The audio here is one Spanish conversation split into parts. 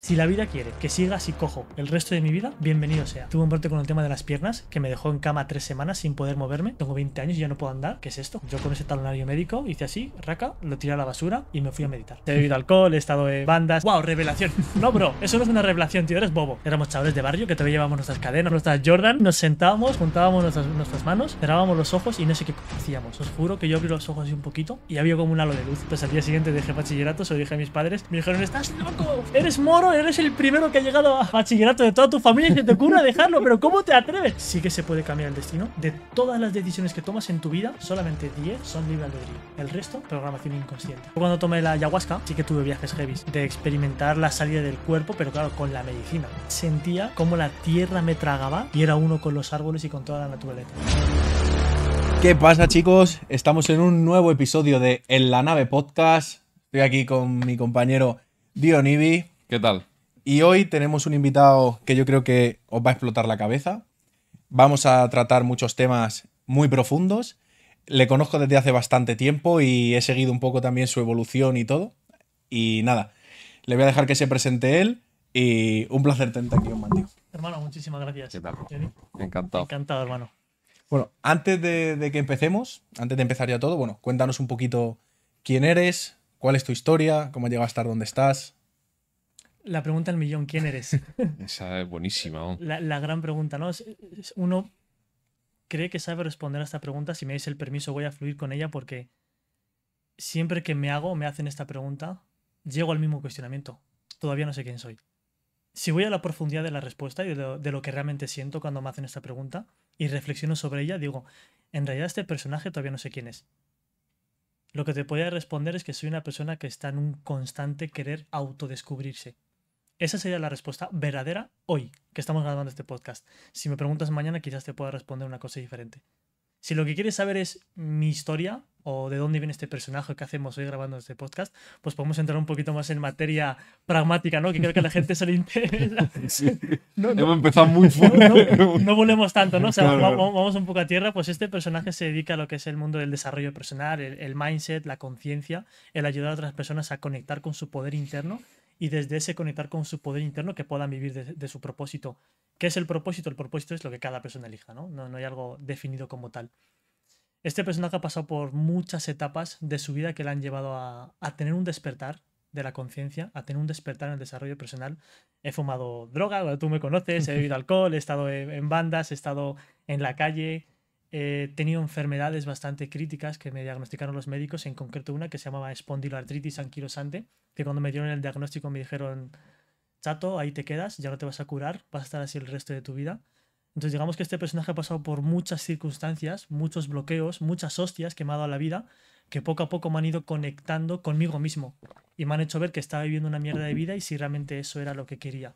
Si la vida quiere que siga así cojo el resto de mi vida, bienvenido sea. Tuve un brote con el tema de las piernas que me dejó en cama tres semanas sin poder moverme. Tengo 20 años y ya no puedo andar. ¿Qué es esto? Yo con ese talonario médico hice así, raca, lo tiré a la basura y me fui a meditar. He bebido alcohol, he estado en bandas. ¡Wow! Revelación. No, bro, eso no es una revelación, tío, eres bobo. Éramos chavales de barrio que todavía llevábamos nuestras cadenas, nuestras Jordan. Nos sentábamos, juntábamos nuestras, nuestras manos, cerrábamos los ojos y no sé qué hacíamos. Os juro que yo abrí los ojos así un poquito y había como un halo de luz. Entonces al día siguiente dejé bachillerato, se lo dije a mis padres. Me dijeron, ¡estás loco! ¡Eres moro! eres el primero que ha llegado a bachillerato de toda tu familia y se te ocurre dejarlo, pero ¿cómo te atreves? Sí que se puede cambiar el destino. De todas las decisiones que tomas en tu vida, solamente 10 son libre albedrío. El resto, programación inconsciente. Cuando tomé la ayahuasca, sí que tuve viajes heavy de experimentar la salida del cuerpo, pero claro, con la medicina. Sentía como la tierra me tragaba y era uno con los árboles y con toda la naturaleza. ¿Qué pasa chicos? Estamos en un nuevo episodio de En la nave podcast. Estoy aquí con mi compañero Dionibi. ¿Qué tal? Y hoy tenemos un invitado que yo creo que os va a explotar la cabeza. Vamos a tratar muchos temas muy profundos. Le conozco desde hace bastante tiempo y he seguido un poco también su evolución y todo. Y nada, le voy a dejar que se presente él y un placer tenerte aquí, Mateo. Hermano, muchísimas gracias. ¿Qué tal? Encantado. Encantado, hermano. Bueno, antes de, de, que empecemos, antes de empezar ya todo, bueno, cuéntanos un poquito quién eres, cuál es tu historia, cómo llegas a estar donde estás la pregunta del millón, ¿quién eres? Esa es buenísima. La, gran pregunta, ¿no? Uno cree que sabe responder a esta pregunta. Si me dais el permiso, voy a fluir con ella porque siempre que me hago, me hacen esta pregunta, llego al mismo cuestionamiento. Todavía no sé quién soy. Si voy a la profundidad de la respuesta y de lo, de lo que realmente siento cuando me hacen esta pregunta y reflexiono sobre ella, digo, en realidad este personaje todavía no sé quién es. Lo que te podría responder es que soy una persona que está en un constante querer autodescubrirse esa sería la respuesta verdadera hoy que estamos grabando este podcast. Si me preguntas mañana, quizás te pueda responder una cosa diferente. Si lo que quieres saber es mi historia o de dónde viene este personaje que hacemos hoy grabando este podcast, pues podemos entrar un poquito más en materia pragmática, ¿no? Que creo que la gente se le interesa. No, Hemos empezado muy fuerte. No, no, volemos tanto, ¿no? vamos un poco a tierra. Pues este personaje se dedica a lo que es el mundo del desarrollo personal, el mindset, la conciencia, el ayudar a otras personas a conectar con su poder interno y desde ese conectar con su poder interno que puedan vivir de, su propósito. ¿Qué es el propósito? El propósito es lo que cada persona elija, ¿no? ¿no? hay algo definido como tal. Este personaje ha pasado por muchas etapas de su vida que le han llevado a, a tener un despertar de la conciencia, a tener un despertar en el desarrollo personal. He fumado droga, tú me conoces, he bebido alcohol, he estado en bandas, he estado en la calle, he tenido enfermedades bastante críticas que me diagnosticaron los médicos, en concreto una que se llamaba espondiloartritis anquilosante, que cuando me dieron el diagnóstico me dijeron, chato, ahí te quedas, ya no te vas a curar, vas a estar así el resto de tu vida. Entonces digamos que este personaje ha pasado por muchas circunstancias, muchos bloqueos, muchas hostias que me ha dado la vida, que poco a poco me han ido conectando conmigo mismo y me han hecho ver que estaba viviendo una mierda de vida y si realmente eso era lo que quería.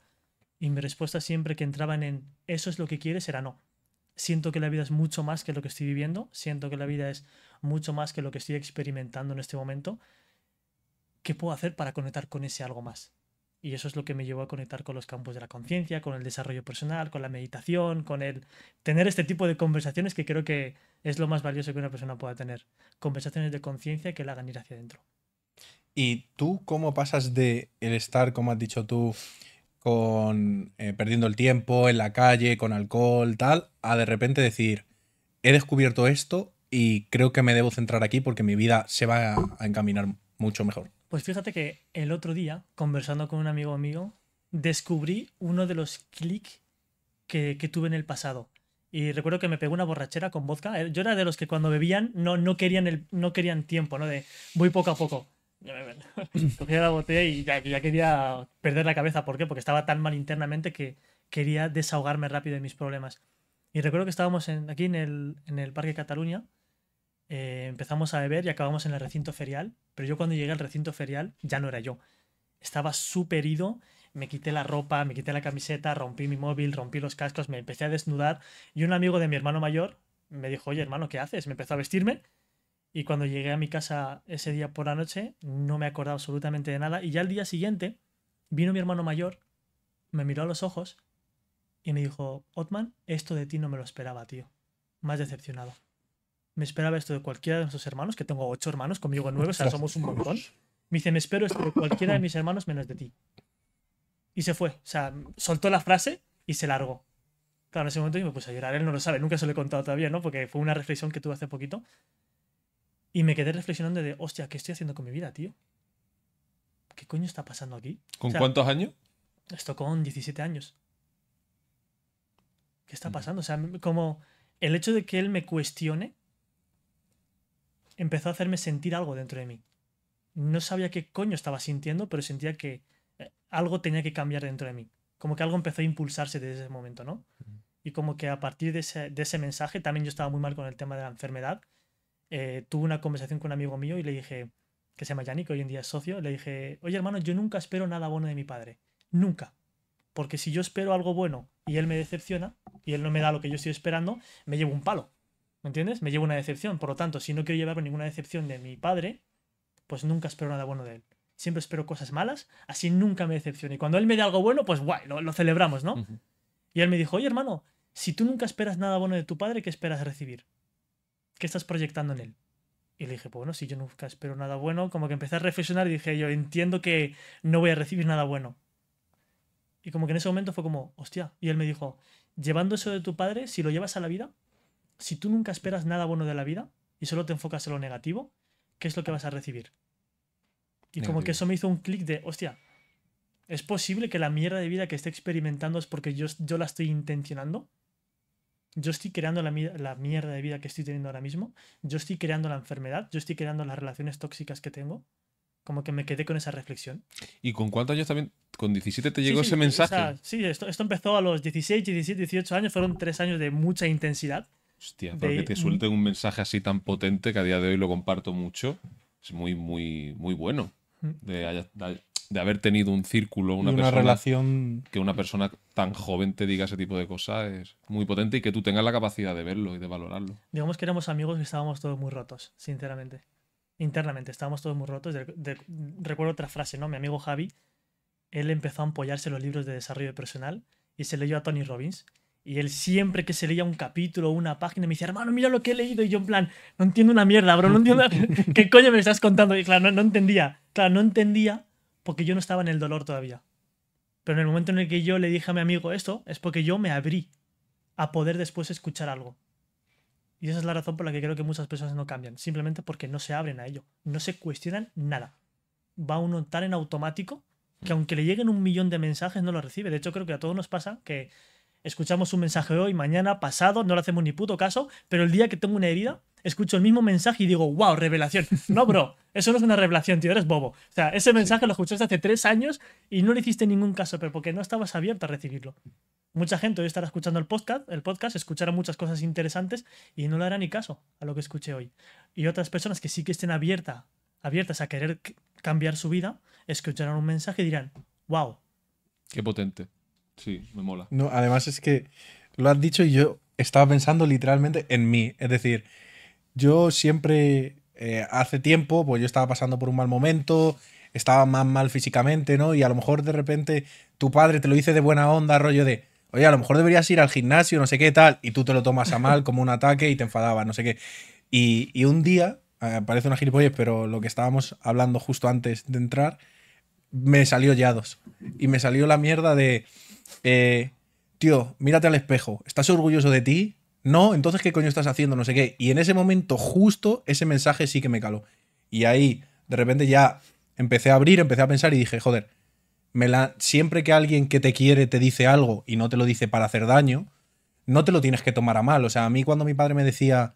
Y mi respuesta siempre que entraban en eso es lo que quieres era no siento que la vida es mucho más que lo que estoy viviendo, siento que la vida es mucho más que lo que estoy experimentando en este momento. ¿Qué puedo hacer para conectar con ese algo más? Y eso es lo que me llevó a conectar con los campos de la conciencia, con el desarrollo personal, con la meditación, con el tener este tipo de conversaciones que creo que es lo más valioso que una persona pueda tener. Conversaciones de conciencia que la hagan ir hacia adentro. ¿Y tú cómo pasas de el estar, como has dicho tú, con eh, perdiendo el tiempo, en la calle, con alcohol, tal, a de repente decir, he descubierto esto y creo que me debo centrar aquí porque mi vida se va a, encaminar mucho mejor. Pues fíjate que el otro día, conversando con un amigo amigo, descubrí uno de los clics que, que, tuve en el pasado. Y recuerdo que me pegó una borrachera con vodka. Eh, yo era de los que cuando bebían no, no, querían, el, no querían tiempo, ¿no? De voy poco a poco. Cogía la botella y ya, quería perder la cabeza. ¿Por qué? Porque estaba tan mal internamente que quería desahogarme rápido de mis problemas. Y recuerdo que estábamos aquí en el, en el Parque Cataluña, eh, empezamos a beber y acabamos en el recinto ferial. Pero yo cuando llegué al recinto ferial ya no era yo. Estaba súper ido, me quité la ropa, me quité la camiseta, rompí mi móvil, rompí los cascos, me empecé a desnudar. Y un amigo de mi hermano mayor me dijo, oye hermano, ¿qué haces? Me empezó a vestirme y cuando llegué a mi casa ese día por la noche, no me acordaba absolutamente de nada. Y ya al día siguiente, vino mi hermano mayor, me miró a los ojos y me dijo, Otman, esto de ti no me lo esperaba, tío. Más decepcionado. Me esperaba esto de cualquiera de nuestros hermanos, que tengo ocho hermanos, conmigo nueve, o sea, somos un montón. Me dice, me espero esto de cualquiera de mis hermanos menos de ti. Y se fue. O sea, soltó la frase y se largó. Claro, en ese momento yo me puse a llorar. Él no lo sabe, nunca se lo he contado todavía, ¿no? Porque fue una reflexión que tuve hace poquito. Y me quedé reflexionando de, hostia, ¿qué estoy haciendo con mi vida, tío? ¿Qué coño está pasando aquí? ¿Con cuántos años? Esto con 17 años. ¿Qué está mm. pasando? O sea, como el hecho de que él me cuestione empezó a hacerme sentir algo dentro de mí. No sabía qué coño estaba sintiendo, pero sentía que eh, algo tenía que cambiar dentro de mí. Como que algo empezó a impulsarse desde ese momento, ¿no? Mm. Y como que a partir de ese, de ese mensaje, también yo estaba muy mal con el tema de la enfermedad, eh, tuve una conversación con un amigo mío y le dije, que se llama Yannick, hoy en día es socio, le dije, oye hermano, yo nunca espero nada bueno de mi padre. Nunca. Porque si yo espero algo bueno y él me decepciona, y él no me da lo que yo estoy esperando, me llevo un palo. ¿Me entiendes? Me llevo una decepción. Por lo tanto, si no quiero llevar ninguna decepción de mi padre, pues nunca espero nada bueno de él. Siempre espero cosas malas, así nunca me decepciona. Y cuando él me da algo bueno, pues guay, lo, celebramos, ¿no? Y él me dijo, oye hermano, si tú nunca esperas nada bueno de tu padre, ¿qué esperas recibir? ¿qué estás proyectando en él? Y le dije, pues bueno, si yo nunca espero nada bueno, como que empecé a reflexionar y dije, yo entiendo que no voy a recibir nada bueno. Y como que en ese momento fue como, hostia. Y él me dijo, llevando eso de tu padre, si lo llevas a la vida, si tú nunca esperas nada bueno de la vida y solo te enfocas en lo negativo, ¿qué es lo que vas a recibir? Y como que eso me hizo un clic de, hostia, es posible que la mierda de vida que esté experimentando es porque yo, yo la estoy intencionando yo estoy creando la, mierda de vida que estoy teniendo ahora mismo. Yo estoy creando la enfermedad. Yo estoy creando las relaciones tóxicas que tengo. Como que me quedé con esa reflexión. ¿Y con cuántos años también? ¿Con 17 te llegó ese mensaje? sí, esto, esto, empezó a los 16, 17, 18 años. Fueron tres años de mucha intensidad. Hostia, pero que te suelten un mensaje así tan potente que a día de hoy lo comparto mucho. Es muy, muy, muy bueno de, haber tenido un círculo, una, relación. Que una persona tan joven te diga ese tipo de cosas es muy potente y que tú tengas la capacidad de verlo y de valorarlo. Digamos que éramos amigos y estábamos todos muy rotos, sinceramente. Internamente, estábamos todos muy rotos. recuerdo otra frase, ¿no? Mi amigo Javi, él empezó a apoyarse los libros de desarrollo personal y se leyó a Tony Robbins y él siempre que se leía un capítulo o una página me decía, hermano, mira lo que he leído. Y yo en plan, no entiendo una mierda, bro, no entiendo... ¿Qué coño me estás contando? Y claro, no, entendía. Claro, no entendía porque yo no estaba en el dolor todavía. Pero en el momento en el que yo le dije a mi amigo esto, es porque yo me abrí a poder después escuchar algo. Y esa es la razón por la que creo que muchas personas no cambian, simplemente porque no se abren a ello, no se cuestionan nada. Va uno tan en automático que aunque le lleguen un millón de mensajes no lo recibe. De hecho, creo que a todos nos pasa que escuchamos un mensaje hoy, mañana, pasado, no le hacemos ni puto caso, pero el día que tengo una herida, escucho el mismo mensaje y digo, wow, revelación. No, bro, eso no es una revelación, tío, eres bobo. O sea, ese mensaje lo escuchaste hace tres años y no le hiciste ningún caso, pero porque no estabas abierto a recibirlo. Mucha gente hoy estará escuchando el podcast, el podcast, escuchará muchas cosas interesantes y no le hará ni caso a lo que escuché hoy. Y otras personas que sí que estén abierta, abiertas a querer cambiar su vida, escucharán un mensaje y dirán, wow. Qué potente. Sí, me mola. No, además es que lo has dicho y yo estaba pensando literalmente en mí. Es decir, yo siempre, eh, hace tiempo, pues yo estaba pasando por un mal momento, estaba más mal físicamente, ¿no? Y a lo mejor de repente tu padre te lo dice de buena onda, rollo de, oye, a lo mejor deberías ir al gimnasio, no sé qué tal, y tú te lo tomas a mal como un ataque y te enfadabas, no sé qué. Y, un día, aparece eh, parece una gilipollez, pero lo que estábamos hablando justo antes de entrar, me salió llados. Y me salió la mierda de eh, tío, mírate al espejo, ¿estás orgulloso de ti? No, entonces ¿qué coño estás haciendo? No sé qué. Y en ese momento justo ese mensaje sí que me caló. Y ahí de repente ya empecé a abrir, empecé a pensar y dije, joder, me la... siempre que alguien que te quiere te dice algo y no te lo dice para hacer daño, no te lo tienes que tomar a mal. O sea, a mí cuando mi padre me decía,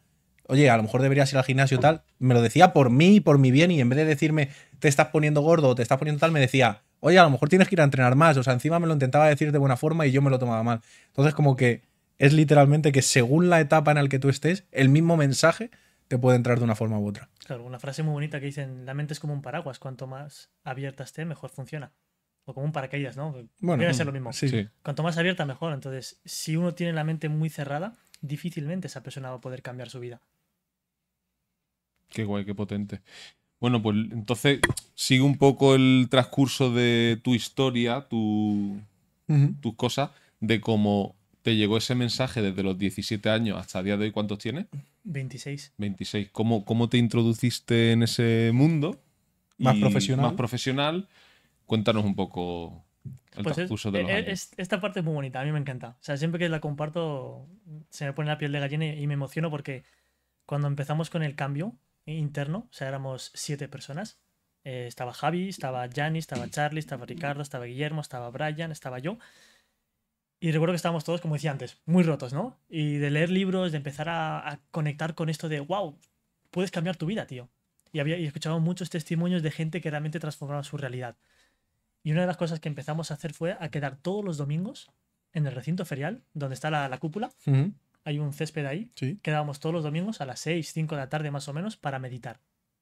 oye, a lo mejor deberías ir al gimnasio tal, me lo decía por mí, por mi bien y en vez de decirme, te estás poniendo gordo o te estás poniendo tal, me decía, oye, a lo mejor tienes que ir a entrenar más. O sea, encima me lo intentaba decir de buena forma y yo me lo tomaba mal. Entonces, como que es literalmente que según la etapa en la que tú estés, el mismo mensaje te puede entrar de una forma u otra. Claro, una frase muy bonita que dicen, la mente es como un paraguas, cuanto más abierta esté, mejor funciona. O como un paracaídas, ¿no? Bueno, Debe ser lo mismo. Cuanto más abierta, mejor. Entonces, si uno tiene la mente muy cerrada, difícilmente esa persona va a poder cambiar su vida. Qué guay, qué potente. Bueno, pues entonces sigue un poco el transcurso de tu historia, tu, tus cosas, de cómo te llegó ese mensaje desde los 17 años hasta el día de hoy. ¿Cuántos tienes? 26. 26. ¿Cómo, cómo te introduciste en ese mundo? Más profesional. Más profesional. Cuéntanos un poco el pues transcurso de los e, e, Esta parte es muy bonita, a mí me encanta. O sea, siempre que la comparto se me pone la piel de gallina y me emociono porque cuando empezamos con el cambio, interno, o sea, éramos siete personas. Eh, estaba Javi, estaba Jani, estaba Charlie, estaba Ricardo, estaba Guillermo, estaba Brian, estaba yo. Y recuerdo que estábamos todos, como decía antes, muy rotos, ¿no? Y de leer libros, de empezar a, conectar con esto de, wow, puedes cambiar tu vida, tío. Y, había, y muchos este testimonios de gente que realmente transformaba su realidad. Y una de las cosas que empezamos a hacer fue a quedar todos los domingos en el recinto ferial, donde está la, cúpula, hay un césped ahí. Sí. Quedábamos todos los domingos a las 6, 5 de la tarde más o menos para meditar.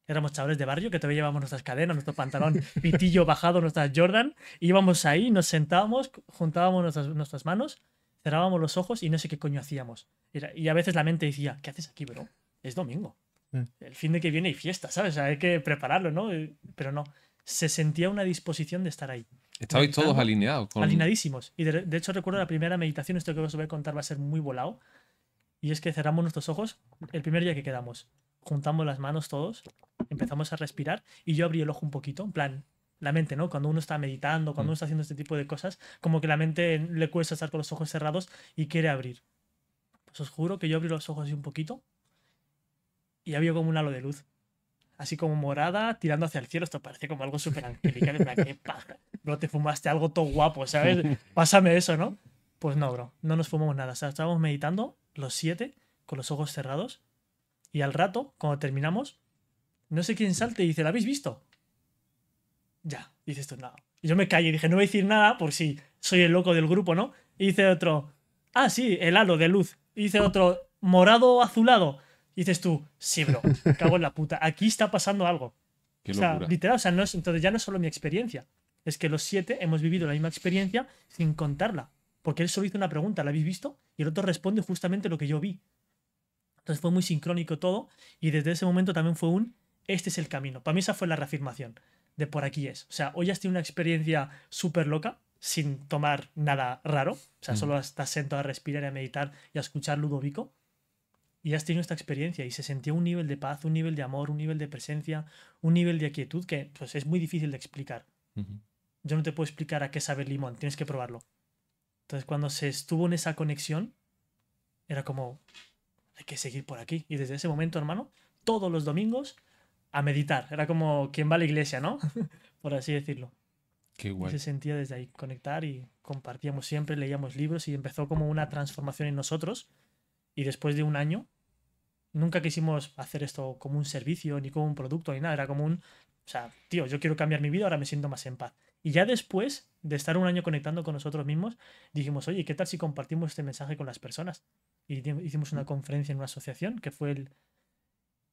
Éramos chavales de barrio que todavía llevábamos nuestras cadenas, nuestro pantalón pitillo bajado, nuestras Jordan. íbamos ahí, nos sentábamos, juntábamos nuestras, manos, cerrábamos los ojos y no sé qué coño hacíamos. Y a veces la mente decía, ¿qué haces aquí, bro? Es domingo. Eh. El fin de que viene hay fiesta, ¿sabes? hay que prepararlo, ¿no? Eh, pero no, se sentía una disposición de estar ahí. Estabais todos alineados. Alineadísimos. Y de, de, hecho recuerdo la primera meditación, esto que os voy a contar va a ser muy volado, y es que cerramos nuestros ojos el primer día que quedamos. Juntamos las manos todos, empezamos a respirar y yo abrí el ojo un poquito, en plan, la mente, ¿no? Cuando uno está meditando, cuando mm. uno está haciendo este tipo de cosas, como que la mente le cuesta estar con los ojos cerrados y quiere abrir. Pues os juro que yo abrí los ojos así un poquito y había como un halo de luz. Así como morada, tirando hacia el cielo. Esto parece como algo súper angelical. qué te fumaste algo todo guapo, ¿sabes? Pásame eso, ¿no? Pues no, bro. No nos fumamos nada. O sea, estábamos meditando los siete, con los ojos cerrados. Y al rato, cuando terminamos, no sé quién salte y dice, ¿la habéis visto? Ya, dices esto, nada. Y yo me callé y dije, no voy a decir nada por si soy el loco del grupo, ¿no? Y dice otro, ah, sí, el halo de luz. Y dice otro, morado azulado. Y dices tú, sí, bro, cago en la puta, aquí está pasando algo. o sea, literal, o sea, entonces ya no es solo mi experiencia, es que los siete hemos vivido la misma experiencia sin contarla. Porque él solo hizo una pregunta, ¿la habéis visto? Y el otro responde justamente lo que yo vi. Entonces fue muy sincrónico todo y desde ese momento también fue un, este es el camino. Para mí esa fue la reafirmación de por aquí es. O sea, hoy has tenido una experiencia súper loca, sin tomar nada raro. O sea, mm. solo estás sentado a respirar y a meditar y a escuchar Ludovico. Y has tenido esta experiencia y se sentía un nivel de paz, un nivel de amor, un nivel de presencia, un nivel de quietud que pues, es muy difícil de explicar. Yo no te puedo explicar a qué sabe limón, tienes que probarlo. Entonces cuando se estuvo en esa conexión, era como, hay que seguir por aquí. Y desde ese momento, hermano, todos los domingos a meditar. Era como quien va a la iglesia, ¿no? por así decirlo. Qué guay. se sentía desde ahí conectar y compartíamos siempre, leíamos libros y empezó como una transformación en nosotros. Y después de un año, nunca quisimos hacer esto como un servicio, ni como un producto, ni nada. Era como un, o sea, tío, yo quiero cambiar mi vida, ahora me siento más en paz. Y ya después de estar un año conectando con nosotros mismos, dijimos, oye, ¿qué tal si compartimos este mensaje con las personas? Y hicimos una mm. conferencia en una asociación que fue el...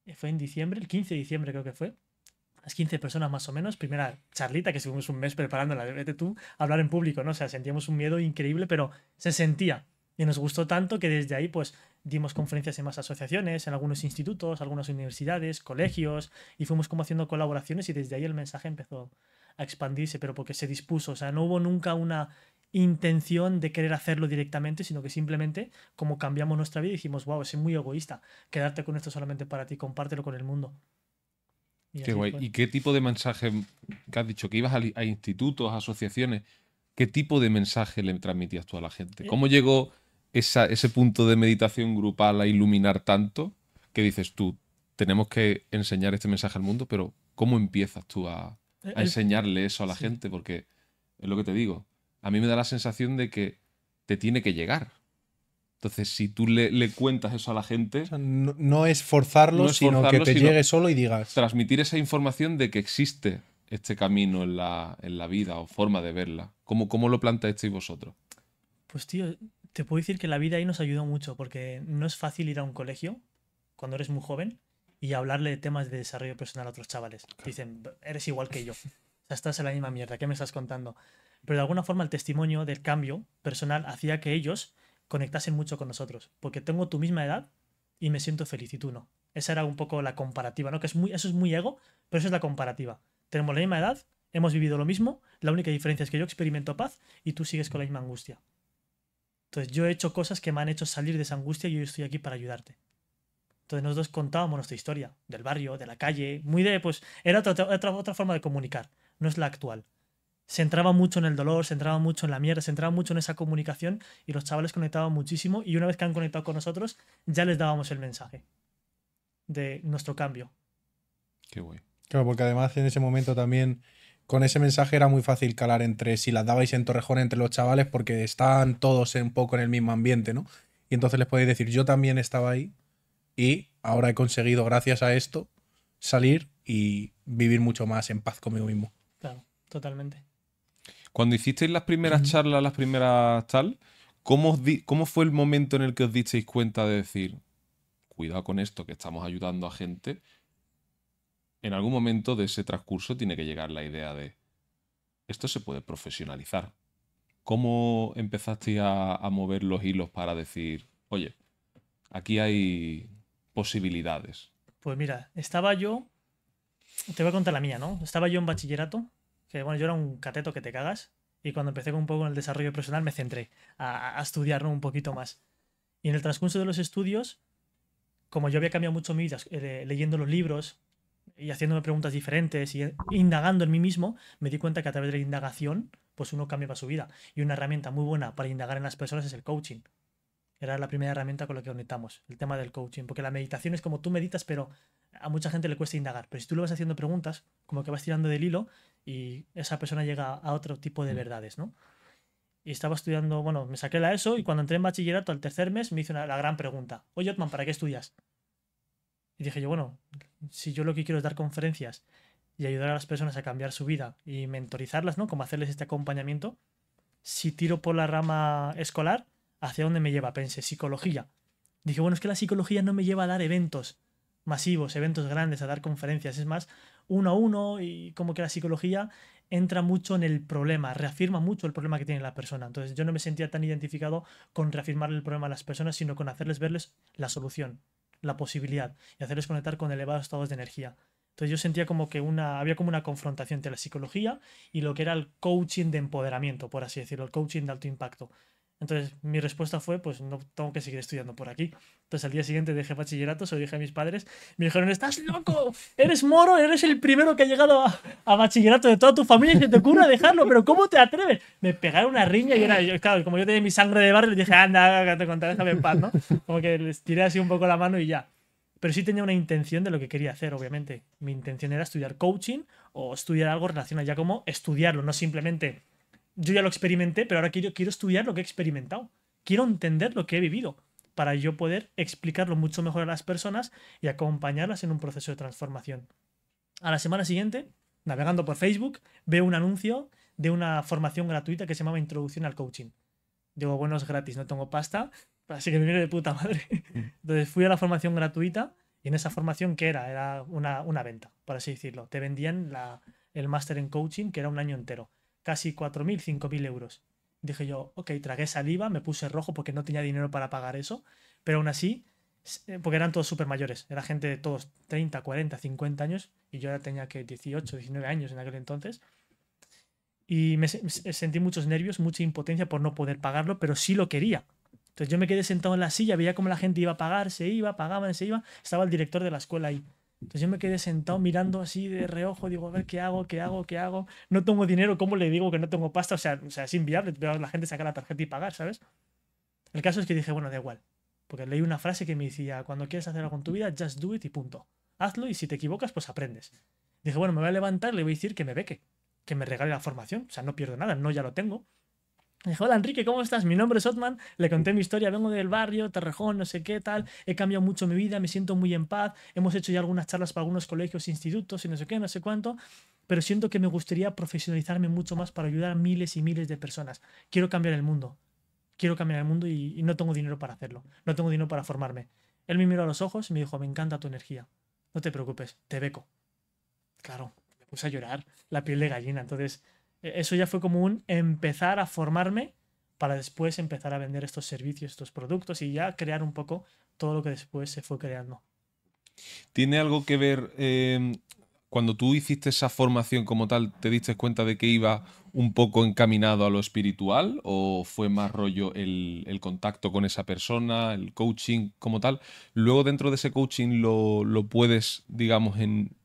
Eh, fue en diciembre, el 15 de diciembre creo que fue, las 15 personas más o menos, primera charlita que estuvimos un mes preparándola, vete tú, hablar en público, ¿no? O sea, sentíamos un miedo increíble, pero se sentía. Y nos gustó tanto que desde ahí, pues, dimos conferencias en más asociaciones, en algunos institutos, algunas universidades, colegios, y fuimos como haciendo colaboraciones y desde ahí el mensaje empezó a expandirse, pero porque se dispuso. O sea, no hubo nunca una intención de querer hacerlo directamente, sino que simplemente, como cambiamos nuestra vida, dijimos, wow, es muy egoísta quedarte con esto solamente para ti, compártelo con el mundo. Y qué guay. ¿Y qué tipo de mensaje que has dicho? Que ibas a, institutos, a asociaciones. ¿Qué tipo de mensaje le transmitías tú a la gente? Eh, ¿Cómo llegó ese punto de meditación grupal a iluminar tanto que dices tú, tenemos que enseñar este mensaje al mundo, pero ¿cómo empiezas tú a, eh, a eh, enseñarle eso a la gente, porque es lo que te digo. A mí me da la sensación de que te tiene que llegar. Entonces, si tú le, cuentas eso a la gente. no, es forzarlo, sino que te llegue solo y digas. Transmitir esa información de que existe este camino en la, vida o forma de verla. ¿Cómo, cómo lo y vosotros? Pues, tío, te puedo decir que la vida ahí nos ayudó mucho, porque no es fácil ir a un colegio cuando eres muy joven y hablarle de temas de desarrollo personal a otros chavales. Dicen, eres igual que yo. O sea, estás en la misma mierda, ¿qué me estás contando? Pero de alguna forma el testimonio del cambio personal hacía que ellos conectasen mucho con nosotros. Porque tengo tu misma edad y me siento feliz y tú no. Esa era un poco la comparativa, ¿no? Que es muy, eso es muy ego, pero eso es la comparativa. Tenemos la misma edad, hemos vivido lo mismo, la única diferencia es que yo experimento paz y tú sigues con la misma angustia. Entonces yo he hecho cosas que me han hecho salir de esa angustia y yo estoy aquí para ayudarte. Entonces nosotros contábamos nuestra historia del barrio, de la calle, muy de, pues era otra, otra, otra forma de comunicar, no es la actual. Se entraba mucho en el dolor, se entraba mucho en la mierda, se entraba mucho en esa comunicación y los chavales conectaban muchísimo y una vez que han conectado con nosotros ya les dábamos el mensaje de nuestro cambio. Qué guay. Claro, porque además en ese momento también con ese mensaje era muy fácil calar entre si las dabais en Torrejón entre los chavales porque estaban todos un poco en el mismo ambiente, ¿no? Y entonces les podéis decir, yo también estaba ahí y ahora he conseguido, gracias a esto, salir y vivir mucho más en paz conmigo mismo. Claro, totalmente. Cuando hicisteis las primeras charlas, las primeras tal, ¿cómo, ¿cómo fue el momento en el que os disteis cuenta de decir, cuidado con esto, que estamos ayudando a gente? En algún momento de ese transcurso tiene que llegar la idea de, esto se puede profesionalizar. ¿Cómo empezasteis a mover los hilos para decir, oye, aquí hay posibilidades? Pues mira, estaba yo. Te voy a contar la mía, ¿no? Estaba yo en bachillerato, que bueno, yo era un cateto que te cagas. Y cuando empecé un poco en el desarrollo personal, me centré a, estudiarlo estudiar un poquito más. Y en el transcurso de los estudios, como yo había cambiado mucho mi vida eh, leyendo los libros y haciéndome preguntas diferentes y eh, indagando en mí mismo, me di cuenta que a través de la indagación, pues uno cambia su vida. Y una herramienta muy buena para indagar en las personas es el coaching. Era la primera herramienta con la que conectamos, el tema del coaching, porque la meditación es como tú meditas, pero a mucha gente le cuesta indagar. Pero si tú le vas haciendo preguntas, como que vas tirando del hilo y esa persona llega a otro tipo de mm. verdades, ¿no? Y estaba estudiando, bueno, me saqué la ESO y cuando entré en bachillerato al tercer mes me hizo una, la gran pregunta, oye Otman, ¿para qué estudias? Y dije yo, bueno, si yo lo que quiero es dar conferencias y ayudar a las personas a cambiar su vida y mentorizarlas, ¿no? Como hacerles este acompañamiento, si tiro por la rama escolar, ¿hacia dónde me lleva? Pensé, psicología. Dije, bueno, es que la psicología no me lleva a dar eventos masivos, eventos grandes, a dar conferencias, es más, uno a uno y como que la psicología entra mucho en el problema, reafirma mucho el problema que tiene la persona. Entonces yo no me sentía tan identificado con reafirmar el problema a las personas, sino con hacerles verles la solución, la posibilidad y hacerles conectar con elevados estados de energía. Entonces yo sentía como que una, había como una confrontación entre la psicología y lo que era el coaching de empoderamiento, por así decirlo, el coaching de alto impacto. Entonces mi respuesta fue, pues no tengo que seguir estudiando por aquí. Entonces al día siguiente dejé bachillerato, se lo dije a mis padres, me dijeron, estás loco, eres moro, eres el primero que ha llegado a, bachillerato de toda tu familia y se te ocurre dejarlo, pero ¿cómo te atreves? Me pegaron una riña y era, claro, como yo tenía mi sangre de barrio, dije, anda, te contaré, déjame en paz, ¿no? Como que les tiré así un poco la mano y ya. Pero sí tenía una intención de lo que quería hacer, obviamente. Mi intención era estudiar coaching o estudiar algo relacionado ya como estudiarlo, no simplemente yo ya lo experimenté, pero ahora quiero, quiero estudiar lo que he experimentado. Quiero entender lo que he vivido para yo poder explicarlo mucho mejor a las personas y acompañarlas en un proceso de transformación. A la semana siguiente, navegando por Facebook, veo un anuncio de una formación gratuita que se llamaba Introducción al Coaching. Digo, bueno, es gratis, no tengo pasta, así que me viene de puta madre. Entonces fui a la formación gratuita y en esa formación, ¿qué era? Era una, una venta, por así decirlo. Te vendían la, el máster en coaching, que era un año entero casi 4.000, 5.000 euros. Dije yo, ok, tragué saliva, me puse rojo porque no tenía dinero para pagar eso, pero aún así, eh, porque eran todos súper mayores, era gente de todos 30, 40, 50 años, y yo ya tenía que 18, 19 años en aquel entonces. Y me, sentí muchos nervios, mucha impotencia por no poder pagarlo, pero sí lo quería. Entonces yo me quedé sentado en la silla, veía cómo la gente iba a pagar, se iba, pagaban, se iba. Estaba el director de la escuela ahí. Entonces yo me quedé sentado mirando así de reojo, digo, a ver qué hago, qué hago, qué hago. No tengo dinero, ¿cómo le digo que no tengo pasta? O sea, o sea es inviable, la gente saca la tarjeta y pagar, ¿sabes? El caso es que dije, bueno, da igual. Porque leí una frase que me decía, cuando quieres hacer algo con tu vida, just do it y punto. Hazlo y si te equivocas, pues aprendes. Dije, bueno, me voy a levantar, le voy a decir que me beque, que me regale la formación. O sea, no pierdo nada, no ya lo tengo hola Enrique, ¿cómo estás? Mi nombre es Otman, le conté mi historia, vengo del barrio, Terrejón, no sé qué tal, he cambiado mucho mi vida, me siento muy en paz, hemos hecho ya algunas charlas para algunos colegios, institutos y no sé qué, no sé cuánto, pero siento que me gustaría profesionalizarme mucho más para ayudar a miles y miles de personas. Quiero cambiar el mundo, quiero cambiar el mundo y, y no tengo dinero para hacerlo, no tengo dinero para formarme. Él me miró a los ojos y me dijo, me encanta tu energía, no te preocupes, te beco. Claro, me puse a llorar, la piel de gallina, entonces e, eso ya fue como un empezar a formarme para después empezar a vender estos servicios, estos productos y ya crear un poco todo lo que después se fue creando. ¿Tiene algo que ver em, cuando tú hiciste esa formación como tal, te diste cuenta de que iba un poco encaminado a lo espiritual o fue más rollo el, contacto con esa persona, el coaching como tal? Luego dentro de ese coaching lo, puedes, digamos, en,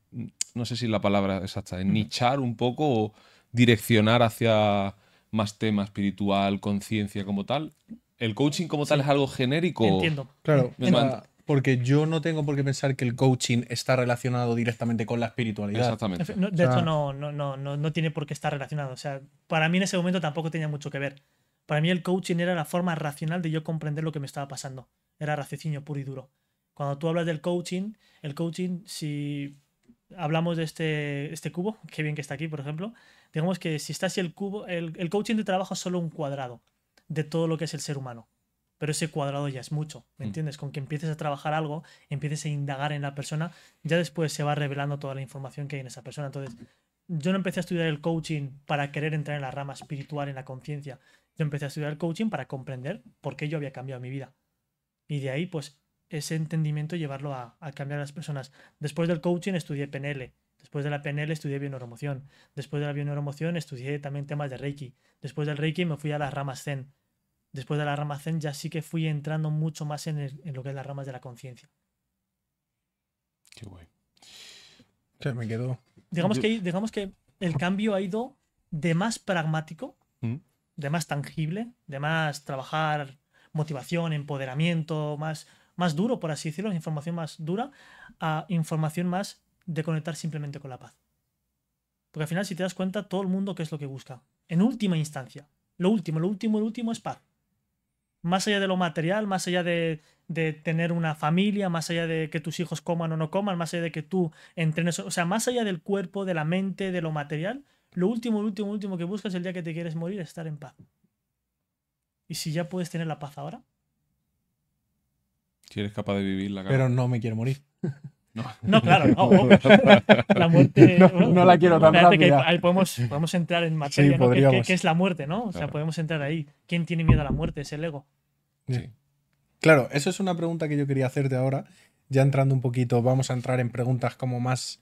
no sé si la palabra exacta, en nichar un poco o direccionar hacia más tema espiritual, conciencia como tal? ¿El coaching como tal es algo genérico? Entiendo. Claro, ah, porque yo no tengo por qué pensar que el coaching está relacionado directamente con la espiritualidad. Exactamente. de hecho, no, no, no, no tiene por qué estar relacionado. O sea, para mí en ese momento tampoco tenía mucho que ver. Para mí el coaching era la forma racional de yo comprender lo que me estaba pasando. Era raciocinio puro y duro. Cuando tú hablas del coaching, el coaching, si hablamos de este, este cubo, qué bien que está aquí, por ejemplo, digamos que si estás así el cubo, el, coaching de trabajo es solo un cuadrado de todo lo que es el ser humano. Pero ese cuadrado ya es mucho, ¿me mm. entiendes? Con que empieces a trabajar algo, empieces a indagar en la persona, ya después se va revelando toda la información que hay en esa persona. Entonces, yo no empecé a estudiar el coaching para querer entrar en la rama espiritual, en la conciencia. Yo empecé a estudiar el coaching para comprender por qué yo había cambiado mi vida. Y de ahí, pues, ese entendimiento llevarlo a, a cambiar a las personas. Después del coaching estudié PNL, Después de la PNL estudié bioneuromoción. Después de la bioneuromoción estudié también temas de Reiki. Después del Reiki me fui a las ramas Zen. Después de la ramas Zen ya sí que fui entrando mucho más en, lo que es las ramas de la conciencia. Qué guay. me quedo. Digamos, que, digamos que el cambio ha ido de más pragmático, mm. de más tangible, de más trabajar motivación, empoderamiento, más, más duro, por así decirlo, información más dura, a información más de conectar simplemente con la paz. Porque al final, si te das cuenta, todo el mundo qué es lo que busca. En última instancia. Lo último, lo último, lo último es paz. Más allá de lo material, más allá de, de tener una familia, más allá de que tus hijos coman o no coman, más allá de que tú entrenes, o sea, más allá del cuerpo, de la mente, de lo material, lo último, lo último, lo último que buscas el día que te quieres morir es estar en paz. Y si ya puedes tener la paz ahora. Si eres capaz de vivir vivirla. Pero no me quiero morir. No, claro, no. La muerte. No, la quiero tan ahí podemos, entrar en materia, ¿no? ¿Qué, qué, es la muerte, no? O sea, podemos entrar ahí. ¿Quién tiene miedo a la muerte? Es el ego. Sí. Claro, eso es una pregunta que yo quería hacerte ahora. Ya entrando un poquito, vamos a entrar en preguntas como más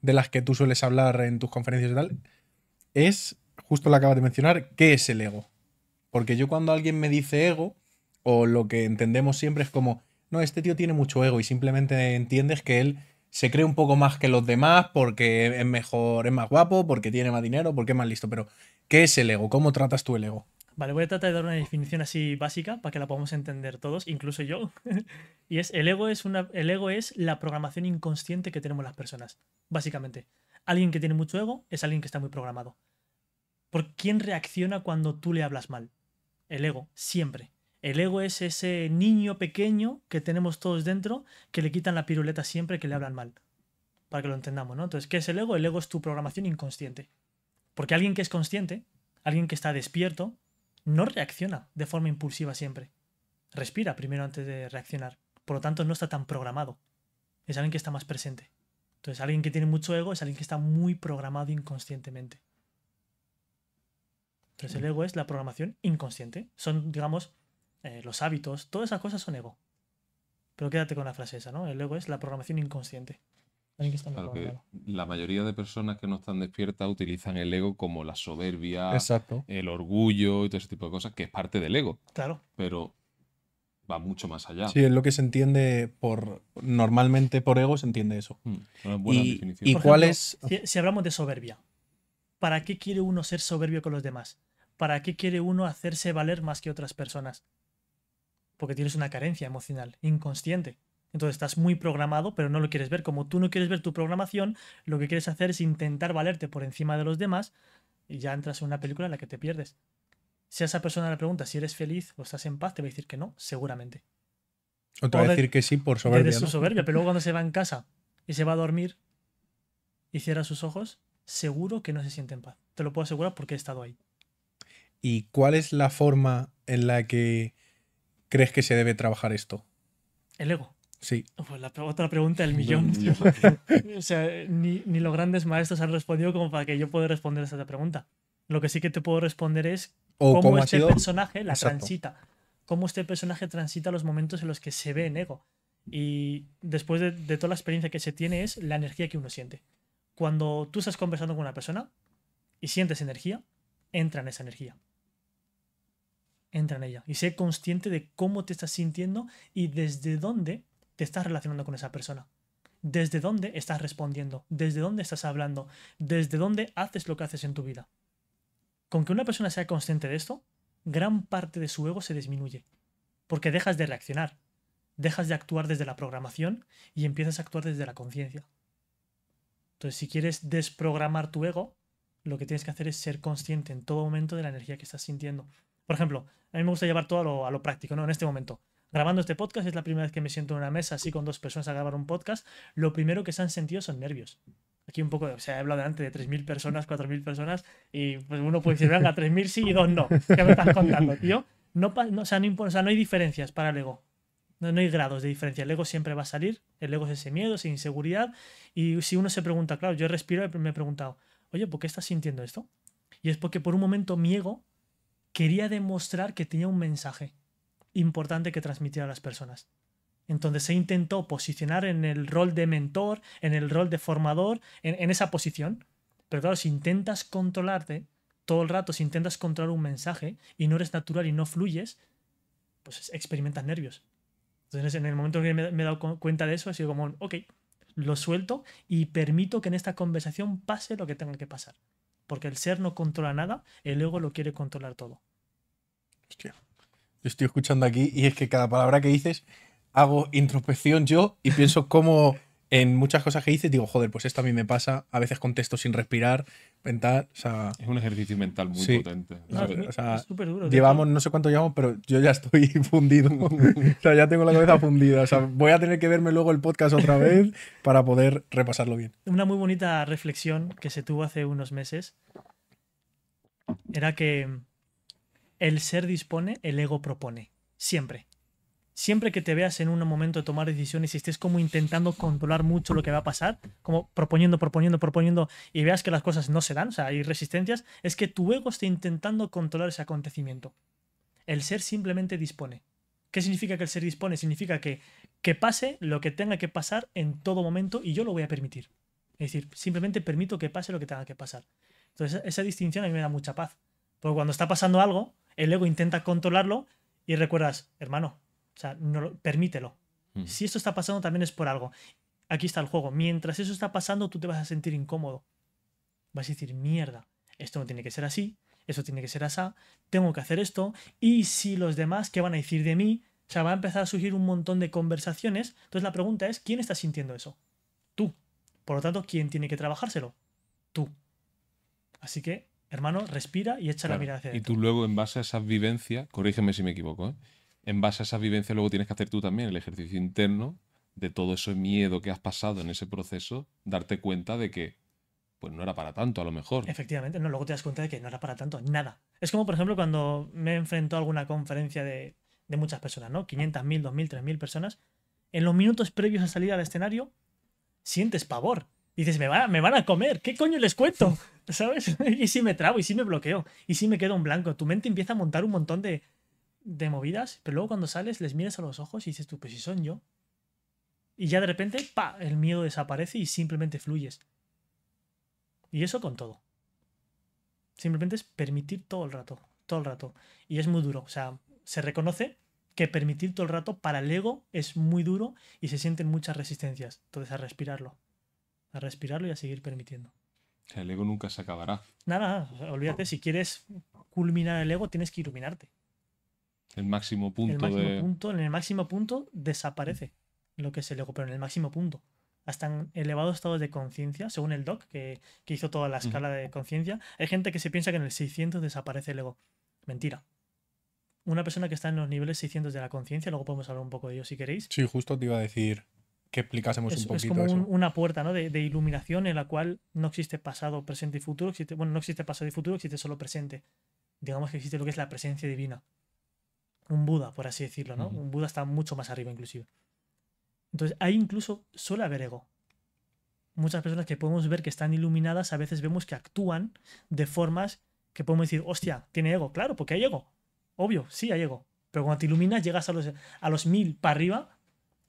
de las que tú sueles hablar en tus conferencias y tal. Es, justo la acabas de mencionar, ¿qué es el ego? Porque yo cuando alguien me dice ego, o lo que entendemos siempre es como, no, este tío tiene mucho ego y simplemente entiendes que él se cree un poco más que los demás porque es mejor, es más guapo, porque tiene más dinero, porque es más listo. Pero, ¿qué es el ego? ¿Cómo tratas tú el ego? Vale, voy a tratar de dar una definición así básica para que la podamos entender todos, incluso yo. y es, el ego es, una, el ego es la programación inconsciente que tenemos las personas, básicamente. Alguien que tiene mucho ego es alguien que está muy programado. ¿Por quién reacciona cuando tú le hablas mal? El ego, siempre. El ego es ese niño pequeño que tenemos todos dentro que le quitan la piruleta siempre que le hablan mal. Para que lo entendamos, ¿no? Entonces, ¿qué es el ego? El ego es tu programación inconsciente. Porque alguien que es consciente, alguien que está despierto, no reacciona de forma impulsiva siempre. Respira primero antes de reaccionar. Por lo tanto, no está tan programado. Es alguien que está más presente. Entonces, alguien que tiene mucho ego es alguien que está muy programado inconscientemente. Entonces, el ego es la programación inconsciente. Son, digamos, eh, los hábitos, todas esas cosas son ego. Pero quédate con la frase esa, ¿no? El ego es la programación inconsciente. la mayoría de personas que no están despiertas utilizan el ego como la soberbia, el orgullo y todo ese tipo de cosas, que es parte del ego. Claro. Pero va mucho más allá. Sí, es lo que se entiende por. Normalmente por ego se entiende eso. Mm, una buena definición. si hablamos de soberbia, ¿para qué quiere uno ser soberbio con los demás? ¿Para qué quiere uno hacerse valer más que otras personas? porque tienes una carencia emocional inconsciente. Entonces estás muy programado, pero no lo quieres ver. Como tú no quieres ver tu programación, lo que quieres hacer es intentar valerte por encima de los demás y ya entras en una película en la que te pierdes. Si a esa persona le pregunta si eres feliz o estás en paz, te va a decir que no, seguramente. O te va a decir que sí por soberbia. soberbia, pero luego cuando se va en casa y se va a dormir y cierra sus ojos, seguro que no se siente en paz. Te lo puedo asegurar porque he estado ahí. ¿Y cuál es la forma en la que crees que se debe trabajar esto? El ego. Sí. Pues la, otra pregunta del millón. o sea, ni, los grandes maestros han respondido como para que yo pueda responder esa pregunta. Lo que sí que te puedo responder es cómo, este personaje la transita. Cómo este personaje transita los momentos en los que se ve en ego. Y después de toda la experiencia que se tiene es la energía que uno siente. Cuando tú estás conversando con una persona y sientes energía, entra en esa energía entra en ella y sé consciente de cómo te estás sintiendo y desde dónde te estás relacionando con esa persona. Desde dónde estás respondiendo, desde dónde estás hablando, desde dónde haces lo que haces en tu vida. Con que una persona sea consciente de esto, gran parte de su ego se disminuye, porque dejas de reaccionar, dejas de actuar desde la programación y empiezas a actuar desde la conciencia. Entonces, si quieres desprogramar tu ego, lo que tienes que hacer es ser consciente en todo momento de la energía que estás sintiendo, por ejemplo, a mí me gusta llevar todo a lo, práctico, ¿no? En este momento grabando este podcast, es la primera vez que me siento en una mesa así con dos personas a grabar un podcast, lo primero que se han sentido son nervios. Aquí un poco, o sea, he hablado delante de 3.000 personas, 4.000 personas, y pues uno puede decir, venga, 3.000 sí y dos no. ¿Qué me estás contando, tío? No, no, o sea, no, hay diferencias para el ego. No, no, hay grados de diferencia. El ego siempre va a salir. El ego es ese miedo, esa inseguridad. Y si uno se pregunta, claro, yo respiro y me he preguntado, oye, ¿por qué estás sintiendo esto? Y es porque por un momento mi ego quería demostrar que tenía un mensaje importante que transmitir a las personas. Entonces se intentó posicionar en el rol de mentor, en el rol de formador, en, esa posición. Pero claro, si intentas controlarte todo el rato, si intentas controlar un mensaje y no eres natural y no fluyes, pues experimentas nervios. Entonces en el momento en que me, he dado cuenta de eso, he sido como, ok, lo suelto y permito que en esta conversación pase lo que tenga que pasar. Porque el ser no controla nada, el ego lo quiere controlar todo. Hostia. estoy escuchando aquí y es que cada palabra que dices hago introspección yo y pienso cómo en muchas cosas que hice digo, joder, pues esto a mí me pasa, a veces contesto sin respirar, mental, Es un ejercicio mental muy potente. es súper duro. Llevamos, no sé cuánto llevamos, pero yo ya estoy fundido. ya tengo la cabeza fundida. voy a tener que verme luego el podcast otra vez para poder repasarlo bien. Una muy bonita reflexión que se tuvo hace unos meses era que el ser dispone, el ego propone. Siempre siempre que te veas en un momento de tomar decisiones y estés como intentando controlar mucho lo que va a pasar, como proponiendo, proponiendo, proponiendo y veas que las cosas no se dan, o sea, hay resistencias, es que tu ego está intentando controlar ese acontecimiento. El ser simplemente dispone. ¿Qué significa que el ser dispone? Significa que, que pase lo que tenga que pasar en todo momento y yo lo voy a permitir. Es decir, simplemente permito que pase lo que tenga que pasar. Entonces, esa distinción a mí me da mucha paz. Porque cuando está pasando algo, el ego intenta controlarlo y recuerdas, hermano, o sea, permítelo. Si esto está pasando, también es por algo. Aquí está el juego. Mientras eso está pasando, tú te vas a sentir incómodo. Vas a decir, mierda, esto no tiene que ser así, esto tiene que ser así, tengo que hacer esto. Y si los demás, ¿qué van a decir de mí? O sea, va a empezar a surgir un montón de conversaciones. Entonces la pregunta es, ¿quién está sintiendo eso? Tú. Por lo tanto, ¿quién tiene que trabajárselo? Tú. Así que, hermano, respira y echa la mirada hacia Y tú luego, en base a esa vivencia, corrígeme si me equivoco, ¿eh? en base a esa vivencia luego tienes que hacer tú también el ejercicio interno de todo ese miedo que has pasado en ese proceso, darte cuenta de que pues no era para tanto a lo mejor. Efectivamente, no, luego te das cuenta de que no era para tanto, nada. Es como por ejemplo cuando me enfrento a alguna conferencia de, muchas personas, ¿no? 500, 1000, 2000, 3000 personas. En los minutos previos a salir al escenario, sientes pavor. dices, me van, a, me van a comer, ¿qué coño les cuento? ¿Sabes? y si me trabo, y si me bloqueo, y si me quedo en blanco. Tu mente empieza a montar un montón de, de movidas, pero luego cuando sales les miras a los ojos y dices tú, pues si son yo. Y ya de repente, pa, el miedo desaparece y simplemente fluyes. Y eso con todo. Simplemente es permitir todo el rato, todo el rato. Y es muy duro, o sea, se reconoce que permitir todo el rato para el ego es muy duro y se sienten muchas resistencias. Entonces a respirarlo, a respirarlo y a seguir permitiendo. El ego nunca se acabará. Nada, olvídate, si quieres culminar el ego tienes que iluminarte. El máximo punto. en el máximo punto desaparece lo que es el ego, pero en el máximo punto. Hasta en elevados estados de conciencia, según el doc que, hizo toda la escala de conciencia, hay gente que se piensa que en el 600 desaparece el ego. Mentira. Una persona que está en los niveles 600 de la conciencia, luego podemos hablar un poco de ello si queréis. Sí, justo te iba a decir que explicásemos un poquito. Es como una puerta de, iluminación en la cual no existe pasado, presente y futuro. bueno, no existe pasado y futuro, existe solo presente. Digamos que existe lo que es la presencia divina un Buda, por así decirlo, ¿no? Un Buda está mucho más arriba inclusive. Entonces, ahí incluso suele haber ego. Muchas personas que podemos ver que están iluminadas, a veces vemos que actúan de formas que podemos decir, hostia, tiene ego. Claro, porque hay ego. Obvio, sí hay ego. Pero cuando te iluminas, llegas a los, a los mil para arriba,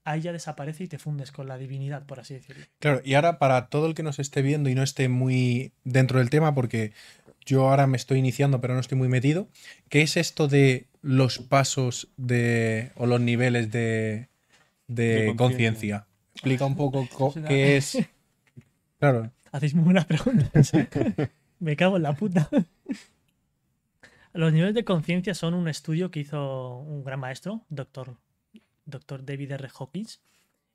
ahí ya desaparece y te fundes con la divinidad, por así decirlo. Claro, y ahora para todo el que nos esté viendo y no esté muy dentro del tema, porque yo ahora me estoy iniciando, pero no estoy muy metido, ¿qué es esto de los pasos de, o los niveles de, de conciencia. Explica un poco qué es. Claro. Hacéis muy buenas preguntas. Me cago en la puta. Los niveles de conciencia son un estudio que hizo un gran maestro, doctor, doctor David R. Hawkins,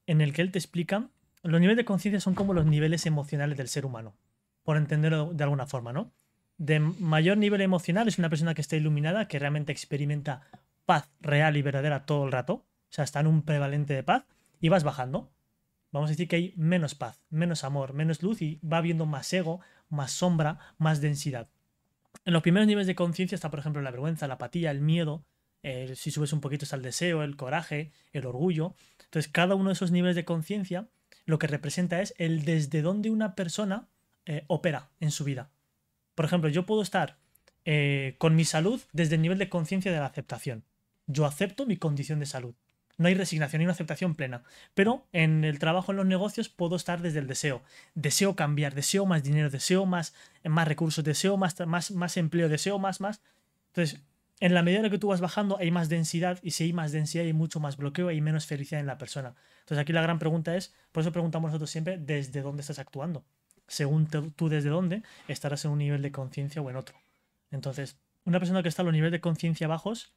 en el que él te explica. Los niveles de conciencia son como los niveles emocionales del ser humano, por entenderlo de alguna forma, ¿no? de mayor nivel emocional es una persona que está iluminada, que realmente experimenta paz real y verdadera todo el rato. O sea, está en un prevalente de paz y vas bajando. Vamos a decir que hay menos paz, menos amor, menos luz y va habiendo más ego, más sombra, más densidad. En los primeros niveles de conciencia está, por ejemplo, la vergüenza, la apatía, el miedo. si subes un poquito está el deseo, el coraje, el orgullo. Entonces, cada uno de esos niveles de conciencia lo que representa es el desde dónde una persona eh, opera en su vida. Por ejemplo, yo puedo estar eh, con mi salud desde el nivel de conciencia de la aceptación. Yo acepto mi condición de salud. No hay resignación, hay una aceptación plena. Pero en el trabajo, en los negocios, puedo estar desde el deseo. Deseo cambiar, deseo más dinero, deseo más, más recursos, deseo más, más, más empleo, deseo más, más. Entonces, en la medida en que tú vas bajando, hay más densidad. Y si hay más densidad, hay mucho más bloqueo, hay menos felicidad en la persona. Entonces, aquí la gran pregunta es, por eso preguntamos nosotros siempre, ¿desde dónde estás actuando? según tú desde dónde, estarás en un nivel de conciencia o en otro. Entonces, una persona que está a los niveles de conciencia bajos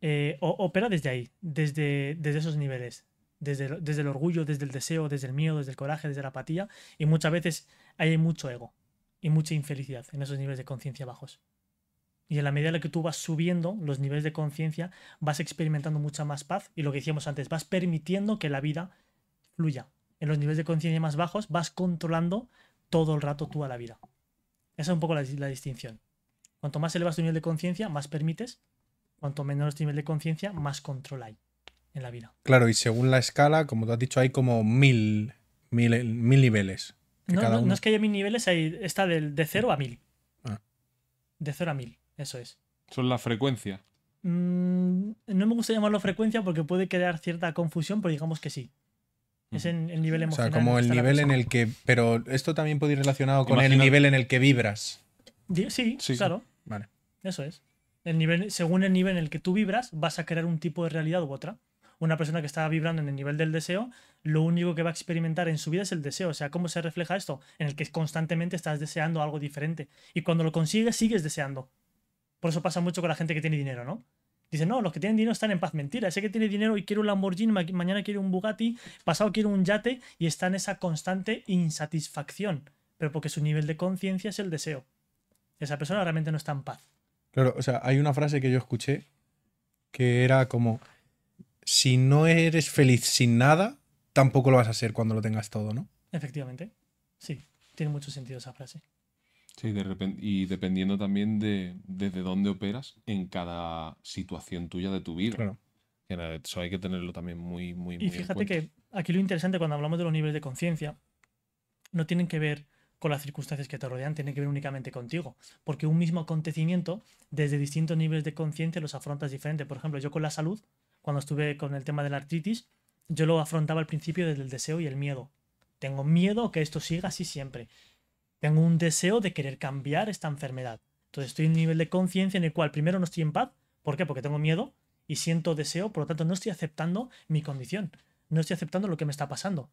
eh, opera desde ahí, desde, desde esos niveles, desde, desde, el orgullo, desde el deseo, desde el miedo, desde el coraje, desde la apatía, y muchas veces hay mucho ego y mucha infelicidad en esos niveles de conciencia bajos. Y en la medida en la que tú vas subiendo los niveles de conciencia, vas experimentando mucha más paz y lo que decíamos antes, vas permitiendo que la vida fluya. En los niveles de conciencia más bajos vas controlando todo el rato tú a la vida. Esa es un poco la, distinción. Cuanto más elevas tu nivel de conciencia, más permites. Cuanto menor es tu nivel de conciencia, más control hay en la vida. Claro, y según la escala, como tú has dicho, hay como mil, niveles. No, es que haya mil niveles, hay, está de, de cero a mil. Ah. De cero a mil, eso es. Son las frecuencias. Mm, no me gusta llamarlo frecuencia porque puede crear cierta confusión, pero digamos que sí. Es en, el nivel emocional. O sea, como el nivel en el que. Pero esto también puede ir relacionado con el nivel en el que vibras. Sí, claro. Vale. Eso es. El nivel, según el nivel en el que tú vibras, vas a crear un tipo de realidad u otra. Una persona que está vibrando en el nivel del deseo, lo único que va a experimentar en su vida es el deseo. O sea, ¿cómo se refleja esto? En el que constantemente estás deseando algo diferente. Y cuando lo consigues, sigues deseando. Por eso pasa mucho con la gente que tiene dinero, ¿no? Dice, no, los que tienen dinero están en paz. Mentira, ese que tiene dinero y quiere un Lamborghini, mañana quiere un Bugatti, pasado quiere un yate y está en esa constante insatisfacción. Pero porque su nivel de conciencia es el deseo. Esa persona realmente no está en paz. Claro, o sea, hay una frase que yo escuché que era como, si no eres feliz sin nada, tampoco lo vas a ser cuando lo tengas todo, ¿no? Efectivamente, sí, tiene mucho sentido esa frase. Sí, de repente, y dependiendo también de desde dónde operas en cada situación tuya de tu vida. Claro. Eso hay que tenerlo también muy, muy, muy Y fíjate que aquí lo interesante cuando hablamos de los niveles de conciencia no tienen que ver con las circunstancias que te rodean, tienen que ver únicamente contigo. Porque un mismo acontecimiento, desde distintos niveles de conciencia, los afrontas diferente. Por ejemplo, yo con la salud, cuando estuve con el tema de la artritis, yo lo afrontaba al principio desde el deseo y el miedo. Tengo miedo que esto siga así siempre tengo un deseo de querer cambiar esta enfermedad. Entonces estoy en un nivel de conciencia en el cual primero no estoy en paz. ¿Por qué? Porque tengo miedo y siento deseo, por lo tanto no estoy aceptando mi condición. No estoy aceptando lo que me está pasando.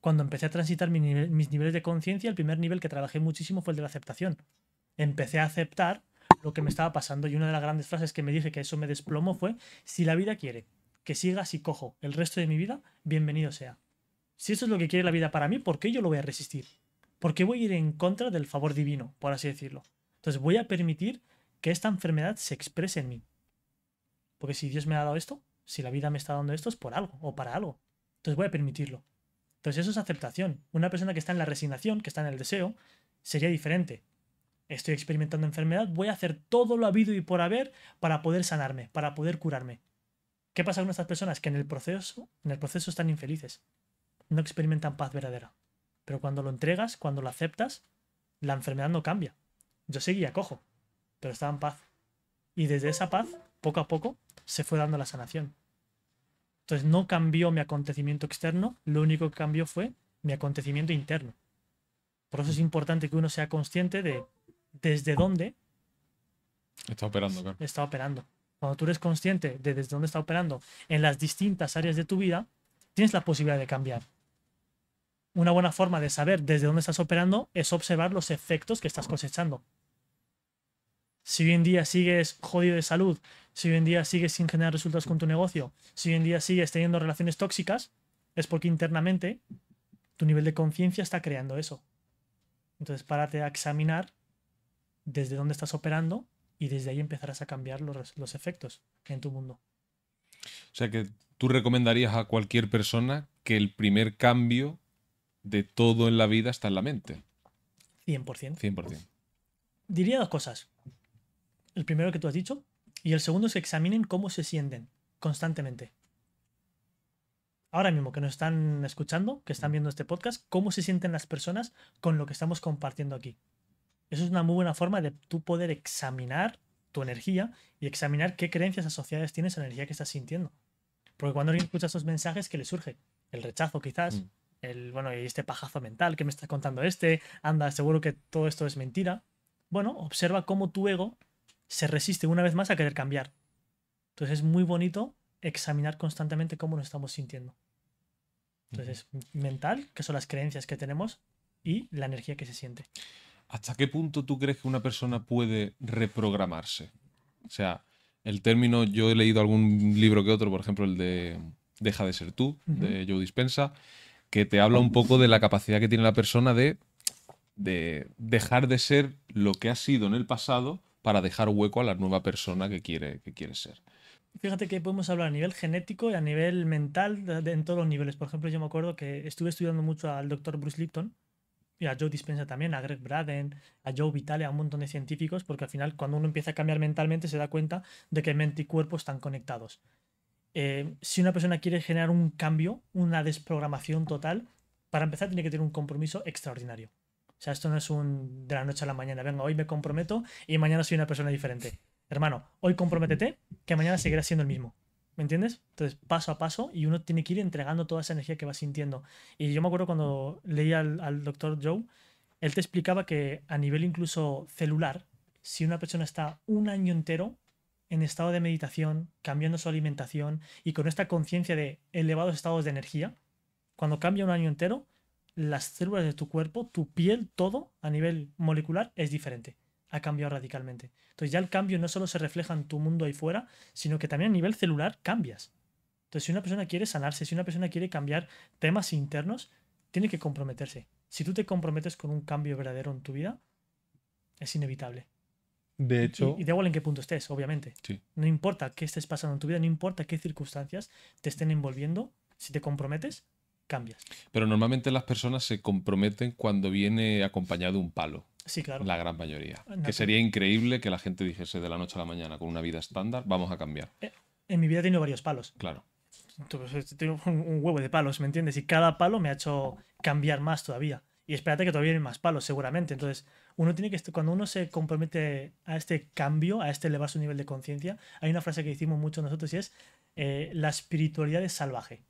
Cuando empecé a transitar mis niveles de conciencia, el primer nivel que trabajé muchísimo fue el de la aceptación. Empecé a aceptar lo que me estaba pasando y una de las grandes frases que me dije que eso me desplomó fue, si la vida quiere que siga así cojo el resto de mi vida, bienvenido sea. Si eso es lo que quiere la vida para mí, ¿por qué yo lo voy a resistir? ¿por qué voy a ir en contra del favor divino, por así decirlo. Entonces voy a permitir que esta enfermedad se exprese en mí. Porque si Dios me ha dado esto, si la vida me está dando esto, es por algo o para algo. Entonces voy a permitirlo. Entonces eso es aceptación. Una persona que está en la resignación, que está en el deseo, sería diferente. Estoy experimentando enfermedad, voy a hacer todo lo habido y por haber para poder sanarme, para poder curarme. ¿Qué pasa con estas personas que en el proceso, en el proceso están infelices? No experimentan paz verdadera. Pero cuando lo entregas, cuando lo aceptas, la enfermedad no cambia. Yo seguía cojo, pero estaba en paz. Y desde esa paz, poco a poco, se fue dando la sanación. Entonces no cambió mi acontecimiento externo, lo único que cambió fue mi acontecimiento interno. Por eso es importante que uno sea consciente de desde dónde está operando. Está operando. Cuando tú eres consciente de desde dónde está operando en las distintas áreas de tu vida, tienes la posibilidad de cambiar una buena forma de saber desde dónde estás operando es observar los efectos que estás cosechando. Si hoy en día sigues jodido de salud, si hoy en día sigues sin generar resultados con tu negocio, si hoy en día sigues teniendo relaciones tóxicas, es porque internamente tu nivel de conciencia está creando eso. Entonces, párate a examinar desde dónde estás operando y desde ahí empezarás a cambiar los, efectos en tu mundo. O sea que tú recomendarías a cualquier persona que el primer cambio de todo en la vida está en la mente. 100%. Diría dos cosas. El primero que tú has dicho y el segundo es que examinen cómo se sienten constantemente. Ahora mismo que nos están escuchando, que están viendo este podcast, cómo se sienten las personas con lo que estamos compartiendo aquí. Eso es una muy buena forma de tú poder examinar tu energía y examinar qué creencias asociadas tienes a la energía que estás sintiendo. Porque cuando alguien escucha esos mensajes, ¿qué le surge? El rechazo quizás, mm bueno, y este pajazo mental que me está contando este, anda, seguro que todo esto es mentira. Bueno, observa cómo tu ego se resiste una vez más a querer cambiar. Entonces es muy bonito examinar constantemente cómo nos estamos sintiendo. Entonces, mental, que son las creencias que tenemos, y la energía que se siente. ¿Hasta qué punto tú crees que una persona puede reprogramarse? O sea, el término, yo he leído algún libro que otro, por ejemplo, el de Deja de ser tú, de Joe Dispensa, que te habla un poco de la capacidad que tiene la persona de, de dejar de ser lo que ha sido en el pasado para dejar hueco a la nueva persona que quiere, que quiere ser. Fíjate que podemos hablar a nivel genético y a nivel mental en todos los niveles. Por ejemplo, yo me acuerdo que estuve estudiando mucho al doctor Bruce Lipton y a Joe Dispensa también, a Greg Braden, a Joe Vitale, a un montón de científicos, porque al final cuando uno empieza a cambiar mentalmente se da cuenta de que mente y cuerpo están conectados. Eh, si una persona quiere generar un cambio, una desprogramación total, para empezar tiene que tener un compromiso extraordinario. O sea, esto no es un de la noche a la mañana, venga, hoy me comprometo y mañana soy una persona diferente. Hermano, hoy comprométete, que mañana seguirás siendo el mismo. ¿Me entiendes? Entonces, paso a paso, y uno tiene que ir entregando toda esa energía que va sintiendo. Y yo me acuerdo cuando leí al doctor Joe, él te explicaba que a nivel incluso celular, si una persona está un año entero en estado de meditación, cambiando su alimentación y con esta conciencia de elevados estados de energía, cuando cambia un año entero, las células de tu cuerpo, tu piel, todo a nivel molecular es diferente. Ha cambiado radicalmente. Entonces ya el cambio no solo se refleja en tu mundo ahí fuera, sino que también a nivel celular cambias. Entonces si una persona quiere sanarse, si una persona quiere cambiar temas internos, tiene que comprometerse. Si tú te comprometes con un cambio verdadero en tu vida, es inevitable. De hecho. Y, de da igual en qué punto estés, obviamente. No importa qué estés pasando en tu vida, no importa qué circunstancias te estén envolviendo, si te comprometes, cambias. Pero normalmente las personas se comprometen cuando viene acompañado un palo. Sí, claro. La gran mayoría. que sería increíble que la gente dijese de la noche a la mañana con una vida estándar, vamos a cambiar. Eh, en mi vida he tenido varios palos. Claro. Pues, Tengo un huevo de palos, ¿me entiendes? Y cada palo me ha hecho cambiar más todavía. Y espérate que todavía hay más palos, seguramente. Entonces, uno tiene que, cuando uno se compromete a este cambio, a este elevar su nivel de conciencia, hay una frase que decimos mucho nosotros y es, eh, la espiritualidad es salvaje.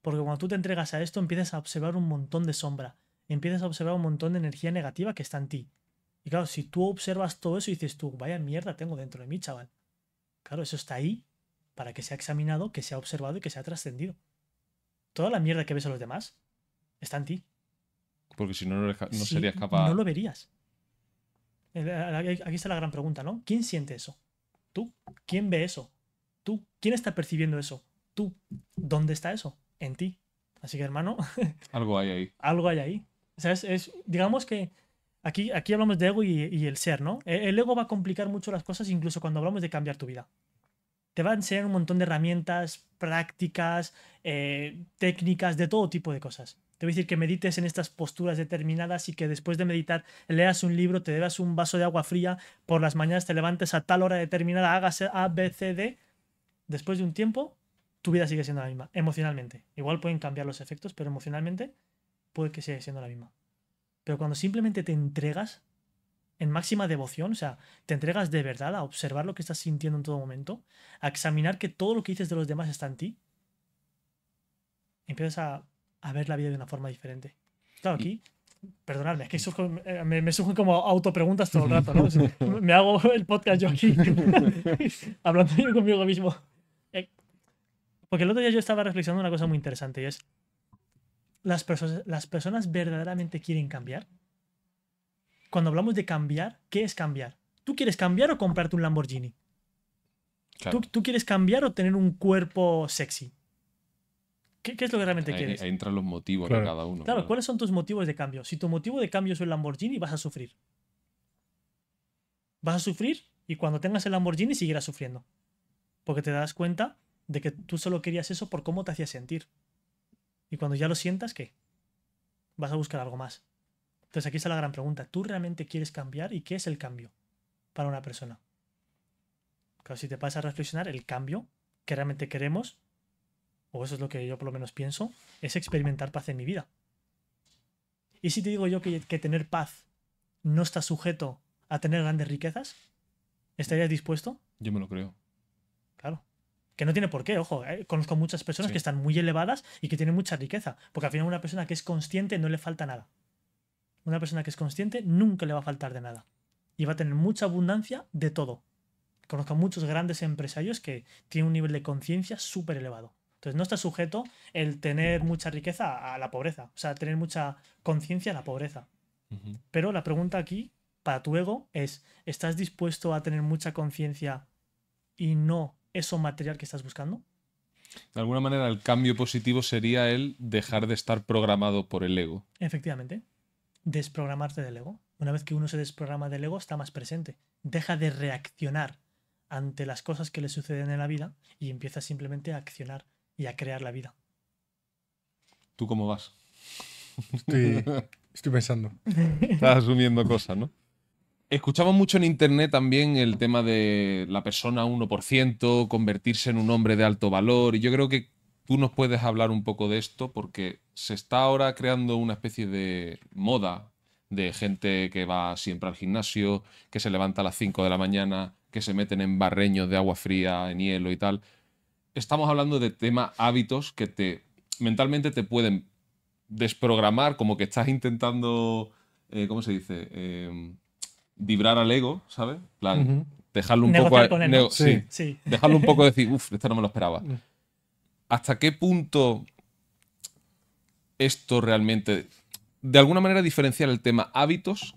Porque cuando tú te entregas a esto, empiezas a observar un montón de sombra, empiezas a observar un montón de energía negativa que está en ti. Y claro, si tú observas todo eso y dices tú, vaya mierda tengo dentro de mí, chaval. Claro, eso está ahí para que sea examinado, que sea observado y que sea trascendido. Toda la mierda que ves a los demás está en ti. Porque si no, no, serías capaz. No lo verías. Aquí está la gran pregunta, ¿no? ¿Quién siente eso? ¿Tú? ¿Quién ve eso? ¿Tú? ¿Quién está percibiendo eso? ¿Tú? ¿Dónde está eso? En ti. Así que, hermano. algo hay ahí. Algo hay ahí. O sea, es, digamos que aquí, aquí hablamos de ego y, el ser, ¿no? E, el, ego va a complicar mucho las cosas, incluso cuando hablamos de cambiar tu vida te van a enseñar un montón de herramientas, prácticas, eh, técnicas, de todo tipo de cosas te voy a decir que medites en estas posturas determinadas y que después de meditar leas un libro, te debas un vaso de agua fría, por las mañanas te levantes a tal hora determinada, hagas A, B, C, D, después de un tiempo, tu vida sigue siendo la misma, emocionalmente. Igual pueden cambiar los efectos, pero emocionalmente puede que siga siendo la misma. Pero cuando simplemente te entregas en máxima devoción, o sea, te entregas de verdad a observar lo que estás sintiendo en todo momento, a examinar que todo lo que dices de los demás está en ti, empiezas a a ver la vida de una forma diferente. estado aquí, perdonadme, es que eh, me, me, surgen como autopreguntas todo el rato, ¿no? me hago el podcast yo aquí, hablando conmigo mismo. Eh, porque el otro día yo estaba reflexionando una cosa muy interesante y es, ¿las, las personas verdaderamente quieren cambiar? Cuando hablamos de cambiar, ¿qué es cambiar? ¿Tú quieres cambiar o comprarte un Lamborghini? ¿Tú quieres cambiar o tener un cuerpo sexy? ¿Qué, es lo que realmente quieres? Ahí entran los motivos de cada uno. Claro, ¿cuáles son tus motivos de cambio? Si tu motivo de cambio es el Lamborghini, vas a sufrir. Vas a sufrir y cuando tengas el Lamborghini seguirás sufriendo. Porque te das cuenta de que tú solo querías eso por cómo te hacía sentir. Y cuando ya lo sientas, ¿qué? Vas a buscar algo más. Entonces aquí está la gran pregunta. ¿Tú realmente quieres cambiar y qué es el cambio para una persona? Claro, si te pasas a reflexionar, el cambio que realmente queremos o eso es lo que yo por lo menos pienso, es experimentar paz en mi vida. Y si te digo yo que, que tener paz no está sujeto a tener grandes riquezas, ¿estarías dispuesto? Yo me lo creo. Claro. Que no tiene por qué, ojo. Eh, conozco muchas personas que están muy elevadas y que tienen mucha riqueza. Porque al final una persona que es consciente no le falta nada. Una persona que es consciente nunca le va a faltar de nada. Y va a tener mucha abundancia de todo. Conozco muchos grandes empresarios que tienen un nivel de conciencia súper elevado. Entonces no está sujeto el tener mucha riqueza a la pobreza, o sea, tener mucha conciencia a la pobreza. Pero la pregunta aquí para tu ego es, ¿estás dispuesto a tener mucha conciencia y no eso material que estás buscando? De alguna manera, el cambio positivo sería el dejar de estar programado por el ego. Efectivamente. Desprogramarte del ego. Una vez que uno se desprograma del ego, está más presente. Deja de reaccionar ante las cosas que le suceden en la vida y empieza simplemente a accionar y a crear la vida. ¿Tú cómo vas? Estoy, pensando. Estás asumiendo cosas, ¿no? Escuchamos mucho en internet también el tema de la persona 1%, convertirse en un hombre de alto valor, y yo creo que tú nos puedes hablar un poco de esto porque se está ahora creando una especie de moda de gente que va siempre al gimnasio, que se levanta a las 5 de la mañana, que se meten en barreños de agua fría, en hielo y tal estamos hablando de tema hábitos que te mentalmente te pueden desprogramar, como que estás intentando, eh, ¿cómo se dice? Em, vibrar al ego, ¿sabes? plan, dejarlo un poco... sí, sí. Dejarlo un poco de decir, uff, esto no me lo esperaba. Mm. ¿Hasta qué punto esto realmente... De alguna manera diferenciar el tema hábitos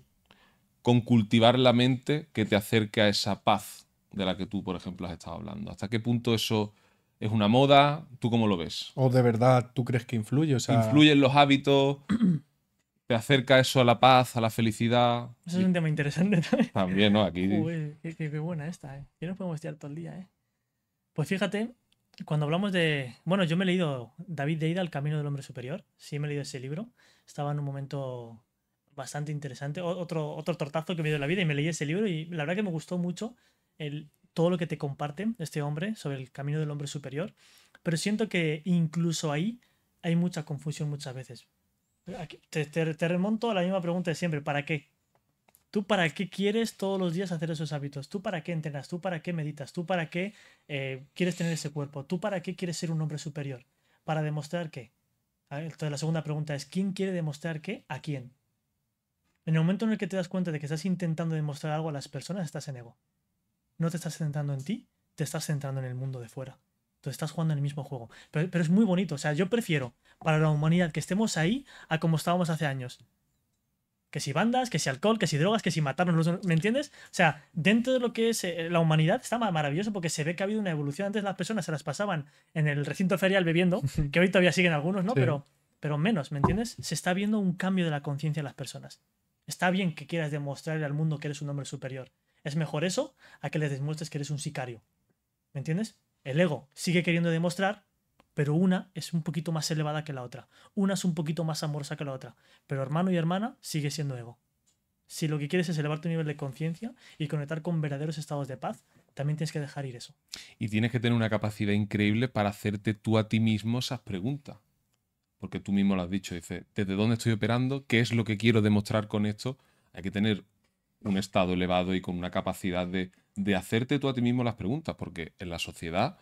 con cultivar la mente que te acerque a esa paz de la que tú, por ejemplo, has estado hablando. ¿Hasta qué punto eso es una moda, ¿tú cómo lo ves? ¿O de verdad tú crees que influye? O sea... los hábitos? ¿Te acerca eso a la paz, a la felicidad? Eso es un tema interesante también. También, ¿no? Aquí... qué, buena esta, ¿eh? Que nos podemos tirar todo el día, ¿eh? Pues fíjate, cuando hablamos de... Bueno, yo me he leído David Deida, El Camino del Hombre Superior. Sí, me he leído ese libro. Estaba en un momento bastante interesante. Otro, otro tortazo que me dio la vida y me leí ese libro y la verdad que me gustó mucho el todo lo que te comparte este hombre sobre el camino del hombre superior, pero siento que incluso ahí hay mucha confusión muchas veces. te, remonto a la misma pregunta de siempre, ¿para qué? ¿Tú para qué quieres todos los días hacer esos hábitos? ¿Tú para qué entrenas? ¿Tú para qué meditas? ¿Tú para qué eh, quieres tener ese cuerpo? ¿Tú para qué quieres ser un hombre superior? ¿Para demostrar qué? Entonces la segunda pregunta es, ¿quién quiere demostrar qué a quién? En el momento en el que te das cuenta de que estás intentando demostrar algo a las personas, estás en ego no te estás centrando en ti, te estás centrando en el mundo de fuera. Entonces estás jugando en el mismo juego. Pero, es muy bonito. O sea, yo prefiero para la humanidad que estemos ahí a como estábamos hace años. Que si bandas, que si alcohol, que si drogas, que si matarnos, ¿me entiendes? O sea, dentro de lo que es eh, la humanidad está maravilloso porque se ve que ha habido una evolución. Antes las personas se las pasaban en el recinto ferial bebiendo, que hoy todavía siguen algunos, ¿no? Pero, pero menos, ¿me entiendes? Se está viendo un cambio de la conciencia de las personas. Está bien que quieras demostrarle al mundo que eres un hombre superior, es mejor eso a que les demuestres que eres un sicario. ¿Me entiendes? El ego sigue queriendo demostrar, pero una es un poquito más elevada que la otra. Una es un poquito más amorosa que la otra. Pero hermano y hermana sigue siendo ego. Si lo que quieres es elevar tu nivel de conciencia y conectar con verdaderos estados de paz, también tienes que dejar ir eso. Y tienes que tener una capacidad increíble para hacerte tú a ti mismo esas preguntas. Porque tú mismo lo has dicho, dice ¿desde dónde estoy operando? ¿Qué es lo que quiero demostrar con esto? Hay que tener un estado elevado y con una capacidad de, hacerte tú a ti mismo las preguntas, porque en la sociedad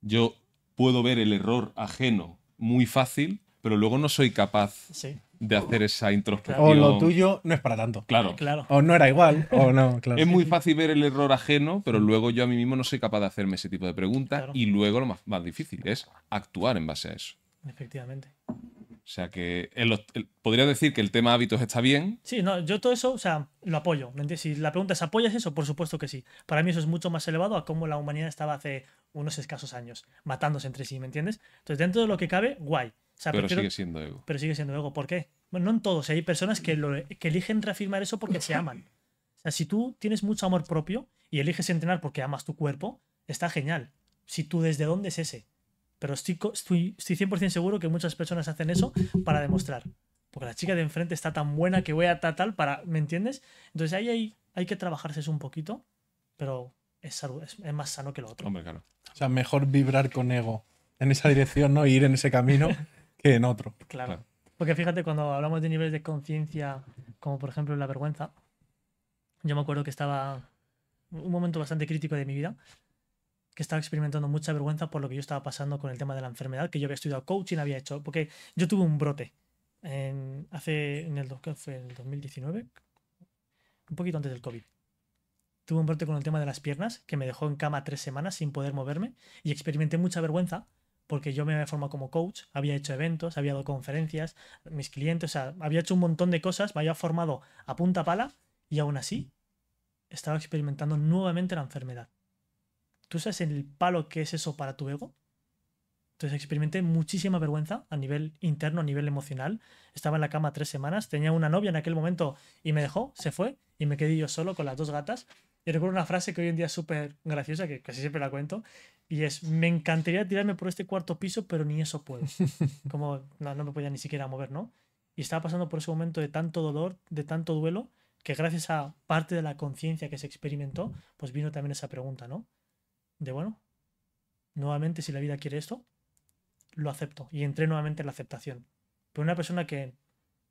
yo puedo ver el error ajeno muy fácil, pero luego no soy capaz de hacer esa introspección. O lo tuyo no es para tanto. Claro. claro. O no era igual, o no, claro. Es muy fácil ver el error ajeno, pero luego yo a mí mismo no soy capaz de hacerme ese tipo de preguntas y luego lo más, más difícil es actuar en base a eso. Efectivamente. O sea que podría decir que el tema hábitos está bien. Sí, no, yo todo eso, o sea, lo apoyo. Si la pregunta es ¿apoyas eso? Por supuesto que sí. Para mí eso es mucho más elevado a cómo la humanidad estaba hace unos escasos años, matándose entre sí, ¿me entiendes? Entonces, dentro de lo que cabe, guay. pero sigue siendo ego. Pero sigue siendo ego, ¿por qué? Bueno, no en todos, ¿eh? hay personas que, que eligen reafirmar eso porque se aman. O sea, si tú tienes mucho amor propio y eliges entrenar porque amas tu cuerpo, está genial. Si tú desde dónde es ese. Pero estoy, 100% seguro que muchas personas hacen eso para demostrar. Porque la chica de enfrente está tan buena que voy a tal para. ¿Me entiendes? Entonces ahí hay, hay que trabajarse eso un poquito, pero es, más sano que lo otro. Hombre, claro. O sea, mejor vibrar con ego en esa dirección, ¿no? ir en ese camino que en otro. Claro. claro. Porque fíjate, cuando hablamos de niveles de conciencia, como por ejemplo la vergüenza, yo me acuerdo que estaba un momento bastante crítico de mi vida que estaba experimentando mucha vergüenza por lo que yo estaba pasando con el tema de la enfermedad, que yo había estudiado coaching, había hecho, porque yo tuve un brote hace, en el, en el 2019, un poquito antes del COVID. Tuve un brote con el tema de las piernas, que me dejó en cama tres semanas sin poder moverme, y experimenté mucha vergüenza porque yo me había formado como coach, había hecho eventos, había dado conferencias, mis clientes, o sea, había hecho un montón de cosas, me había formado a punta pala, y aún así estaba experimentando nuevamente la enfermedad. ¿Tú sabes el palo que es eso para tu ego? Entonces experimenté muchísima vergüenza a nivel interno, a nivel emocional. Estaba en la cama tres semanas, tenía una novia en aquel momento y me dejó, se fue y me quedé yo solo con las dos gatas. Y recuerdo una frase que hoy en día es súper graciosa, que casi siempre la cuento, y es, me encantaría tirarme por este cuarto piso, pero ni eso puedo. Como no me podía ni siquiera mover, ¿no? Y estaba pasando por ese momento de tanto dolor, de tanto duelo, que gracias a parte de la conciencia que se experimentó, pues vino también esa pregunta, ¿no? de bueno, nuevamente si la vida quiere esto, lo acepto y entré nuevamente en la aceptación. Pero una persona que,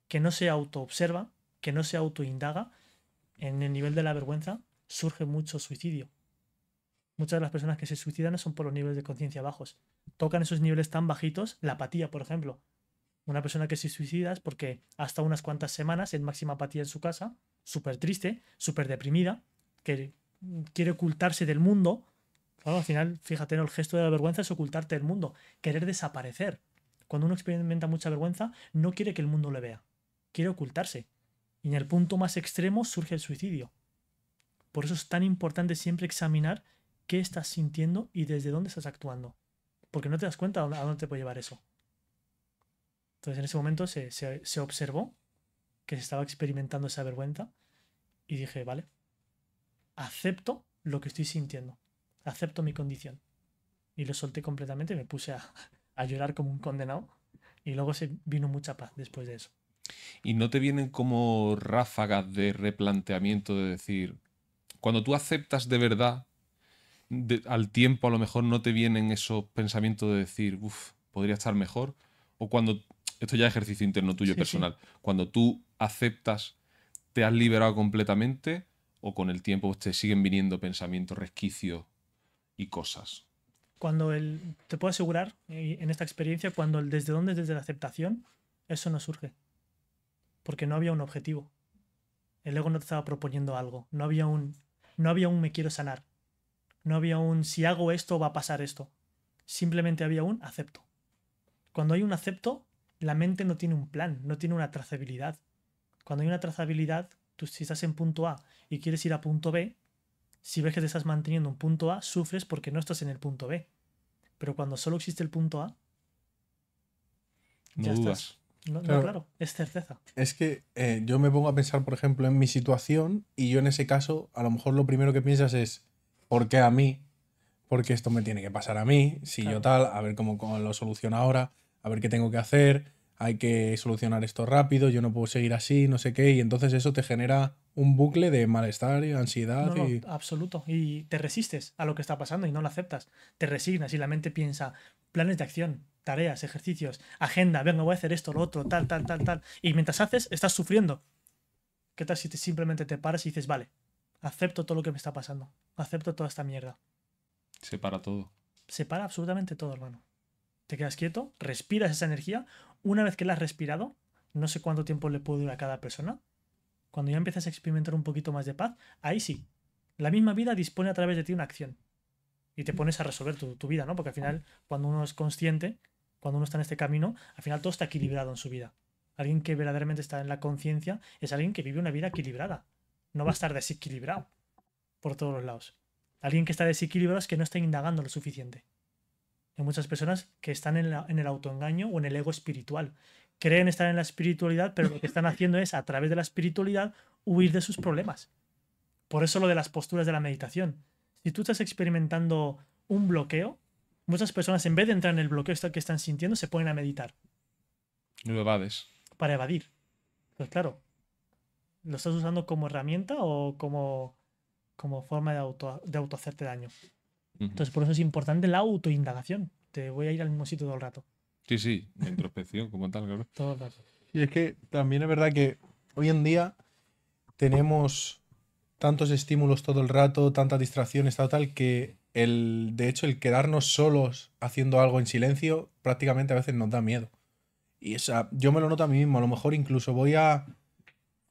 que no se auto-observa, que no se auto-indaga, en el nivel de la vergüenza surge mucho suicidio. Muchas de las personas que se suicidan son por los niveles de conciencia bajos. Tocan esos niveles tan bajitos, la apatía, por ejemplo. Una persona que se suicida es porque hasta unas cuantas semanas en máxima apatía en su casa, súper triste, súper deprimida, que quiere ocultarse del mundo al final, fíjate, el gesto de la vergüenza es ocultarte el mundo, querer desaparecer. Cuando uno experimenta mucha vergüenza, no quiere que el mundo le vea, quiere ocultarse. Y en el punto más extremo surge el suicidio. Por eso es tan importante siempre examinar qué estás sintiendo y desde dónde estás actuando. Porque no te das cuenta a dónde te puede llevar eso. Entonces en ese momento se observó que se estaba experimentando esa vergüenza y dije, vale, acepto lo que estoy sintiendo acepto mi condición. Y lo solté completamente, me puse a, llorar como un condenado y luego se vino mucha paz después de eso. ¿Y no te vienen como ráfagas de replanteamiento de decir, cuando tú aceptas de verdad, al tiempo a lo mejor no te vienen esos pensamientos de decir, uff, podría estar mejor? O cuando, esto ya es ejercicio interno tuyo personal, cuando tú aceptas, te has liberado completamente o con el tiempo te siguen viniendo pensamientos, resquicios y cosas. Cuando el, te puedo asegurar, eh, en esta experiencia, cuando el desde dónde, desde la aceptación, eso no surge. Porque no había un objetivo. El ego no te estaba proponiendo algo. No había un, no había un me quiero sanar. No había un si hago esto va a pasar esto. Simplemente había un acepto. Cuando hay un acepto, la mente no tiene un plan, no tiene una trazabilidad. Cuando hay una trazabilidad, tú si estás en punto A y quieres ir a punto B, si ves que te estás manteniendo un punto A, sufres porque no estás en el punto B. Pero cuando solo existe el punto A, ya estás. No, claro. es certeza. Es que eh, yo me pongo a pensar, por ejemplo, en mi situación y yo en ese caso, a lo mejor lo primero que piensas es, ¿por qué a mí? Porque esto me tiene que pasar a mí, si yo tal, a ver cómo, lo soluciono ahora, a ver qué tengo que hacer, hay que solucionar esto rápido, yo no puedo seguir así, no sé qué, y entonces eso te genera un bucle de malestar y ansiedad. y... absoluto, y te resistes a lo que está pasando y no lo aceptas, te resignas y la mente piensa planes de acción, tareas, ejercicios, agenda, venga, voy a hacer esto, lo otro, tal, tal, tal, tal, y mientras haces, estás sufriendo. ¿Qué tal si te, simplemente te paras y dices, vale, acepto todo lo que me está pasando, acepto toda esta mierda? Separa todo. Separa absolutamente todo, hermano. Te quedas quieto, respiras esa energía, una vez que la has respirado, no sé cuánto tiempo le puede durar a cada persona, cuando ya empiezas a experimentar un poquito más de paz, ahí sí, la misma vida dispone a través de ti una acción y te pones a resolver tu, vida, ¿no? Porque al final, cuando uno es consciente, cuando uno está en este camino, al final todo está equilibrado en su vida. Alguien que verdaderamente está en la conciencia es alguien que vive una vida equilibrada. No va a estar desequilibrado por todos los lados. Alguien que está desequilibrado es que no está indagando lo suficiente muchas personas que están en, el autoengaño o en el ego espiritual. Creen estar en la espiritualidad, pero lo que están haciendo es, a través de la espiritualidad, huir de sus problemas. Por eso lo de las posturas de la meditación. Si tú estás experimentando un bloqueo, muchas personas en vez de entrar en el bloqueo este que están sintiendo, se ponen a meditar. evades. Para evadir. Pues claro, ¿lo estás usando como herramienta o como, como forma de, auto, de daño? Entonces, por eso es importante la autoindagación. Te voy a ir al mismo sitio todo el rato. Sí, sí, introspección como tal, claro. Todo el Y es que también es verdad que hoy en día tenemos tantos estímulos todo el rato, tantas distracciones, tal, tal, que el, de hecho el quedarnos solos haciendo algo en silencio prácticamente a veces nos da miedo. Y esa, yo me lo noto a mí mismo, a lo mejor incluso voy a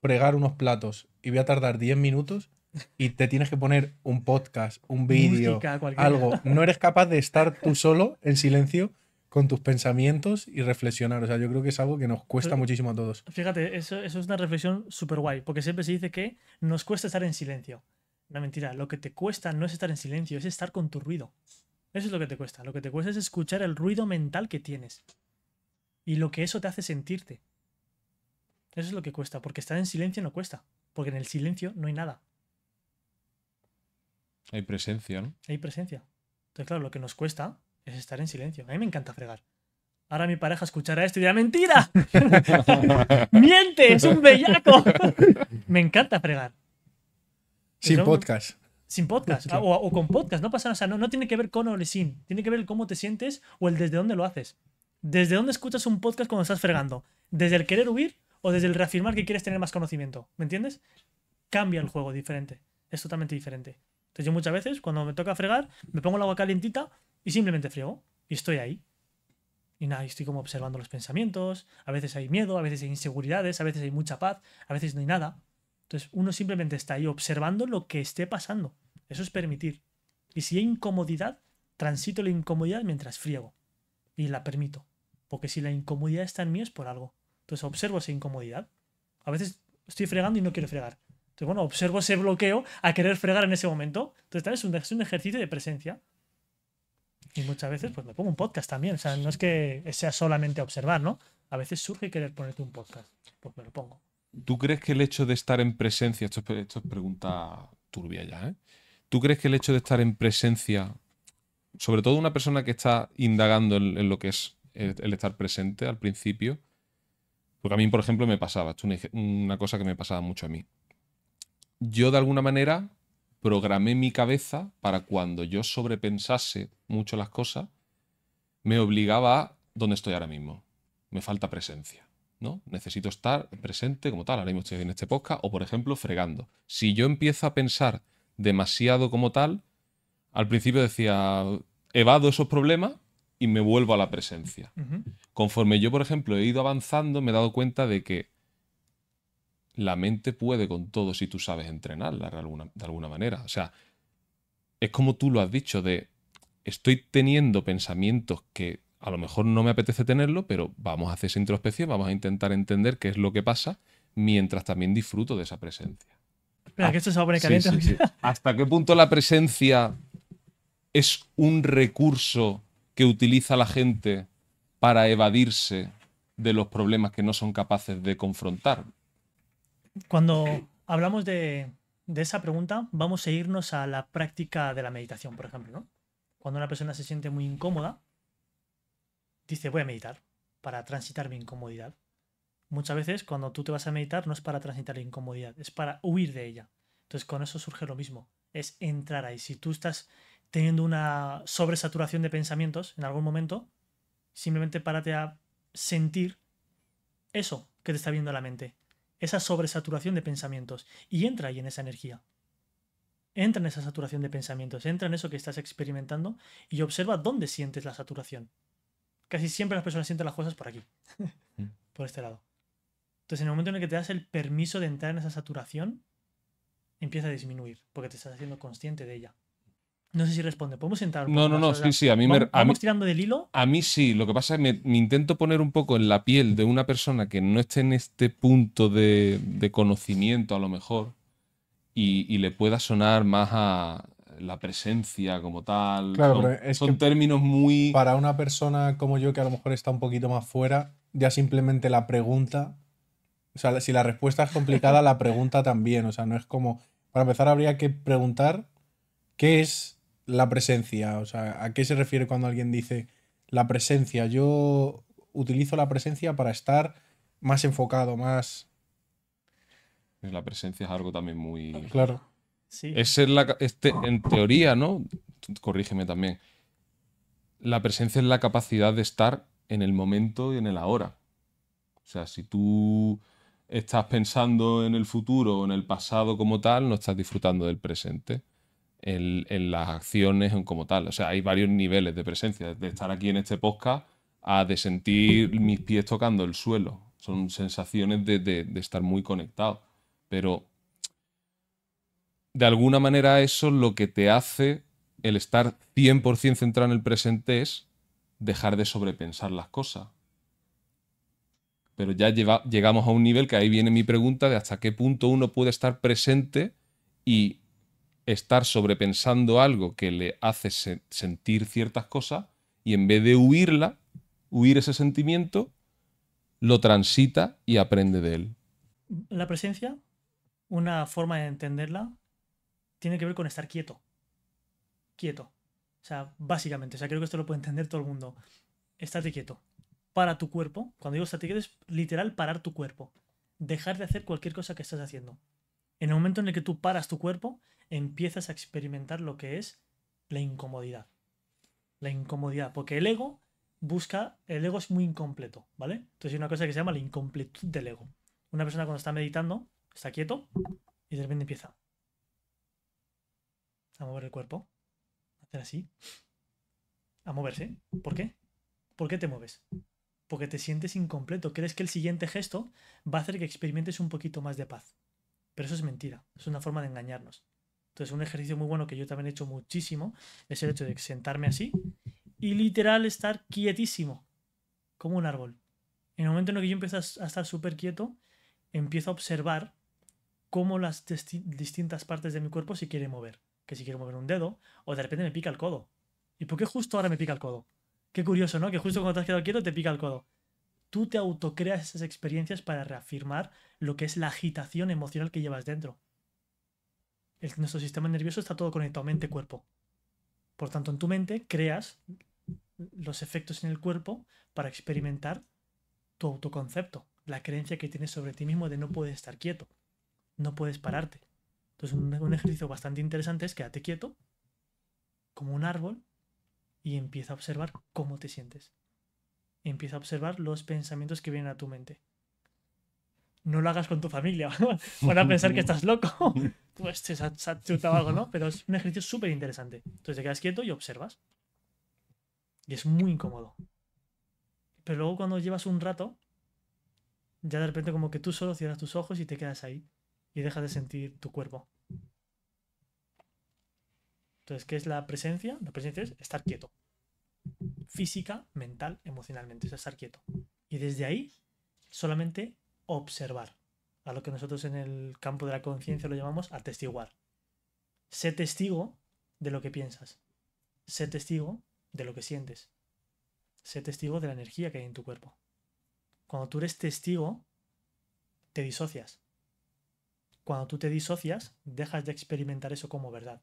fregar unos platos y voy a tardar 10 minutos y te tienes que poner un podcast, un vídeo, algo, no eres capaz de estar tú solo en silencio con tus pensamientos y reflexionar. O sea, yo creo que es algo que nos cuesta muchísimo a todos. Fíjate, eso, eso es una reflexión súper guay, porque siempre se dice que nos cuesta estar en silencio. Una mentira, lo que te cuesta no es estar en silencio, es estar con tu ruido. Eso es lo que te cuesta. Lo que te cuesta es escuchar el ruido mental que tienes. Y lo que eso te hace sentirte. Eso es lo que cuesta, porque estar en silencio no cuesta, porque en el silencio no hay nada. Hay presencia, ¿no? Hay presencia. Entonces, claro, lo que nos cuesta es estar en silencio. A mí me encanta fregar. Ahora mi pareja escuchará esto y dirá, ¡mentira! ¡Miente! ¡Es un bellaco! me encanta fregar. Sin podcast. Sin podcast. O, con podcast. No pasa O sea, no, tiene que ver con o sin. Tiene que ver cómo te sientes o el desde dónde lo haces. ¿Desde dónde escuchas un podcast cuando estás fregando? ¿Desde el querer huir o desde el reafirmar que quieres tener más conocimiento? ¿Me entiendes? Cambia el juego diferente. Es totalmente diferente. Entonces yo muchas veces cuando me toca fregar, me pongo el agua calientita y simplemente friego. Y estoy ahí. Y nada, estoy como observando los pensamientos. A veces hay miedo, a veces hay inseguridades, a veces hay mucha paz, a veces no hay nada. Entonces uno simplemente está ahí observando lo que esté pasando. Eso es permitir. Y si hay incomodidad, transito la incomodidad mientras friego. Y la permito. Porque si la incomodidad está en mí es por algo. Entonces observo esa incomodidad. A veces estoy fregando y no quiero fregar bueno, observo ese bloqueo a querer fregar en ese momento. Entonces, tal es un, es un ejercicio de presencia. Y muchas veces, pues me pongo un podcast también. O sea, no es que sea solamente observar, ¿no? A veces surge querer ponerte un podcast. Pues me lo pongo. ¿Tú crees que el hecho de estar en presencia, esto es, pregunta turbia ya, ¿eh? ¿Tú crees que el hecho de estar en presencia, sobre todo una persona que está indagando en, lo que es el, estar presente al principio, porque a mí, por ejemplo, me pasaba, esto es una cosa que me pasaba mucho a mí, yo de alguna manera programé mi cabeza para cuando yo sobrepensase mucho las cosas, me obligaba a donde estoy ahora mismo. Me falta presencia. ¿no? Necesito estar presente como tal. Ahora mismo estoy en este podcast o, por ejemplo, fregando. Si yo empiezo a pensar demasiado como tal, al principio decía, evado esos problemas y me vuelvo a la presencia. Conforme yo, por ejemplo, he ido avanzando, me he dado cuenta de que la mente puede con todo si tú sabes entrenarla de alguna, de alguna manera. O sea, es como tú lo has dicho, de estoy teniendo pensamientos que a lo mejor no me apetece tenerlo, pero vamos a hacer esa introspección, vamos a intentar entender qué es lo que pasa mientras también disfruto de esa presencia. que esto se va ¿Hasta qué punto la presencia es un recurso que utiliza la gente para evadirse de los problemas que no son capaces de confrontar? cuando hablamos de, esa pregunta, vamos a irnos a la práctica de la meditación, por ejemplo, ¿no? Cuando una persona se siente muy incómoda, dice, voy a meditar para transitar mi incomodidad. Muchas veces cuando tú te vas a meditar no es para transitar la incomodidad, es para huir de ella. Entonces con eso surge lo mismo, es entrar ahí. Si tú estás teniendo una sobresaturación de pensamientos en algún momento, simplemente párate a sentir eso que te está viendo la mente esa sobresaturación de pensamientos y entra ahí en esa energía. Entra en esa saturación de pensamientos, entra en eso que estás experimentando y observa dónde sientes la saturación. Casi siempre las personas sienten las cosas por aquí, mm. por este lado. Entonces, en el momento en el que te das el permiso de entrar en esa saturación, empieza a disminuir, porque te estás haciendo consciente de ella. No sé si responde. ¿Podemos sentar? No, no, no, sí, sí. A mí me. a tirando del hilo? A mí sí. Lo que pasa es que me, intento poner un poco en la piel de una persona que no esté en este punto de, conocimiento, a lo mejor, y, le pueda sonar más a la presencia como tal. Claro, son, términos muy. Para una persona como yo, que a lo mejor está un poquito más fuera, ya simplemente la pregunta. O sea, si la respuesta es complicada, la pregunta también. O sea, no es como. Para empezar, habría que preguntar qué es la presencia? O sea, ¿a qué se refiere cuando alguien dice la presencia? Yo utilizo la presencia para estar más enfocado, más. Pues la presencia es algo también muy. Claro. Sí. Es en, la, este, en teoría, ¿no? Corrígeme también. La presencia es la capacidad de estar en el momento y en el ahora. O sea, si tú estás pensando en el futuro o en el pasado como tal, no estás disfrutando del presente en, las acciones como tal. O sea, hay varios niveles de presencia, de estar aquí en este podcast a de sentir mis pies tocando el suelo. Son sensaciones de, estar muy conectado. Pero de alguna manera eso lo que te hace el estar 100% centrado en el presente es dejar de sobrepensar las cosas. Pero ya llegamos a un nivel que ahí viene mi pregunta de hasta qué punto uno puede estar presente y estar sobrepensando algo que le hace sentir ciertas cosas y en vez de huirla, huir ese sentimiento, lo transita y aprende de él. La presencia, una forma de entenderla, tiene que ver con estar quieto. Quieto. O sea, básicamente, o sea, creo que esto lo puede entender todo el mundo. Estarte quieto. Para tu cuerpo, cuando digo estar quieto es literal parar tu cuerpo. Dejar de hacer cualquier cosa que estás haciendo. En el momento en el que tú paras tu cuerpo, empiezas a experimentar lo que es la incomodidad. La incomodidad, porque el ego busca, el ego es muy incompleto, ¿vale? Entonces hay una cosa que se llama la incompletud del ego. Una persona cuando está meditando, está quieto y de repente empieza a mover el cuerpo, a hacer así, a moverse. ¿Por qué? ¿Por qué te mueves? Porque te sientes incompleto. Crees que el siguiente gesto va a hacer que experimentes un poquito más de paz. Pero eso es mentira, es una forma de engañarnos. Entonces, un ejercicio muy bueno que yo también he hecho muchísimo es el hecho de sentarme así y literal estar quietísimo, como un árbol. En el momento en el que yo empiezo a estar súper quieto, empiezo a observar cómo las distintas partes de mi cuerpo se quieren mover. Que si quiero mover un dedo, o de repente me pica el codo. ¿Y por qué justo ahora me pica el codo? Qué curioso, ¿no? Que justo cuando te has quedado quieto te pica el codo tú te autocreas esas experiencias para reafirmar lo que es la agitación emocional que llevas dentro. nuestro sistema nervioso está todo conectado mente-cuerpo. Por tanto, en tu mente creas los efectos en el cuerpo para experimentar tu autoconcepto, la creencia que tienes sobre ti mismo de no puedes estar quieto, no puedes pararte. Entonces, un, un ejercicio bastante interesante es quédate quieto, como un árbol, y empieza a observar cómo te sientes. Empieza a observar los pensamientos que vienen a tu mente. No lo hagas con tu familia. Van a pensar que estás loco. pues te este, se ha chutado algo, ¿no? Pero es un ejercicio súper interesante. Entonces te quedas quieto y observas. Y es muy incómodo. Pero luego cuando llevas un rato, ya de repente como que tú solo cierras tus ojos y te quedas ahí. Y dejas de sentir tu cuerpo. Entonces, ¿qué es la presencia? La presencia es estar quieto física, mental, emocionalmente. es estar quieto. Y desde ahí, solamente observar. A lo que nosotros en el campo de la conciencia lo llamamos atestiguar. Sé testigo de lo que piensas. Sé testigo de lo que sientes. Sé testigo de la energía que hay en tu cuerpo. Cuando tú eres testigo, te disocias. Cuando tú te disocias, dejas de experimentar eso como verdad.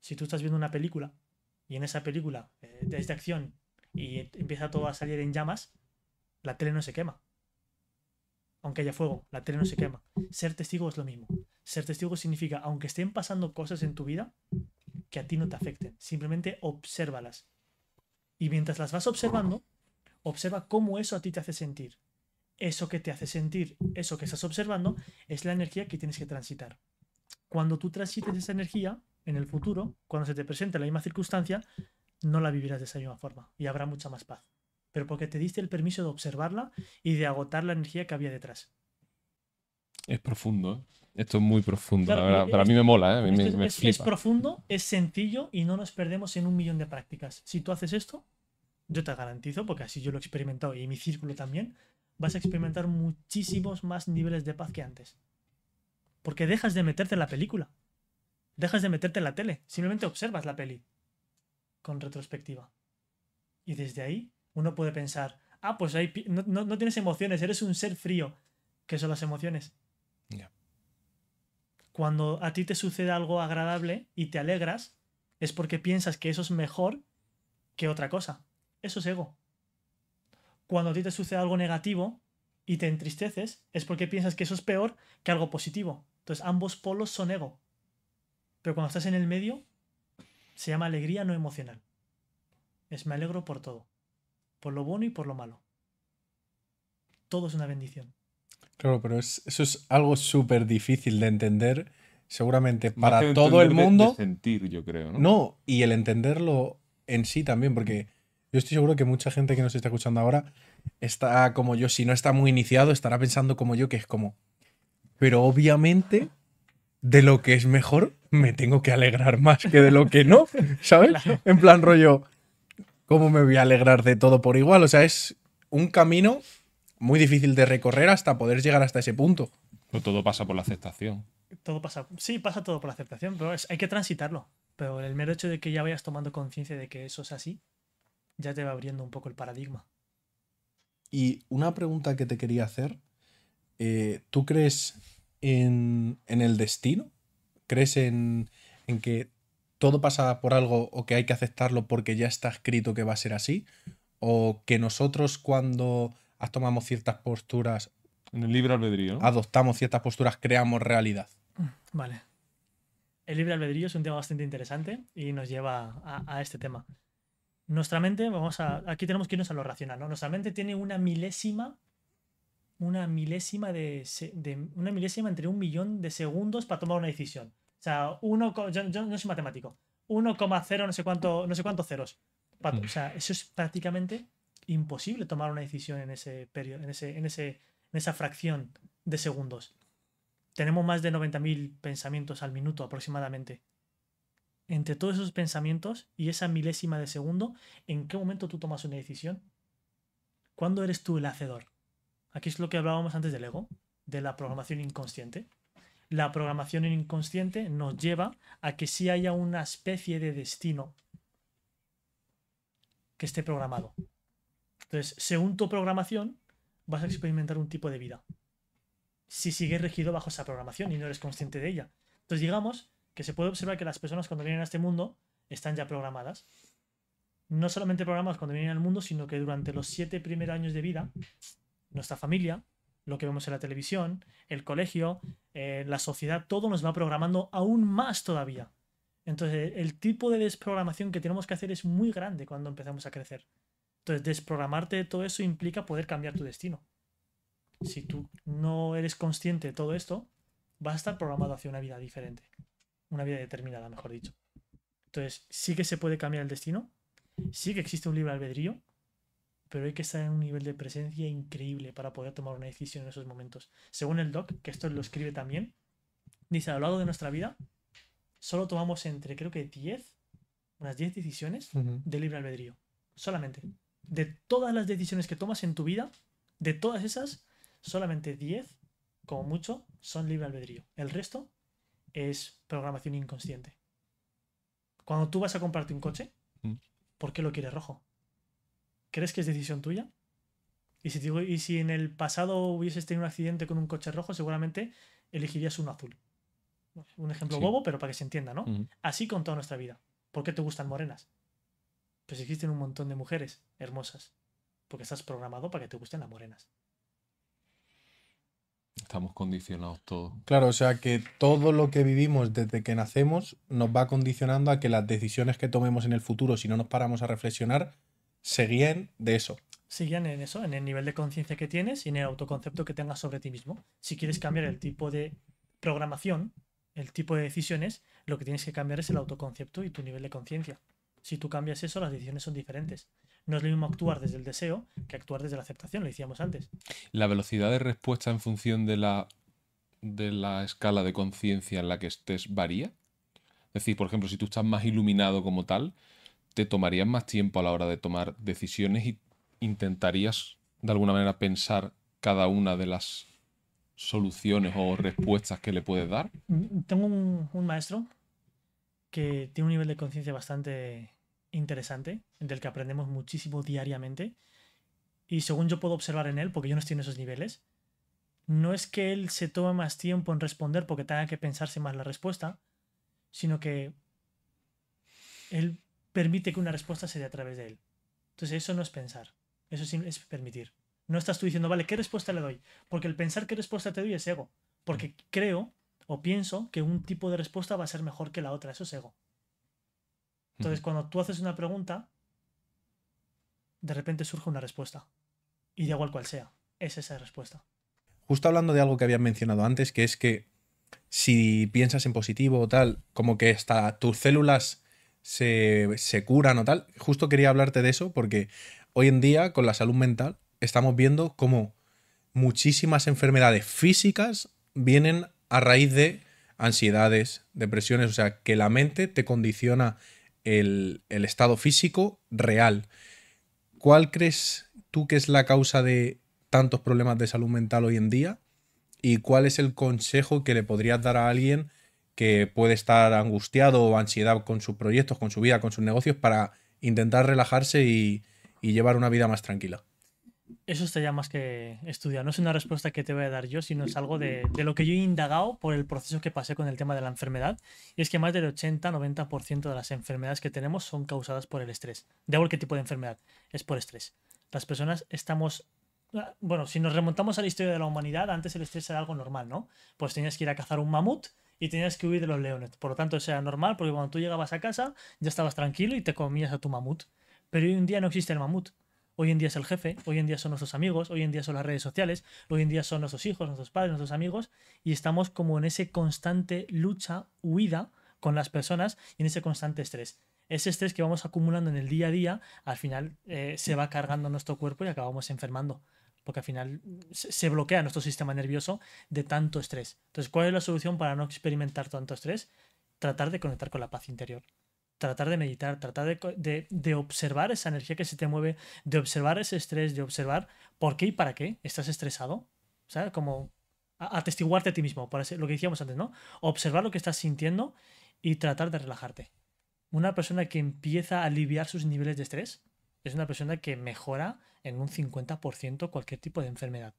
Si tú estás viendo una película y en esa película eh, es acción y empieza todo a salir en llamas, la tele no se quema. Aunque haya fuego, la tele no se quema. Ser testigo es lo mismo. Ser testigo significa, aunque estén pasando cosas en tu vida, que a ti no te afecten. Simplemente obsérvalas. Y mientras las vas observando, observa cómo eso a ti te hace sentir. Eso que te hace sentir, eso que estás observando, es la energía que tienes que transitar. Cuando tú transites esa energía, en el futuro, cuando se te presente la misma circunstancia, no la vivirás de esa misma forma y habrá mucha más paz. Pero porque te diste el permiso de observarla y de agotar la energía que había detrás. Es profundo, ¿eh? Esto es muy profundo, eh, Para mí me mola, ¿eh? es, profundo, es sencillo y no nos perdemos en un millón de prácticas. Si tú haces esto, yo te garantizo, porque así yo lo he experimentado y mi círculo también, vas a experimentar muchísimos más niveles de paz que antes. Porque dejas de meterte en la película. Dejas de meterte en la tele. Simplemente observas la peli con retrospectiva. Y desde ahí uno puede pensar, ah, pues no, tienes emociones, eres un ser frío. que son las emociones? Cuando a ti te sucede algo agradable y te alegras, es porque piensas que eso es mejor que otra cosa. Eso es ego. Cuando a ti te sucede algo negativo y te entristeces, es porque piensas que eso es peor que algo positivo. Entonces ambos polos son ego. Pero cuando estás en el medio, se llama alegría no emocional. Es me alegro por todo, por lo bueno y por lo malo. Todo es una bendición. Claro, pero eso es algo súper difícil de entender, seguramente para todo el mundo. sentir, yo creo, ¿no? No, y el entenderlo en sí también, porque yo estoy seguro que mucha gente que nos está escuchando ahora está como yo, si no está muy iniciado, estará pensando como yo, que es como. Pero obviamente de lo que es mejor me tengo que alegrar más que de lo que no, ¿sabes? En plan rollo, ¿cómo me voy a alegrar de todo por igual? O sea, es un camino muy difícil de recorrer hasta poder llegar hasta ese punto. todo pasa por la aceptación. Todo pasa, sí, pasa todo por la aceptación, pero hay que transitarlo. Pero el mero hecho de que ya vayas tomando conciencia de que eso es así, ya te va abriendo un poco el paradigma. Y una pregunta que te quería hacer, eh, ¿tú crees en, el destino? ¿Crees en, que todo pasa por algo o que hay que aceptarlo porque ya está escrito que va a ser así? ¿O que nosotros cuando tomamos ciertas posturas... En el albedrío. Adoptamos ciertas posturas, creamos realidad. Mm, vale. El libre albedrío es un tema bastante interesante y nos lleva a, a este tema. Nuestra mente, vamos a... Aquí tenemos que irnos a lo racional, ¿no? Nuestra mente tiene una milésima una milésima de, una milésima entre un millón de segundos para tomar una decisión. O sea, uno, yo, no soy matemático. 1,0 no sé cuánto, no sé cuántos ceros. o sea, eso es prácticamente imposible tomar una decisión en ese periodo, en ese, en en esa fracción de segundos. Tenemos más de 90.000 pensamientos al minuto aproximadamente. Entre todos esos pensamientos y esa milésima de segundo, ¿en qué momento tú tomas una decisión? ¿Cuándo eres tú el hacedor? Aquí es lo que hablábamos antes del ego, de la programación inconsciente. La programación inconsciente nos lleva a que sí haya una especie de destino que esté programado. Entonces, según tu programación, vas a experimentar un tipo de vida. Si sigues regido bajo esa programación y no eres consciente de ella. Entonces, digamos que se puede observar que las personas cuando vienen a este mundo están ya programadas. No solamente programadas cuando vienen al mundo, sino que durante los siete primeros años de vida nuestra familia, lo que vemos en la televisión, el colegio, eh, la sociedad, todo nos va programando aún más todavía. Entonces, el tipo de desprogramación que tenemos que hacer es muy grande cuando empezamos a crecer. Entonces, desprogramarte de todo eso implica poder cambiar tu destino. Si tú no eres consciente de todo esto, vas a estar programado hacia una vida diferente. Una vida determinada, mejor dicho. Entonces, sí que se puede cambiar el destino, sí que existe un libre albedrío, pero hay que estar en un nivel de presencia increíble para poder tomar una decisión en esos momentos. Según el doc, que esto lo escribe también, dice, a lo de nuestra vida, solo tomamos entre, creo que 10, unas 10 decisiones de libre albedrío. Solamente. De todas las decisiones que tomas en tu vida, de todas esas, solamente 10, como mucho, son libre albedrío. El resto es programación inconsciente. Cuando tú vas a comprarte un coche, ¿por qué lo quieres rojo? ¿crees que es decisión tuya? Y si, digo, y si en el pasado hubieses tenido un accidente con un coche rojo, seguramente elegirías uno azul. Un ejemplo bobo, pero para que se entienda, ¿no? Así con toda nuestra vida. ¿Por qué te gustan morenas? Pues existen un montón de mujeres hermosas. Porque estás programado para que te gusten las morenas. Estamos condicionados todos. Claro, o sea que todo lo que vivimos desde que nacemos nos va condicionando a que las decisiones que tomemos en el futuro, si no nos paramos a reflexionar, seguían de eso. Seguían en eso, en el nivel de conciencia que tienes y en el autoconcepto que tengas sobre ti mismo. Si quieres cambiar el tipo de programación, el tipo de decisiones, lo que tienes que cambiar es el autoconcepto y tu nivel de conciencia. Si tú cambias eso, las decisiones son diferentes. No es lo mismo actuar desde el deseo que actuar desde la aceptación, lo decíamos antes. La velocidad de respuesta en función de la, de la escala de conciencia en la que estés varía. Es decir, por ejemplo, si tú estás más iluminado como tal, te tomarías más tiempo a la hora de tomar decisiones y intentarías de alguna manera pensar cada una de las soluciones o respuestas que le puedes dar? Mm, tengo un, maestro que tiene un nivel de conciencia bastante interesante, del que aprendemos muchísimo diariamente. Y según yo puedo observar en él, porque yo no estoy en esos niveles, no es que él se tome más tiempo en responder porque tenga que pensarse más la respuesta, sino que él permite que una respuesta se dé a través de él. Entonces eso no es pensar, eso es, permitir. No estás tú diciendo, vale, ¿qué respuesta le doy? Porque el pensar qué respuesta te doy es ego. Porque creo o pienso que un tipo de respuesta va a ser mejor que la otra, eso es ego. Entonces cuando tú haces una pregunta, de repente surge una respuesta. Y da igual cual sea, es esa respuesta. Justo hablando de algo que habían mencionado antes, que es que si piensas en positivo o tal, como que hasta tus células se, se curan o tal. Justo quería hablarte de eso porque hoy en día con la salud mental estamos viendo cómo muchísimas enfermedades físicas vienen a raíz de ansiedades, depresiones, o sea, que la mente te condiciona el, el, estado físico real. ¿Cuál crees tú que es la causa de tantos problemas de salud mental hoy en día? ¿Y cuál es el consejo que le podrías dar a alguien que puede estar angustiado o ansiedad con sus proyectos, con su vida, con sus negocios, para intentar relajarse y, llevar una vida más tranquila. Eso está ya más que estudiado. No es una respuesta que te voy a dar yo, sino es algo de, lo que yo he indagado por el proceso que pasé con el tema de la enfermedad. Y es que más del 80-90% de las enfermedades que tenemos son causadas por el estrés. De qué tipo de enfermedad, es por estrés. Las personas estamos. Bueno, si nos remontamos a la historia de la humanidad, antes el estrés era algo normal, ¿no? Pues tenías que ir a cazar un mamut y tenías que huir de los leones. Por lo tanto, eso era normal porque cuando tú llegabas a casa ya estabas tranquilo y te comías a tu mamut. Pero hoy en día no existe el mamut. Hoy en día es el jefe, hoy en día son nuestros amigos, hoy en día son las redes sociales, hoy en día son nuestros hijos, nuestros padres, nuestros amigos y estamos como en ese constante lucha, huida con las personas y en ese constante estrés ese estrés que vamos acumulando en el día a día, al final eh, se va cargando nuestro cuerpo y acabamos enfermando porque al final mm, se bloquea nuestro sistema nervioso de tanto estrés. Entonces, ¿cuál es la solución para no experimentar tanto estrés? Tratar de conectar con la paz interior. Tratar de meditar, tratar de, observar esa energía que se te mueve, de observar ese estrés, de observar por qué y para qué estás estresado. O sea, Como atestiguarte a ti mismo, por lo que decíamos antes, ¿no? Observar lo que estás sintiendo y tratar de relajarte. Una persona que empieza a aliviar sus niveles de estrés es una persona que mejora en un 50% cualquier tipo de enfermedad.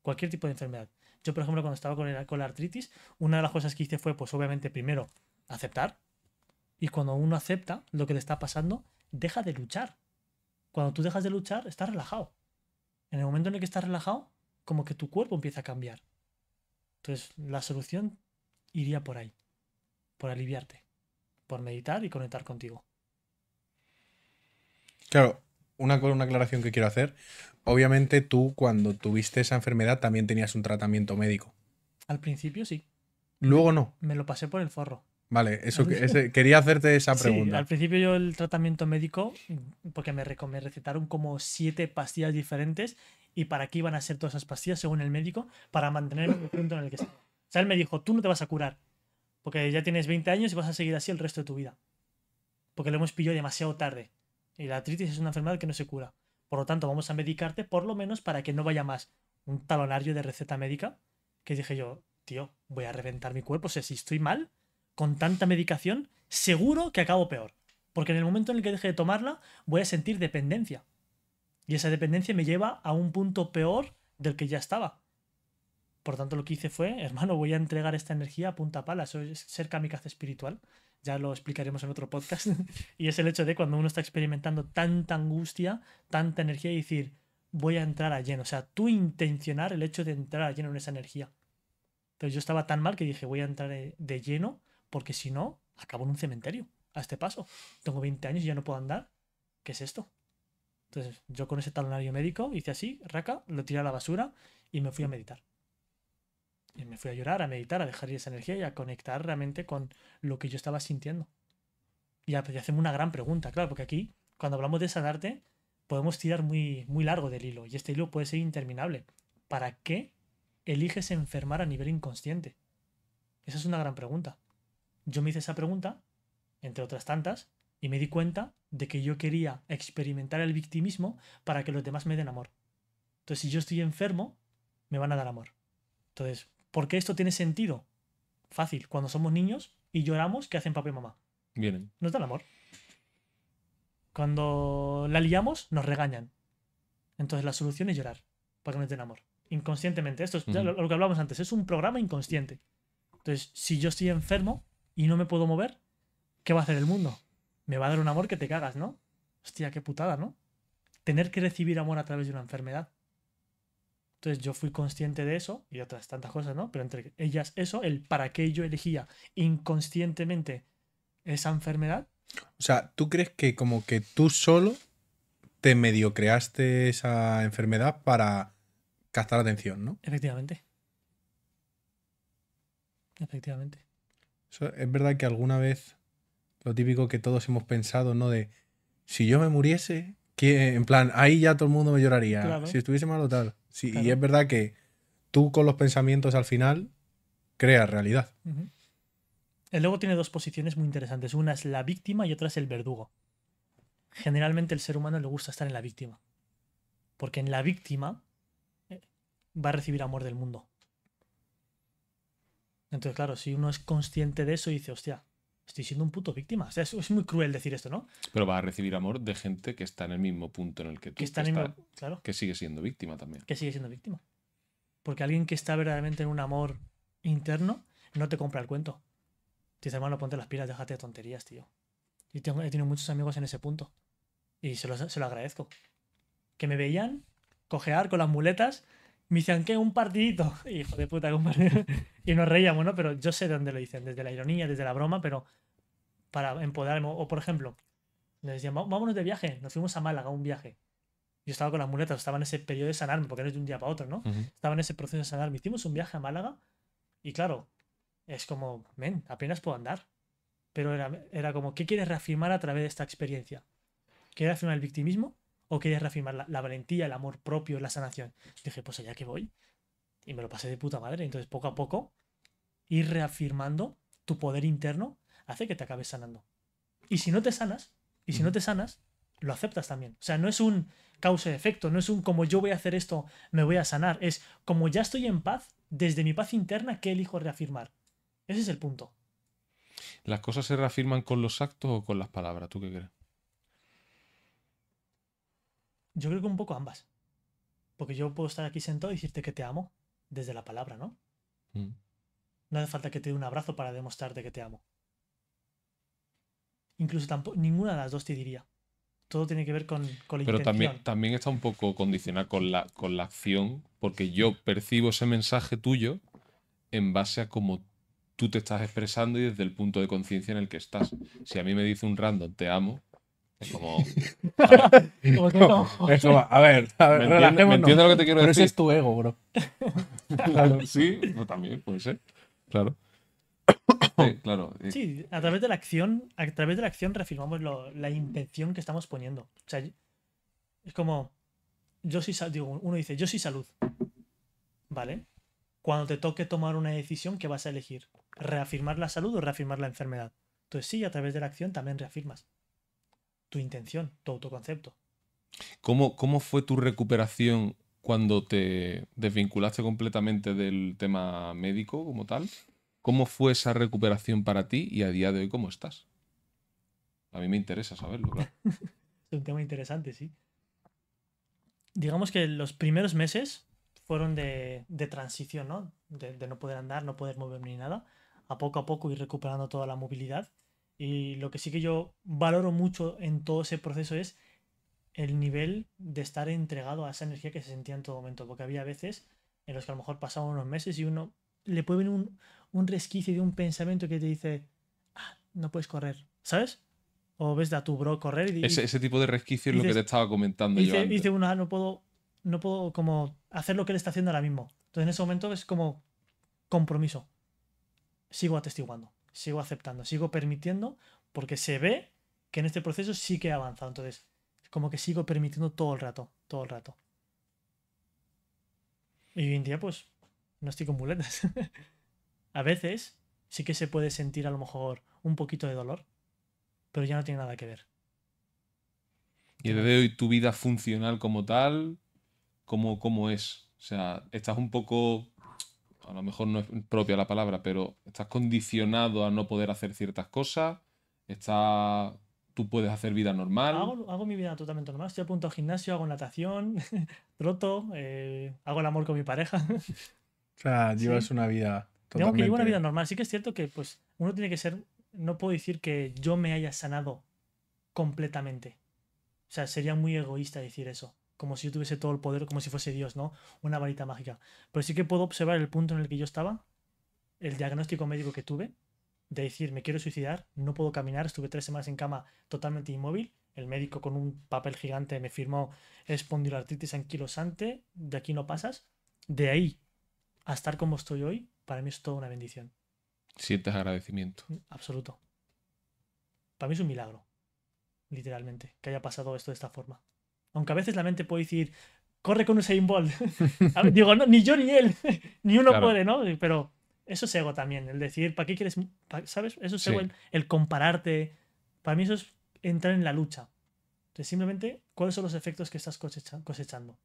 Cualquier tipo de enfermedad. Yo, por ejemplo, cuando estaba con, la artritis, una de las cosas que hice fue, pues obviamente, primero, aceptar. Y cuando uno acepta lo que le está pasando, deja de luchar. Cuando tú dejas de luchar, estás relajado. En el momento en el que estás relajado, como que tu cuerpo empieza a cambiar. Entonces, la solución iría por ahí. Por aliviarte. Por meditar y conectar contigo. Claro, una, una aclaración que quiero hacer. Obviamente tú cuando tuviste esa enfermedad también tenías un tratamiento médico. Al principio sí. Luego no. Me lo pasé por el forro. Vale, eso que, quería hacerte esa pregunta. al principio yo el tratamiento médico, porque me, recetaron como siete pastillas diferentes y para qué iban a ser todas esas pastillas según el médico, para mantener el punto en el que O sea, él me dijo, tú no te vas a curar, porque ya tienes 20 años y vas a seguir así el resto de tu vida. Porque lo hemos pillado demasiado tarde. Y la artritis es una enfermedad que no se cura. Por lo tanto, vamos a medicarte por lo menos para que no vaya más un talonario de receta médica. Que dije yo, tío, voy a reventar mi cuerpo. O sea, si estoy mal, con tanta medicación, seguro que acabo peor. Porque en el momento en el que deje de tomarla, voy a sentir dependencia. Y esa dependencia me lleva a un punto peor del que ya estaba. Por tanto, lo que hice fue, hermano, voy a entregar esta energía a punta pala. Eso es ser kamikaze espiritual ya lo explicaremos en otro podcast, y es el hecho de cuando uno está experimentando tanta angustia, tanta energía y decir, voy a entrar a lleno, o sea, tú intencionar el hecho de entrar a lleno en esa energía. Entonces yo estaba tan mal que dije, voy a entrar eh, de lleno, porque si no, acabo en un cementerio a este paso. Tengo 20 años y ya no puedo andar. ¿Qué es esto? Entonces yo con ese talonario médico hice así, raca, lo tiré a la basura y me fui a meditar. Y me fui a llorar, a meditar, a dejar ir esa energía y a conectar realmente con lo que yo estaba sintiendo. Y, a, una gran pregunta, claro, porque aquí, cuando hablamos de sanarte, podemos tirar muy, muy largo del hilo y este hilo puede ser interminable. ¿Para qué eliges enfermar a nivel inconsciente? Esa es una gran pregunta. Yo me hice esa pregunta, entre otras tantas, y me di cuenta de que yo quería experimentar el victimismo para que los demás me den amor. Entonces, si yo estoy enfermo, me van a dar amor. Entonces, ¿Por esto tiene sentido? Fácil, cuando somos niños y lloramos, ¿qué hacen papá y mamá? Vienen. Nos dan amor. Cuando la liamos, nos regañan. Entonces la solución es llorar para que nos den amor. Inconscientemente. Esto es lo, lo, que hablábamos antes. Es un programa inconsciente. Entonces, si yo estoy enfermo y no me puedo mover, ¿qué va a hacer el mundo? Me va a dar un amor que te cagas, ¿no? Hostia, qué putada, ¿no? Tener que recibir amor a través de una enfermedad. Entonces yo fui consciente de eso y otras tantas cosas, ¿no? Pero entre ellas eso, el para qué yo elegía inconscientemente esa enfermedad. O sea, ¿tú crees que como que tú solo te medio creaste esa enfermedad para gastar atención, ¿no? Efectivamente. Efectivamente. es verdad que alguna vez lo típico que todos hemos pensado, ¿no? De si yo me muriese, eh, en plan, ahí ya todo el mundo me lloraría. Si estuviese malo, tal. Sí, Y es verdad que tú con los pensamientos al final creas realidad. El lobo tiene dos posiciones muy interesantes. Una es la víctima y otra es el verdugo. Generalmente el ser humano le gusta estar en la víctima. Porque en la víctima eh, va a recibir amor del mundo. Entonces, claro, si uno es consciente de eso y dice, hostia, estoy siendo un puto víctima. O sea, es, muy cruel decir esto, ¿no? Pero va a recibir amor de gente que está en el mismo punto en el que tú. Que, está que, claro. que sigue siendo víctima también. Que sigue siendo víctima. Porque alguien que está verdaderamente en un amor interno no te compra el cuento. Te dice, hermano, ponte las pilas, déjate de tonterías, tío. Y tengo, he tenido muchos amigos en ese punto. Y se lo, agradezco. Que me veían cojear con las muletas. Me decían, que Un partidito. Hijo de puta, compadre. Y nos reíamos, ¿no? Pero yo sé dónde lo dicen, desde la ironía, desde la broma, pero para empoderarme. O por ejemplo, les decían, vámonos de viaje, nos fuimos a Málaga, un viaje. Yo estaba con las muletas, estaba en ese periodo de sanarme, porque no es de un día para otro, ¿no? Estaba en ese proceso de sanarme. Hicimos un viaje a Málaga y claro, es como, men, apenas puedo andar. Pero era, como, ¿qué quieres reafirmar a través de esta experiencia? ¿Quieres reafirmar el victimismo? ¿O quieres reafirmar la, la, valentía, el amor propio, la sanación? Dije, pues allá que voy y me lo pasé de puta madre. Entonces, poco a poco, ir reafirmando tu poder interno hace que te acabes sanando. Y si no te sanas, y si no te sanas, lo aceptas también. O sea, no es un causa-efecto, no es un como yo voy a hacer esto, me voy a sanar. Es como ya estoy en paz, desde mi paz interna, ¿qué elijo reafirmar? Ese es el punto. ¿Las cosas se reafirman con los actos o con las palabras? ¿Tú qué crees? Yo creo que un poco ambas. Porque yo puedo estar aquí sentado y decirte que te amo, desde la palabra, ¿no? Mm. No hace falta que te dé un abrazo para demostrarte que te amo. Incluso tampoco, ninguna de las dos te diría. Todo tiene que ver con, con la Pero también, también está un poco condicionada con la, con la acción, porque yo percibo ese mensaje tuyo en base a cómo tú te estás expresando y desde el punto de conciencia en el que estás. Si a mí me dice un random te amo, como. a ver, a ver, lo que te quiero decir? ese es tu ego, bro. claro, sí, no, también puede ser. Claro. Sí, a través de la acción, a través de la acción reafirmamos la intención que estamos poniendo. O sea, es como. Yo sí uno dice, yo sí salud. ¿Vale? Cuando te toque tomar una decisión, ¿qué vas a elegir? ¿Reafirmar la salud o reafirmar la enfermedad? Entonces sí, a través de la acción también reafirmas tu intención, tu autoconcepto. ¿Cómo, cómo fue tu recuperación cuando te desvinculaste completamente del tema médico como tal? ¿Cómo fue esa recuperación para ti y a día de hoy cómo estás? A mí me interesa saberlo, es un tema interesante, sí. Digamos que los primeros meses fueron de, transición, ¿no? De, de, no poder andar, no poder moverme ni nada. A poco a poco ir recuperando toda la movilidad. Y lo que sí que yo valoro mucho en todo ese proceso es el nivel de estar entregado a esa energía que se sentía en todo momento. Porque había veces en los que a lo mejor pasaban unos meses y uno le puede venir un, resquicio de un pensamiento que te dice, ah, no puedes correr, ¿sabes? O ves a tu bro correr y, ese, tipo de resquicio es lo que te estaba comentando dice, yo Dice una, no puedo, no puedo como hacer lo que él está haciendo ahora mismo. Entonces en ese momento es como compromiso. Sigo atestiguando sigo aceptando, sigo permitiendo, porque se ve que en este proceso sí que he avanzado. Entonces, como que sigo permitiendo todo el rato, todo el rato. Y hoy en día, pues, no estoy con muletas. a veces sí que se puede sentir a lo mejor un poquito de dolor, pero ya no tiene nada que ver. Y veo hoy tu vida funcional como tal, como cómo es? O sea, estás un poco a lo mejor no es propia la palabra, pero estás condicionado a no poder hacer ciertas cosas, está, tú puedes hacer vida normal. Hago, hago, mi vida totalmente normal, estoy punto al gimnasio, hago natación, troto, eh, hago el amor con mi pareja. O sea, llevas una vida totalmente... que llevo una vida normal, sí que es cierto que pues uno tiene que ser, no puedo decir que yo me haya sanado completamente. O sea, sería muy egoísta decir eso como si yo tuviese todo el poder, como si fuese Dios, ¿no? Una varita mágica. Pero sí que puedo observar el punto en el que yo estaba, el diagnóstico médico que tuve, de decir, me quiero suicidar, no puedo caminar, estuve tres semanas en cama totalmente inmóvil, el médico con un papel gigante me firmó espondilartritis anquilosante, de aquí no pasas. De ahí a estar como estoy hoy, para mí es toda una bendición. Sientes agradecimiento. Mm, absoluto. Para mí es un milagro, literalmente, que haya pasado esto de esta forma. Aunque a veces la mente puede decir, corre con un Bolt. Digo, no, ni yo ni él, ni uno puede, ¿no? Pero eso es ego también, el decir, ¿para qué quieres? ¿Sabes? Eso es ego, el, compararte. Para mí eso es entrar en la lucha. simplemente, ¿cuáles son los efectos que estás cosechando?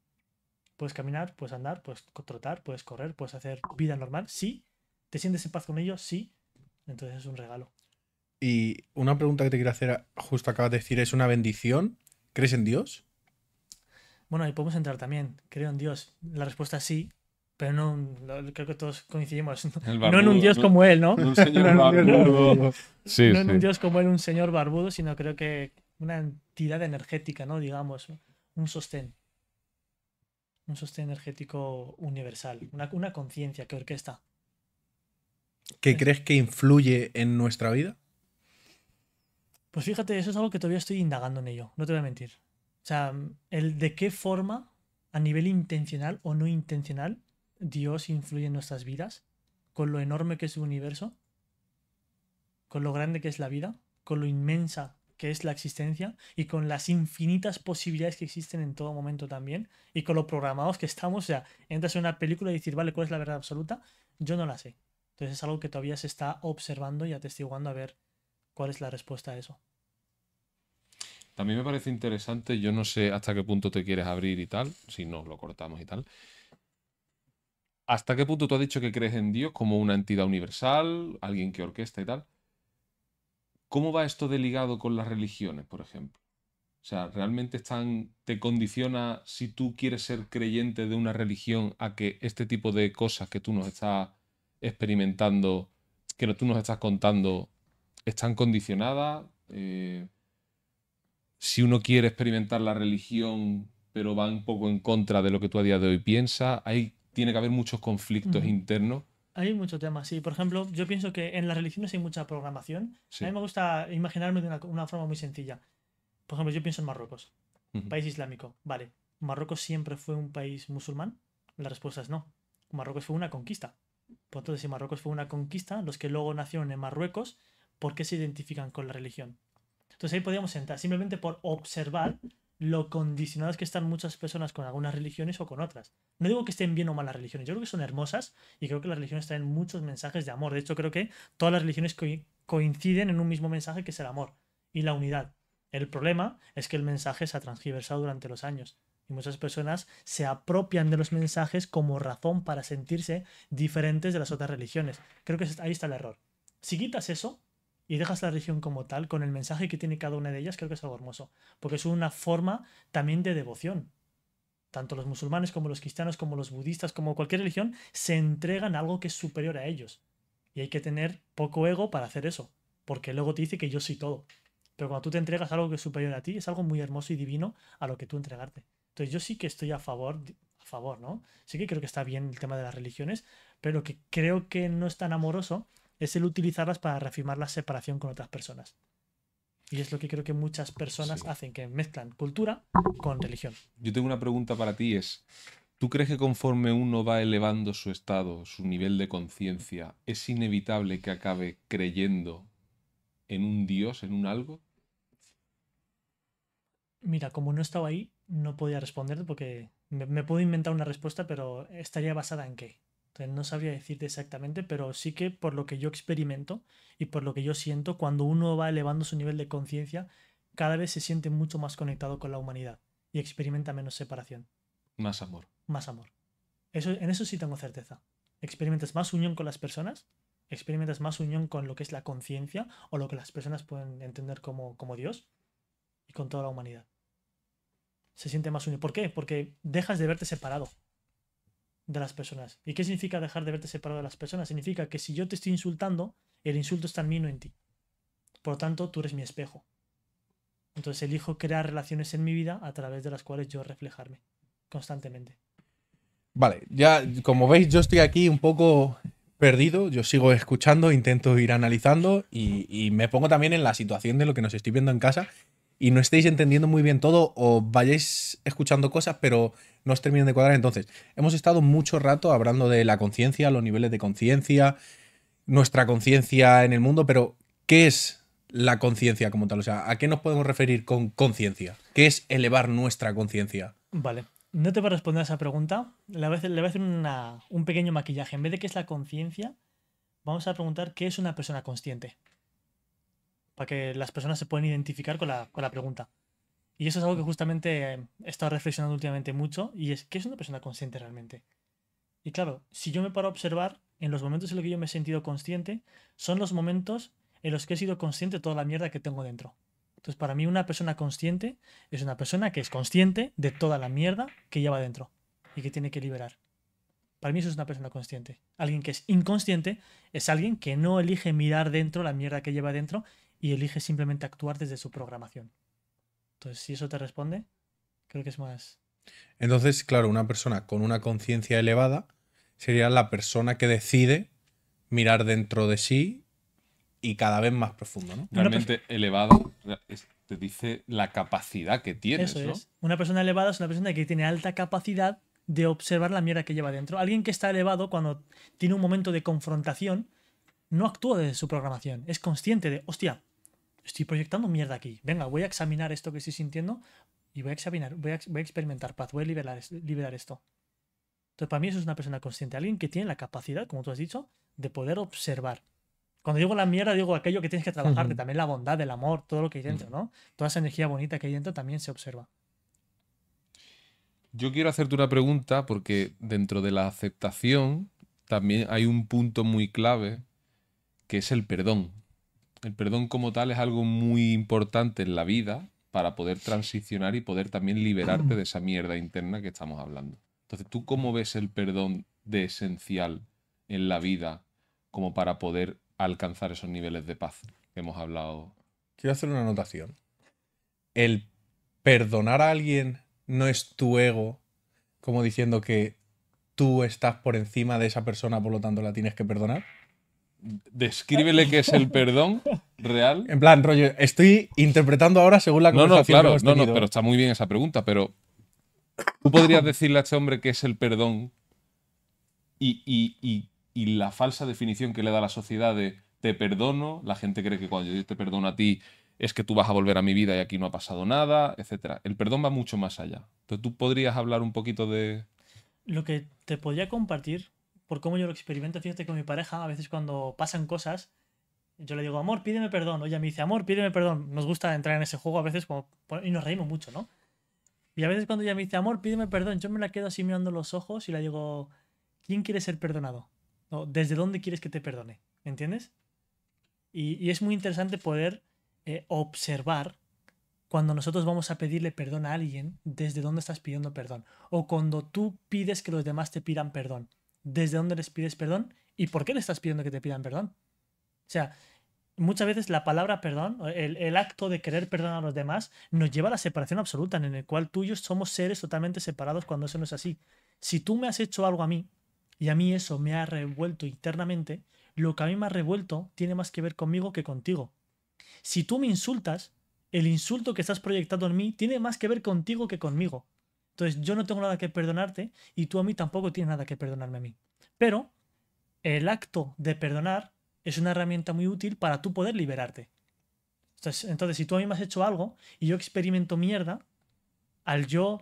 Puedes caminar, puedes andar, puedes trotar, puedes correr, puedes hacer vida normal, sí. ¿Te sientes en paz con ello? Sí. Entonces es un regalo. Y una pregunta que te quiero hacer, justo acabas de decir, ¿es una bendición? ¿Crees en Dios? Bueno, ahí podemos entrar también. Creo en Dios. La respuesta es sí, pero no, creo que todos coincidimos. no en un Dios como él, ¿no? no en un Dios como él, un señor barbudo, sino creo que una entidad energética, ¿no? Digamos, un sostén. Un sostén energético universal, una, conciencia que orquesta. ¿Qué crees que influye en nuestra vida? Pues fíjate, eso es algo que todavía estoy indagando en ello, no te voy a mentir. O sea, mm, el de qué forma, a nivel intencional o no intencional, Dios influye en nuestras vidas, con lo enorme que es su universo, con lo grande que es la vida, con lo inmensa que es la existencia y con las infinitas posibilidades que existen en todo momento también y con lo programados que estamos. O sea, entras en una película y decir, vale, ¿cuál es la verdad absoluta? Yo no la sé. Entonces es algo que todavía se está observando y atestiguando a ver cuál es la respuesta a eso. También me parece interesante, yo no sé hasta qué punto te quieres abrir y tal, si no, lo cortamos y tal. ¿Hasta qué punto tú has dicho que crees en Dios como una entidad universal, alguien que orquesta y tal? ¿Cómo va esto de ligado con las religiones, por ejemplo? O sea, ¿realmente están, te condiciona si tú quieres ser creyente de una religión a que este tipo de cosas que tú nos estás experimentando, que tú nos estás contando, están condicionadas? Eh, si uno quiere experimentar la religión, pero va un poco en contra de lo que tú a día de hoy piensas, ahí tiene que haber muchos conflictos internos. Hay muchos temas, sí. Por ejemplo, yo pienso que en las religiones hay mucha programación. A mí me gusta imaginarme de una, forma muy sencilla. Por ejemplo, yo pienso en Marruecos, un país islámico. Vale, ¿Marruecos siempre fue un país musulmán? La respuesta es no. Marruecos fue una conquista. Pues entonces, si Marruecos fue una conquista, los que luego nacieron en Marruecos, ¿por qué se identifican con la religión? Entonces ahí podríamos entrar simplemente por observar lo condicionadas que están muchas personas con algunas religiones o con otras. No digo que estén bien o mal las religiones, yo creo que son hermosas y creo que las religiones traen muchos mensajes de amor. De hecho, creo que todas las religiones coinciden en un mismo mensaje que es el amor y la unidad. El problema es que el mensaje se ha transgiversado durante los años y muchas personas se apropian de los mensajes como razón para sentirse diferentes de las otras religiones. Creo que ahí está el error. Si quitas eso, y dejas la religión como tal, con el mensaje que tiene cada una de ellas, creo que es algo hermoso, porque es una forma también de devoción. Tanto los musulmanes como los cristianos, como los budistas, como cualquier religión, se entregan a algo que es superior a ellos. Y hay que tener poco ego para hacer eso, porque luego te dice que yo soy todo. Pero cuando tú te entregas algo que es superior a ti, es algo muy hermoso y divino a lo que tú entregarte. Entonces yo sí que estoy a favor, a favor, ¿no? Sí que creo que está bien el tema de las religiones, pero que creo que no es tan amoroso es el utilizarlas para reafirmar la separación con otras personas. Y es lo que creo que muchas personas hacen, que mezclan cultura con religión. Yo tengo una pregunta para ti, es, ¿tú crees que conforme uno va elevando su estado, su nivel de conciencia, es inevitable que acabe creyendo en un Dios, en un algo? Mira, como no estaba ahí, no podía responderte porque me puedo inventar una respuesta, pero estaría basada en qué no sabría decirte exactamente, pero sí que por lo que yo experimento y por lo que yo siento, cuando uno va elevando su nivel de conciencia, cada vez se siente mucho más conectado con la humanidad y experimenta menos separación. Más amor. Más amor. Eso, en eso sí tengo certeza. Experimentas más unión con las personas, experimentas más unión con lo que es la conciencia o lo que las personas pueden entender como, como Dios y con toda la humanidad. Se siente más unido. ¿Por qué? Porque dejas de verte separado de las personas. ¿Y qué significa dejar de verte separado de las personas? Significa que si yo te estoy insultando, el insulto está en mí, no en ti. Por lo tanto, tú eres mi espejo. Entonces elijo crear relaciones en mi vida a través de las cuales yo reflejarme constantemente. Vale, ya como veis yo estoy aquí un poco perdido, yo sigo escuchando, intento ir analizando y, y, me pongo también en la situación de lo que nos estoy viendo en casa y no estéis entendiendo muy bien todo o vayáis escuchando cosas, pero no os terminen de cuadrar. Entonces, hemos estado mucho rato hablando de la conciencia, los niveles de conciencia, nuestra conciencia en el mundo, pero ¿qué es la conciencia como tal? O sea, ¿a qué nos podemos referir con conciencia? ¿Qué es elevar nuestra conciencia? Vale. No te voy a responder a esa pregunta. Le voy a hacer, a hacer un pequeño maquillaje. En vez de qué es la conciencia, vamos a preguntar qué es una persona consciente para que las personas se puedan identificar con la, con la pregunta. Y eso es algo que justamente eh, he estado reflexionando últimamente mucho, y es, ¿qué es una persona consciente realmente? Y claro, si yo me paro a observar, en los momentos en los que yo me he sentido consciente, son los momentos en los que he sido consciente de toda la mierda que tengo dentro. Entonces, para mí, una persona consciente es una persona que es consciente de toda la mierda que lleva dentro y que tiene que liberar. Para mí, eso es una persona consciente. Alguien que es inconsciente es alguien que no elige mirar dentro la mierda que lleva dentro y elige simplemente actuar desde su programación. Entonces, si eso te responde, creo que es más. Entonces, claro, una persona con una conciencia elevada sería la persona que decide mirar dentro de sí y cada vez más profundo, ¿no? Realmente elevado te dice la capacidad que tienes, eso es. Una persona elevada es una persona que tiene alta capacidad de observar la mierda que lleva dentro. Alguien que está elevado cuando tiene un momento de confrontación no actúa desde su programación, es consciente de, hostia, estoy proyectando mierda aquí. Venga, voy a examinar esto que estoy sintiendo y voy a examinar, voy a, experimentar paz, voy a liberar, esto. Entonces, para mí eso es una persona consciente, alguien que tiene la capacidad, como tú has dicho, de poder observar. Cuando digo la mierda, digo aquello que tienes que trabajar, también la bondad, el amor, todo lo que hay dentro, ¿no? Toda esa energía bonita que hay dentro también se observa. Yo quiero hacerte una pregunta porque dentro de la aceptación también hay un punto muy clave que es el perdón el perdón como tal es algo muy importante en la vida para poder transicionar y poder también liberarte de esa mierda interna que estamos hablando. Entonces, ¿tú cómo ves el perdón de esencial en la vida como para poder alcanzar esos niveles de paz que hemos hablado? Quiero hacer una anotación. El perdonar a alguien no es tu ego como diciendo que tú estás por encima de esa persona, por lo tanto la tienes que perdonar descríbele qué es el perdón real. En plan, estoy interpretando ahora según la conversación. No, no, claro, no, no, pero está muy bien esa pregunta, pero tú podrías decirle a este hombre qué es el perdón y, la falsa definición que le da la sociedad de te perdono, la gente cree que cuando yo te perdono a ti es que tú vas a volver a mi vida y aquí no ha pasado nada, etc. El perdón va mucho más allá. Entonces tú podrías hablar un poquito de... Lo que te podía compartir por cómo yo lo experimento, fíjate, con mi pareja, a veces cuando pasan cosas, yo le digo, amor, pídeme perdón. O ella me dice, amor, pídeme perdón. Nos gusta entrar en ese juego a veces como, y nos reímos mucho, ¿no? Y a veces cuando ella me dice, amor, pídeme perdón, yo me la quedo así mirando los ojos y le digo, ¿quién quiere ser perdonado? ¿Desde dónde quieres que te perdone? ¿Me entiendes? Y, es muy interesante poder eh, observar cuando nosotros vamos a pedirle perdón a alguien, desde dónde estás pidiendo perdón. O cuando tú pides que los demás te pidan perdón desde dónde les pides perdón y por qué le estás pidiendo que te pidan perdón. O sea, muchas veces la palabra perdón, el, acto de querer perdonar a los demás, nos lleva a la separación absoluta, en el cual tú y yo somos seres totalmente separados cuando eso no es así. Si tú me has hecho algo a mí y a mí eso me ha revuelto internamente, lo que a mí me ha revuelto tiene más que ver conmigo que contigo. Si tú me insultas, el insulto que estás proyectando en mí tiene más que ver contigo que conmigo. Entonces yo no tengo nada que perdonarte y tú a mí tampoco tienes nada que perdonarme a mí. Pero el acto de perdonar es una herramienta muy útil para tú poder liberarte. Entonces, entonces si tú a mí me has hecho algo y yo experimento mierda, al yo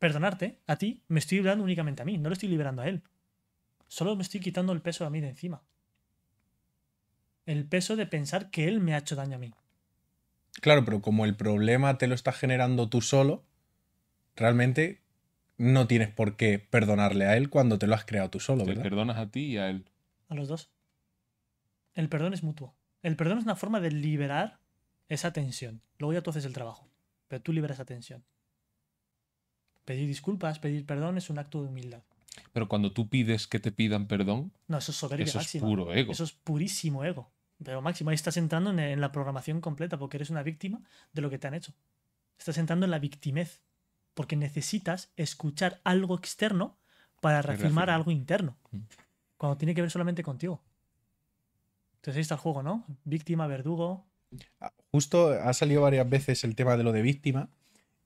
perdonarte a ti, me estoy liberando únicamente a mí, no lo estoy liberando a él. Solo me estoy quitando el peso a mí de encima. El peso de pensar que él me ha hecho daño a mí. Claro, pero como el problema te lo estás generando tú solo, realmente no tienes por qué perdonarle a él cuando te lo has creado tú solo. perdonas a ti y a él. A los dos. El perdón es mutuo. El perdón es una forma de liberar esa tensión. Luego ya tú haces el trabajo, pero tú liberas esa tensión. Pedir disculpas, pedir perdón es un acto de humildad. Pero cuando tú pides que te pidan perdón, no, eso es soberbia eso Es puro ego. Eso es purísimo ego. Pero máximo, ahí estás entrando en la programación completa porque eres una víctima de lo que te han hecho. Estás entrando en la victimez porque necesitas escuchar algo externo para reafirmar algo interno, mm. cuando tiene que ver solamente contigo. Entonces ahí está el juego, ¿no? Víctima, verdugo. Ah, justo ha salido varias veces el tema de lo de víctima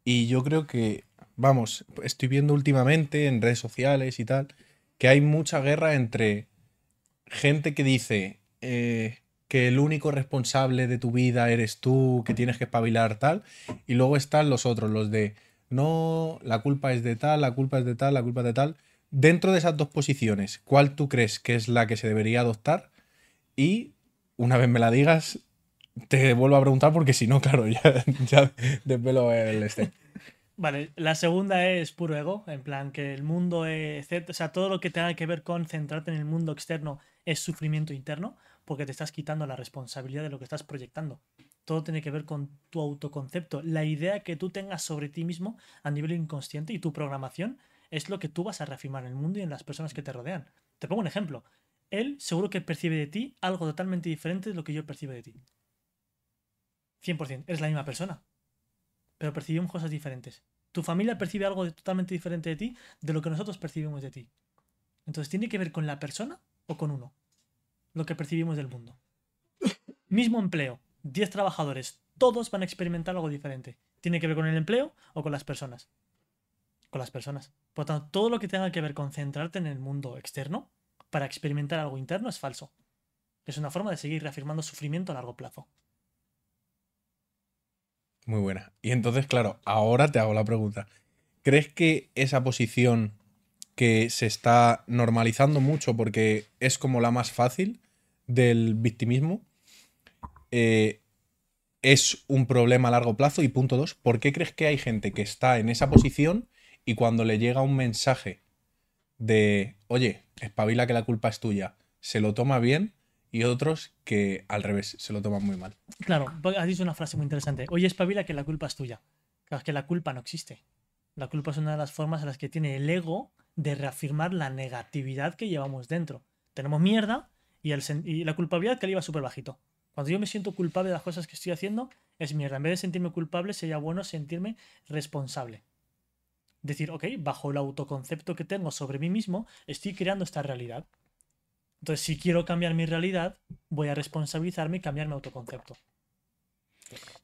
y yo creo que, vamos, estoy viendo últimamente en redes sociales y tal, que hay mucha guerra entre gente que dice eh, que el único responsable de tu vida eres tú, que tienes que espabilar tal, y luego están los otros, los de no, la culpa es de tal, la culpa es de tal, la culpa es de tal. Dentro de esas dos posiciones, ¿cuál tú crees que es la que se debería adoptar? Y una vez me la digas, te vuelvo a preguntar porque si no, claro, ya, ya desvelo el este. Vale, la segunda es puro ego, en plan que el mundo, es, o sea, todo lo que tenga que ver con centrarte en el mundo externo es sufrimiento interno, porque te estás quitando la responsabilidad de lo que estás proyectando. Todo tiene que ver con tu autoconcepto. La idea que tú tengas sobre ti mismo a nivel inconsciente y tu programación es lo que tú vas a reafirmar en el mundo y en las personas que te rodean. Te pongo un ejemplo. Él seguro que percibe de ti algo totalmente diferente de lo que yo percibo de ti. 100%, eres la misma persona, pero percibimos cosas diferentes. Tu familia percibe algo totalmente diferente de ti de lo que nosotros percibimos de ti. Entonces, ¿tiene que ver con la persona o con uno? Lo que percibimos del mundo. Mismo empleo, 10 trabajadores, todos van a experimentar algo diferente. Tiene que ver con el empleo o con las personas. Con las personas. Por tanto, todo lo que tenga que ver con centrarte en el mundo externo para experimentar algo interno es falso. Es una forma de seguir reafirmando sufrimiento a largo plazo. Muy buena. Y entonces, claro, ahora te hago la pregunta. ¿Crees que esa posición que se está normalizando mucho porque es como la más fácil del victimismo, eh, es un problema a largo plazo? Y punto dos, ¿por qué crees que hay gente que está en esa posición y cuando le llega un mensaje de, oye, espabila que la culpa es tuya, se lo toma bien? y otros que al revés se lo toman muy mal. Claro, pues has dicho una frase muy interesante. Oye, espabila que la culpa es tuya. Claro, que la culpa no existe. La culpa es una de las formas en las que tiene el ego de reafirmar la negatividad que llevamos dentro. Tenemos mierda y, y la culpabilidad que le iba súper bajito. Cuando yo me siento culpable de las cosas que estoy haciendo, es mierda. En vez de sentirme culpable, sería bueno sentirme responsable. Decir, ok, bajo el autoconcepto que tengo sobre mí mismo, estoy creando esta realidad. Entonces, si quiero cambiar mi realidad, voy a responsabilizarme y cambiar mi autoconcepto.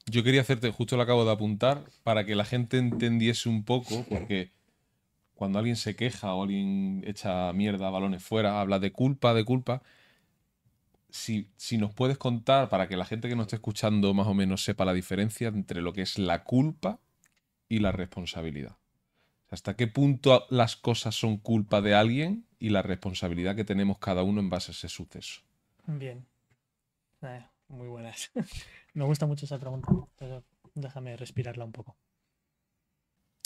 Yo quería hacerte, justo lo acabo de apuntar, para que la gente entendiese un poco, porque cuando alguien se queja o alguien echa mierda, balones fuera, habla de culpa, de culpa, si, nos puedes contar, para que la gente que nos esté escuchando más o menos sepa la diferencia entre lo que es la culpa y la responsabilidad. ¿Hasta qué punto las cosas son culpa de alguien y la responsabilidad que tenemos cada uno en base a ese suceso? Bien. Eh, muy buenas. Me gusta mucho esa pregunta. déjame respirarla un poco.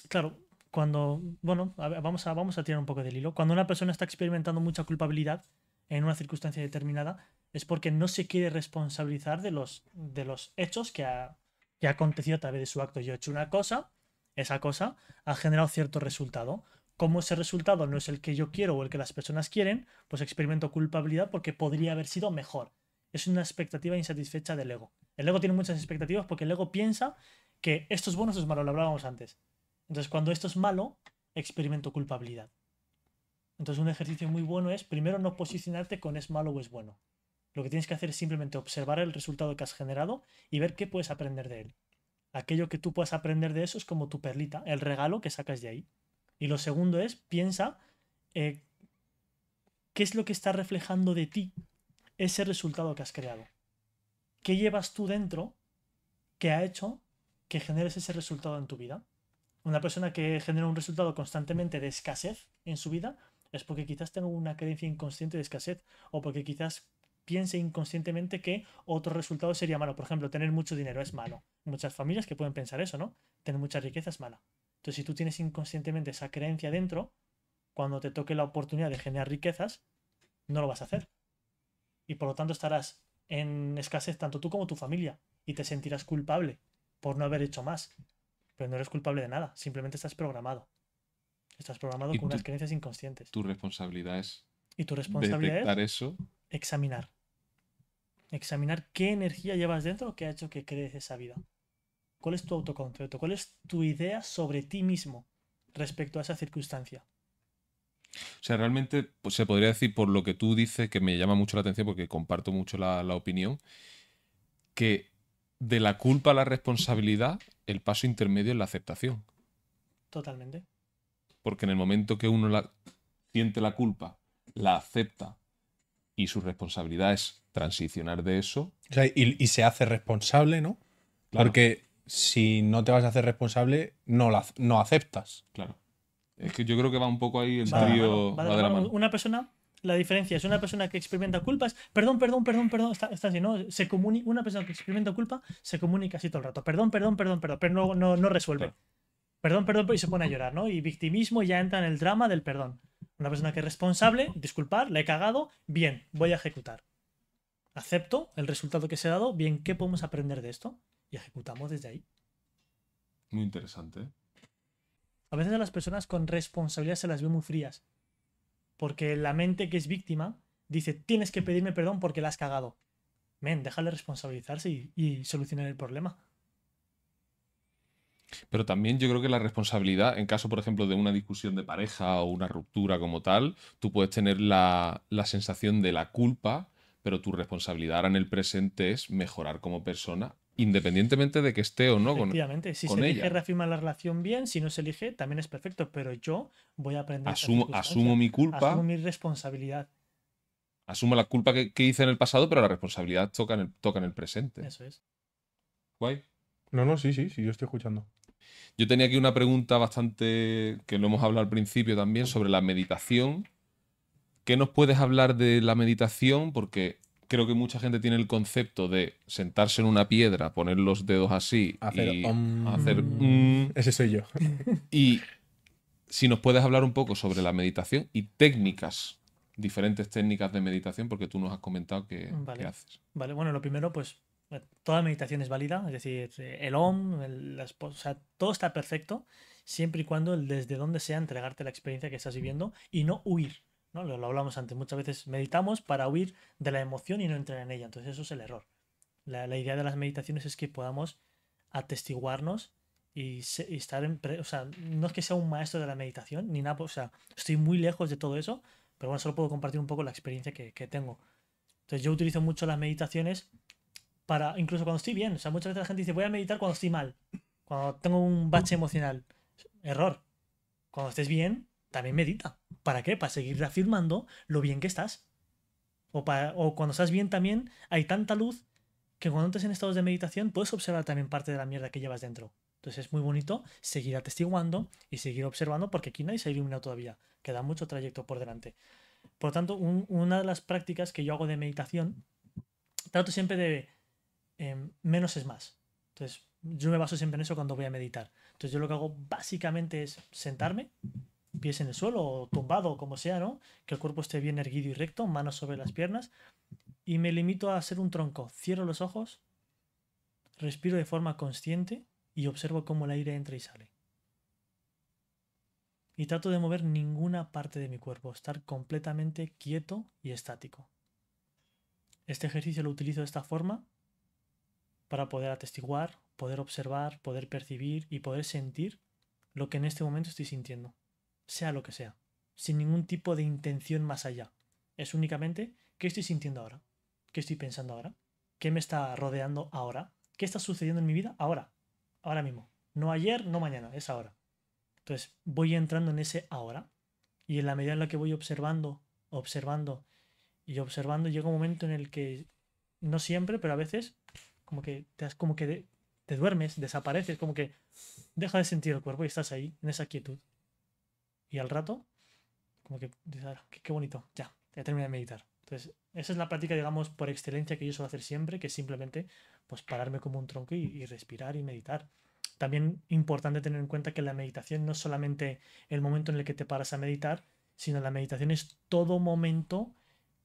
Claro, cuando. Bueno, vamos, a, vamos a tirar un poco del hilo. Cuando una persona está experimentando mucha culpabilidad, en una circunstancia determinada, es porque no se quiere responsabilizar de los, de los hechos que ha, que ha acontecido a través de su acto. Yo he hecho una cosa, esa cosa ha generado cierto resultado. Como ese resultado no es el que yo quiero o el que las personas quieren, pues experimento culpabilidad porque podría haber sido mejor. Es una expectativa insatisfecha del ego. El ego tiene muchas expectativas porque el ego piensa que esto es bueno, esto es malo, lo hablábamos antes. Entonces, cuando esto es malo, experimento culpabilidad. Entonces un ejercicio muy bueno es primero no posicionarte con es malo o es bueno. Lo que tienes que hacer es simplemente observar el resultado que has generado y ver qué puedes aprender de él. Aquello que tú puedas aprender de eso es como tu perlita, el regalo que sacas de ahí. Y lo segundo es, piensa eh, qué es lo que está reflejando de ti ese resultado que has creado. ¿Qué llevas tú dentro que ha hecho que generes ese resultado en tu vida? Una persona que genera un resultado constantemente de escasez en su vida es porque quizás tengo una creencia inconsciente de escasez o porque quizás piense inconscientemente que otro resultado sería malo. Por ejemplo, tener mucho dinero es malo. Muchas familias que pueden pensar eso, ¿no? Tener mucha riqueza es mala. Entonces, si tú tienes inconscientemente esa creencia dentro, cuando te toque la oportunidad de generar riquezas, no lo vas a hacer. Y por lo tanto estarás en escasez tanto tú como tu familia y te sentirás culpable por no haber hecho más. Pero no eres culpable de nada, simplemente estás programado. Estás programado con unas creencias inconscientes. Tu responsabilidad es. Y tu responsabilidad detectar eso. Examinar. Examinar qué energía llevas dentro que ha hecho que crees esa vida. ¿Cuál es tu autoconcepto? ¿Cuál es tu idea sobre ti mismo respecto a esa circunstancia? O sea, realmente pues, se podría decir por lo que tú dices, que me llama mucho la atención porque comparto mucho la, la opinión, que de la culpa a la responsabilidad, el paso intermedio es la aceptación. Totalmente porque en el momento que uno la, siente la culpa, la acepta y su responsabilidad es transicionar de eso. y, se hace responsable, ¿no? Claro. Porque si no te vas a hacer responsable, no, la, no aceptas. Claro. Es que yo creo que va un poco ahí el trío la Una persona, la diferencia es una persona que experimenta culpas, perdón, perdón, perdón, perdón, está, así, ¿no? Se comuni una persona que experimenta culpa se comunica así todo el rato, perdón, perdón, perdón, perdón, pero no, no, no resuelve perdón, perdón, y se pone a llorar, ¿no? Y victimismo ya entra en el drama del perdón. Una persona que es responsable, disculpar, la he cagado, bien, voy a ejecutar. Acepto el resultado que se ha dado, bien, ¿qué podemos aprender de esto? Y ejecutamos desde ahí. Muy interesante. ¿eh? A veces a las personas con responsabilidad se las ve muy frías. Porque la mente que es víctima dice, tienes que pedirme perdón porque la has cagado. Men, déjale responsabilizarse y solucionar el problema. Pero también yo creo que la responsabilidad, en caso, por ejemplo, de una discusión de pareja o una ruptura como tal, tú puedes tener la, sensación de la culpa, pero tu responsabilidad ahora en el presente es mejorar como persona independientemente de que esté o no con, si se elige reafirma la relación bien, si no se elige también es perfecto, pero yo voy a aprender. Asumo, asumo mi culpa. Asumo mi responsabilidad. Asumo la culpa que, hice en el pasado, pero la responsabilidad toca en el, toca en el presente. Eso es. Guay. No, no, sí, sí, sí, yo estoy escuchando. Yo tenía aquí una pregunta bastante, que lo hemos hablado al principio también, sobre la meditación. ¿Qué nos puedes hablar de la meditación? Porque creo que mucha gente tiene el concepto de sentarse en una piedra, poner los dedos así hacer y hacer... Mm. Ese soy yo. y si nos puedes hablar un poco sobre la meditación y técnicas diferentes técnicas de meditación, porque tú nos has comentado que, que, haces. Vale, bueno, lo primero, pues toda meditación es válida, es decir, el OM, el, todo está perfecto siempre y cuando desde donde sea entregarte la experiencia que estás viviendo y no huir. ¿no? Lo, hablamos antes, muchas veces meditamos para huir de la emoción y no entrar en ella, entonces eso es el error. La, idea de las meditaciones es que podamos atestiguarnos y, estar en... o sea, no es que sea un maestro de la meditación, ni nada, o sea, estoy muy lejos de todo eso, pero bueno, solo puedo compartir un poco la experiencia que, que tengo. Entonces yo utilizo mucho las meditaciones para, incluso cuando estoy bien. O sea, muchas veces la gente dice, voy a meditar cuando estoy mal, cuando tengo un bache emocional. Error. Cuando estés bien, también medita. ¿Para qué? Para seguir reafirmando lo bien que estás. O, cuando estás bien también, hay tanta luz que cuando estás en estados de meditación puedes observar también parte de la mierda que llevas dentro. Entonces es muy bonito seguir atestiguando y seguir observando porque aquí nadie se ha iluminado todavía. Queda mucho trayecto por delante. Por lo tanto, una de las prácticas que yo hago de meditación, trato siempre de Em, menos es más. Entonces, yo me baso siempre en eso cuando voy a meditar. Entonces, yo lo que hago básicamente es sentarme, pies en el suelo o tumbado o como sea, ¿no? Que el cuerpo esté bien erguido y recto, manos sobre las piernas. Y me limito a hacer un tronco. Cierro los ojos, respiro de forma consciente y observo cómo el aire entra y sale. Y trato de mover ninguna parte de mi cuerpo, estar completamente quieto y estático. Este ejercicio lo utilizo de esta forma para poder atestiguar, poder observar, poder percibir y poder sentir lo que en este momento estoy sintiendo, sea lo que sea, sin ningún tipo de intención más allá. Es únicamente qué estoy sintiendo ahora, qué estoy pensando ahora, qué me está rodeando ahora, qué está sucediendo en mi vida ahora, ahora mismo. No ayer, no mañana, es ahora. Entonces voy entrando en ese ahora y en la medida en la que voy observando, observando y observando, llega un momento en el que, no siempre, pero a veces, como que te como que te duermes, desapareces, como que deja de sentir el cuerpo y estás ahí, en esa quietud. Y al rato, como que dices, ah, qué, bonito, ya, ya terminé de meditar. Entonces, esa es la práctica, digamos, por excelencia que yo suelo hacer siempre, que es simplemente pues pararme como un tronco y, respirar y meditar. También importante tener en cuenta que la meditación no es solamente el momento en el que te paras a meditar, sino la meditación es todo momento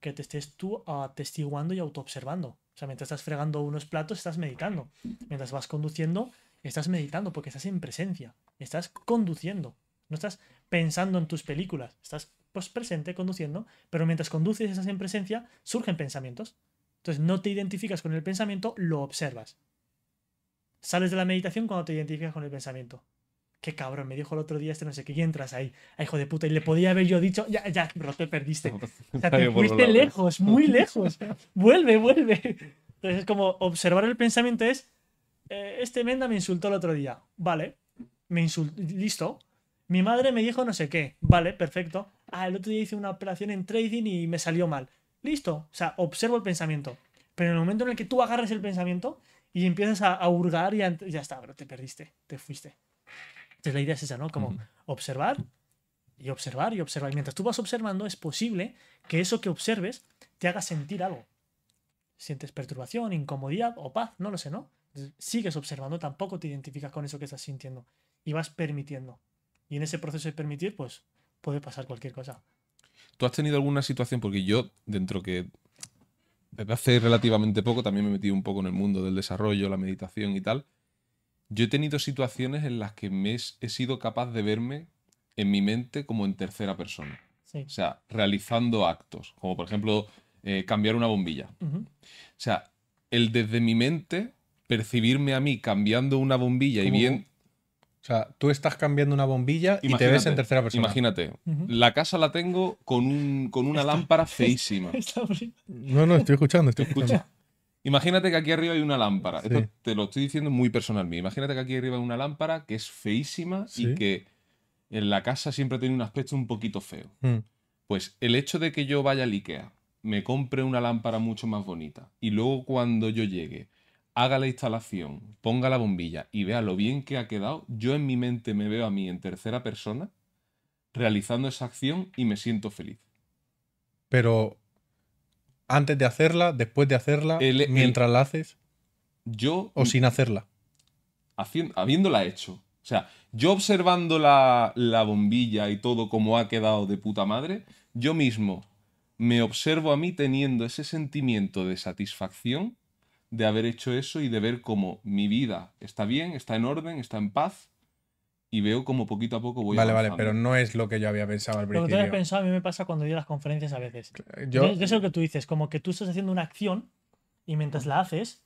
que te estés tú atestiguando y autoobservando. O sea, mientras estás fregando unos platos, estás meditando. Mientras vas conduciendo, estás meditando porque estás en presencia. Estás conduciendo. No estás pensando en tus películas. Estás pues, presente conduciendo, pero mientras conduces, estás en presencia, surgen pensamientos. Entonces no te identificas con el pensamiento, lo observas. Sales de la meditación cuando te identificas con el pensamiento qué cabrón, me dijo el otro día este no sé qué, y entras ahí, ah, hijo de puta, y le podía haber yo dicho, ya, ya, bro, te perdiste. te fuiste lejos, muy lejos. vuelve, vuelve. Entonces es como observar el pensamiento es, eh, este Menda me insultó el otro día, vale, me insultó, listo. Mi madre me dijo no sé qué, vale, perfecto. Ah, el otro día hice una operación en trading y me salió mal. Listo, o sea, observo el pensamiento. Pero en el momento en el que tú agarras el pensamiento y empiezas a, hurgar, y ya está, bro, te perdiste, te fuiste. Entonces la idea es esa, ¿no? Como observar y observar y observar. Y mientras tú vas observando, es posible que eso que observes te haga sentir algo. Sientes perturbación, incomodidad o paz, no lo sé, ¿no? sigues observando, tampoco te identificas con eso que estás sintiendo y vas permitiendo. Y en ese proceso de permitir, pues puede pasar cualquier cosa. ¿Tú has tenido alguna situación? Porque yo, dentro que hace relativamente poco también me he metido un poco en el mundo del desarrollo, la meditación y tal. Yo he tenido situaciones en las que me he sido capaz de verme en mi mente como en tercera persona. O sea, realizando actos, como por ejemplo eh, cambiar una bombilla. O sea, el desde mi mente percibirme a mí cambiando una bombilla y bien... O sea, tú estás cambiando una bombilla y te ves en tercera persona. Imagínate, la casa la tengo con, una lámpara feísima. no, no, estoy escuchando, estoy escuchando. Imagínate que aquí arriba hay una lámpara. te lo estoy diciendo muy personalmente. Imagínate que aquí arriba hay una lámpara que es feísima y que en la casa siempre tiene un aspecto un poquito feo. Hmm. Pues el hecho de que yo vaya al IKEA, me compre una lámpara mucho más bonita y luego cuando yo llegue, haga la instalación, ponga la bombilla y vea lo bien que ha quedado, yo en mi mente me veo a mí en tercera persona realizando esa acción y me siento feliz. Pero antes de hacerla, después de hacerla, mientras la haces. Yo. O sin hacerla. habiéndola hecho. O sea, yo observando la, la bombilla y todo como ha quedado de puta madre, yo mismo me observo a mí teniendo ese sentimiento de satisfacción de haber hecho eso y de ver cómo mi vida está bien, está en orden, está en paz y veo como poquito a poco voy Vale, vale, pero no es lo que yo había pensado al principio. Lo que tú habías pensado a mí me pasa cuando yo las conferencias a veces. Yo, sé lo que tú dices, como que tú estás haciendo una acción y mientras la haces,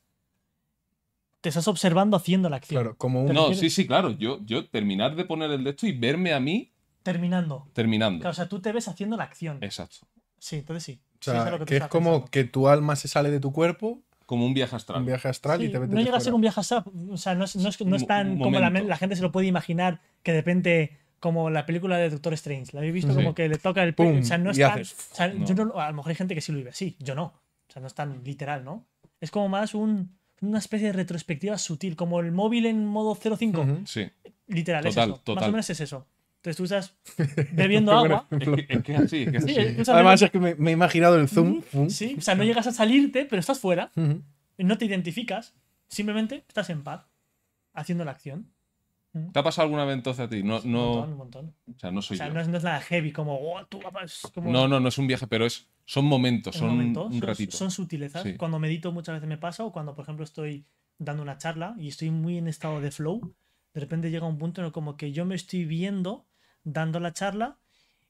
te estás observando haciendo la acción. Claro, como un... No, sí, sí, claro. Yo, yo terminar de poner el de y verme a mí... Terminando. Terminando. o sea, tú te ves haciendo la acción. Exacto. Sí, entonces sí. es que, es como que tu alma se sale de tu cuerpo como un viaje astral. Un viaje astral y No llega a ser un viaje astral, o sea, no es, tan como la, gente se lo puede imaginar que de repente como la película de Doctor Strange. La habéis visto como que le toca el pum, o sea, no es a lo mejor hay gente que sí lo vive Sí, yo no. O sea, no es tan literal, ¿no? Es como más una especie de retrospectiva sutil, como el móvil en modo 05. Sí. Literal, es eso. Total. Más o menos es eso. Entonces tú estás bebiendo agua. Además, es que me, he imaginado el zoom. Sí, o sea, no llegas a salirte, pero estás fuera. No te identificas. Simplemente estás en paz, haciendo la acción. ¿Te ha pasado alguna vez entonces a ti? No, no... Un montón, O sea, no soy o sea, No, es, nada heavy, como, oh, tú, No, no, no es un viaje, pero es, son momentos, son un, ratito. Son, sutilezas. Cuando medito muchas veces me pasa, o cuando, por ejemplo, estoy dando una charla y estoy muy en estado de flow, de repente llega un punto en el como que yo me estoy viendo dando la charla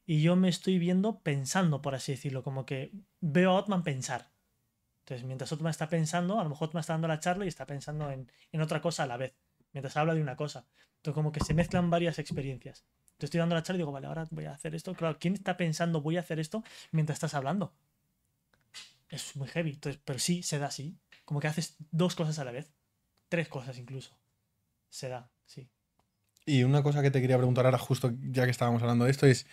y yo me estoy viendo pensando, por así decirlo, como que veo a Otman pensar. Entonces, mientras Otman está pensando, a lo mejor Otman está dando la charla y está pensando en, otra cosa a la vez, mientras habla de una cosa. Entonces, como que se mezclan varias experiencias. Te estoy dando la charla y digo, vale, ahora voy a hacer esto. Claro, ¿quién está pensando voy a hacer esto mientras estás hablando? Es muy heavy. pero sí, se da así. Como que haces dos cosas a la vez. Tres cosas incluso. Se da, sí. Y una cosa que te quería preguntar ahora, justo ya que estábamos hablando de esto, es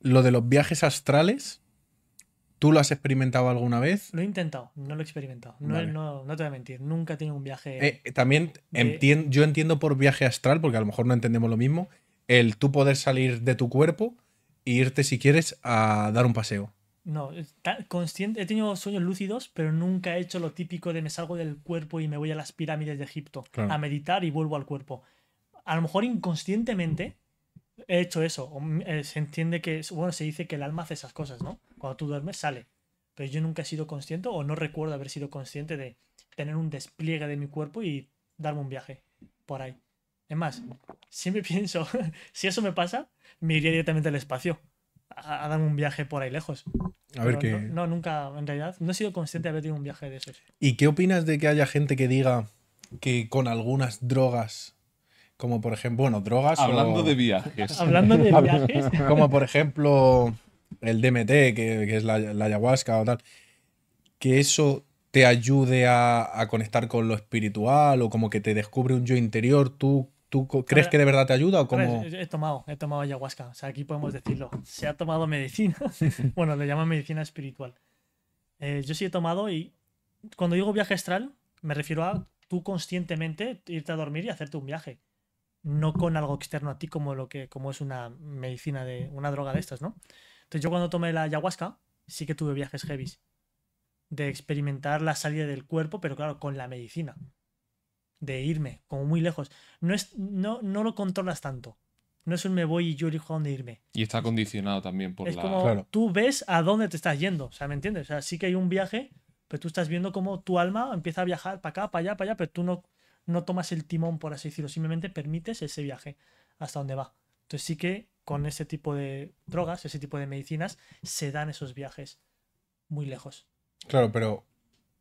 lo de los viajes astrales. ¿Tú lo has experimentado alguna vez? Lo he intentado, no lo he experimentado. No, te voy a mentir, nunca he tenido un viaje. Eh, eh, también yo entiendo por viaje astral, porque a lo mejor no entendemos lo mismo, el tú poder salir de tu cuerpo e irte, si quieres, a dar un paseo. No, consciente, he tenido sueños lúcidos, pero nunca he hecho lo típico de me salgo del cuerpo y me voy a las pirámides de Egipto a meditar y vuelvo al cuerpo a lo mejor inconscientemente he hecho eso. Mm, eh, se entiende que, bueno, se dice que el alma hace esas cosas, ¿no? Cuando tú duermes sale. Pero yo nunca he sido consciente o no recuerdo haber sido consciente de tener un despliegue de mi cuerpo y darme un viaje por ahí. Es más, siempre pienso, si eso me pasa, me iría directamente al espacio a, darme un viaje por ahí lejos. A ver qué. No, nunca, en realidad, no he sido consciente de haber tenido un viaje de eso. ¿Y qué opinas de que haya gente que diga que con algunas drogas como por ejemplo, bueno, drogas. Hablando de viajes. Hablando de viajes. Como por ejemplo el DMT, que, es la, ayahuasca o tal. Que eso te ayude a, conectar con lo espiritual o como que te descubre un yo interior. ¿Tú, tú crees que de verdad te ayuda o he tomado, he tomado ayahuasca. O sea, aquí podemos decirlo. Se ha tomado medicina. bueno, le llaman medicina espiritual. Eh, yo sí he tomado y cuando digo viaje astral, me refiero a tú conscientemente irte a dormir y hacerte un viaje no con algo externo a ti como lo que como es una medicina de una droga de estas, ¿no? Entonces yo cuando tomé la ayahuasca sí que tuve viajes heavy de experimentar la salida del cuerpo, pero claro, con la medicina. De irme como muy lejos. No es no no lo controlas tanto. No es un me voy y yo elijo a dónde irme. Y está condicionado también por la... claro. Tú ves a dónde te estás yendo, o sea, ¿me entiendes? O sea, sí que hay un viaje, pero tú estás viendo cómo tu alma empieza a viajar para acá, para allá, para allá, pero tú no no tomas el timón, por así decirlo, simplemente permites ese viaje hasta donde va. Entonces sí que con ese tipo de drogas, ese tipo de medicinas, se dan esos viajes muy lejos. Claro, pero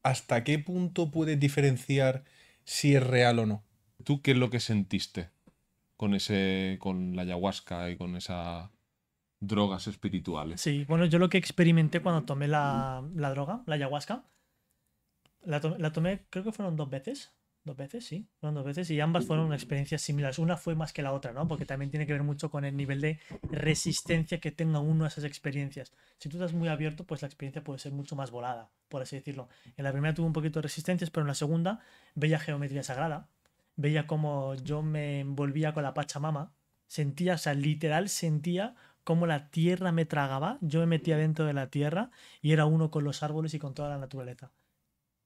¿hasta qué punto puedes diferenciar si es real o no? ¿Tú qué es lo que sentiste con ese. con la ayahuasca y con esas drogas espirituales? Sí, bueno, yo lo que experimenté cuando tomé la, droga, la ayahuasca, la la tomé, creo que fueron dos veces veces, sí. Fueron dos veces y ambas fueron experiencias similares. Una fue más que la otra, ¿no? Porque también tiene que ver mucho con el nivel de resistencia que tenga uno a esas experiencias. Si tú estás muy abierto, pues la experiencia puede ser mucho más volada, por así decirlo. En la primera tuve un poquito de resistencias, pero en la segunda veía geometría sagrada. Veía cómo yo me envolvía con la Pachamama. Sentía, o sea, literal sentía cómo la tierra me tragaba. Yo me metía dentro de la tierra y era uno con los árboles y con toda la naturaleza.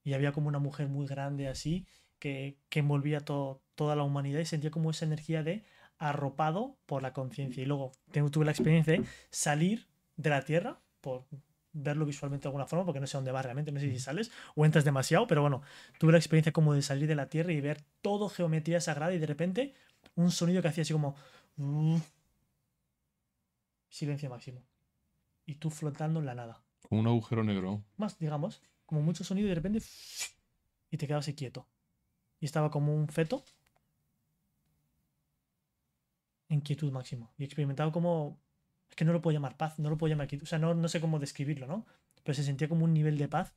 Y había como una mujer muy grande así que, envolvía toda la humanidad y sentía como esa energía de arropado por la conciencia. Y luego tuve la experiencia de salir de la Tierra, por verlo visualmente de alguna forma, porque no sé dónde vas realmente, no sé si sales o entras demasiado, pero bueno, tuve la experiencia como de salir de la Tierra y ver todo geometría sagrada y de repente un sonido que hacía así como... Silencio máximo. Y tú flotando en la nada. Como un agujero negro. Más, digamos, como mucho sonido y de repente... Y te quedas quieto y estaba como un feto en quietud máxima. Y experimentaba como... Es que no lo puedo llamar paz, no lo puedo llamar quietud. O sea, no, no sé cómo describirlo, ¿no? Pero se sentía como un nivel de paz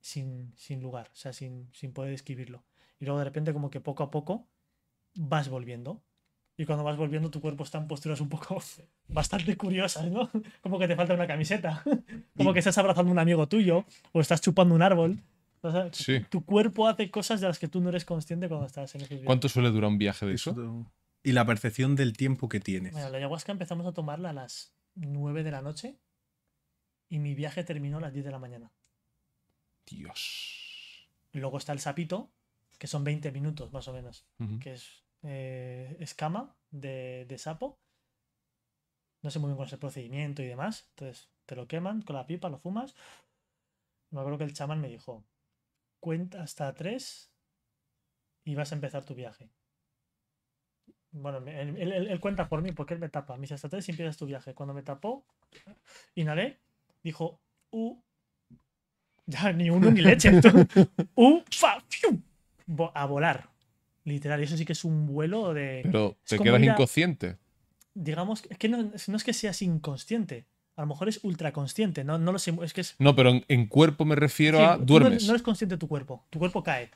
sin, lugar, o sea, sin, sin poder describirlo. Y luego de repente como que poco a poco vas volviendo. Y cuando vas volviendo tu cuerpo está en posturas un poco bastante curiosas, ¿no? Como que te falta una camiseta, como que estás abrazando a un amigo tuyo o estás chupando un árbol. Tu cuerpo hace cosas de las que tú no eres consciente cuando estás en el viaje. ¿Cuánto suele durar un viaje de eso? Y la percepción del tiempo que tienes. Bueno, la ayahuasca empezamos a tomarla a las 9 de la noche y mi viaje terminó a las 10 de la mañana. Dios. Luego está el sapito, que son 20 minutos más o menos, que es eh, escama de, de, sapo. No sé muy bien cuál es el procedimiento y demás. Entonces, te lo queman con la pipa, lo fumas. Me acuerdo que el chamán me dijo, cuenta hasta 3 y vas a empezar tu viaje. Bueno, él, cuenta por mí porque él me tapa. Me dice hasta 3 y empiezas tu viaje. Cuando me tapó, inhalé, dijo, u. Ya, ni uno ni leche. u, fa, a volar. Literal, eso sí que es un vuelo de. Pero te quedas inconsciente. Digamos, es que no, no es que seas inconsciente, a lo mejor es ultraconsciente, no, no lo sé, es No, pero en, cuerpo me refiero a duermes. No, es consciente tu cuerpo, tu cuerpo cae.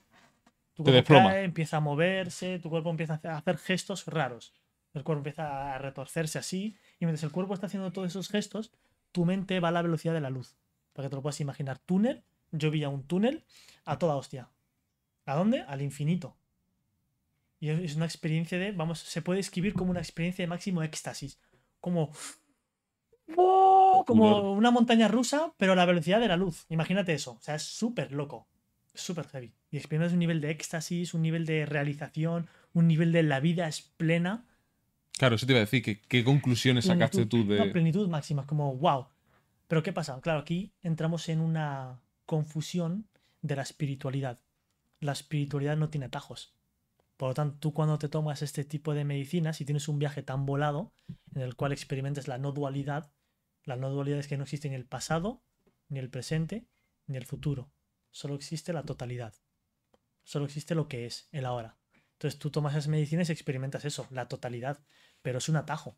Tu cuerpo empieza a moverse, tu cuerpo empieza a hacer gestos raros. El cuerpo empieza a retorcerse así y mientras el cuerpo está haciendo todos esos gestos, tu mente va a la velocidad de la luz. Para que te lo puedas imaginar, túnel, yo vi a un túnel a toda hostia. ¿A dónde? Al infinito. Y es una experiencia de, vamos, se puede escribir como una experiencia de máximo éxtasis. Como como, una montaña rusa, pero a la velocidad de la luz. Imagínate eso. O sea, es súper loco. Súper heavy. Y experimentas un nivel de éxtasis, un nivel de realización, un nivel de la vida es plena. Claro, eso te iba a decir. ¿Qué, conclusiones sacaste tú de.? la plenitud máxima, como wow. Pero ¿qué pasa? Claro, aquí entramos en una confusión de la espiritualidad. La espiritualidad no tiene atajos. Por lo tanto, tú cuando te tomas este tipo de medicinas y tienes un viaje tan volado en el cual experimentas la no dualidad, la no dualidad es que no existe ni el pasado, ni el presente, ni el futuro. Solo existe la totalidad. Solo existe lo que es, el ahora. Entonces tú tomas esas medicinas y experimentas eso, la totalidad. Pero es un atajo.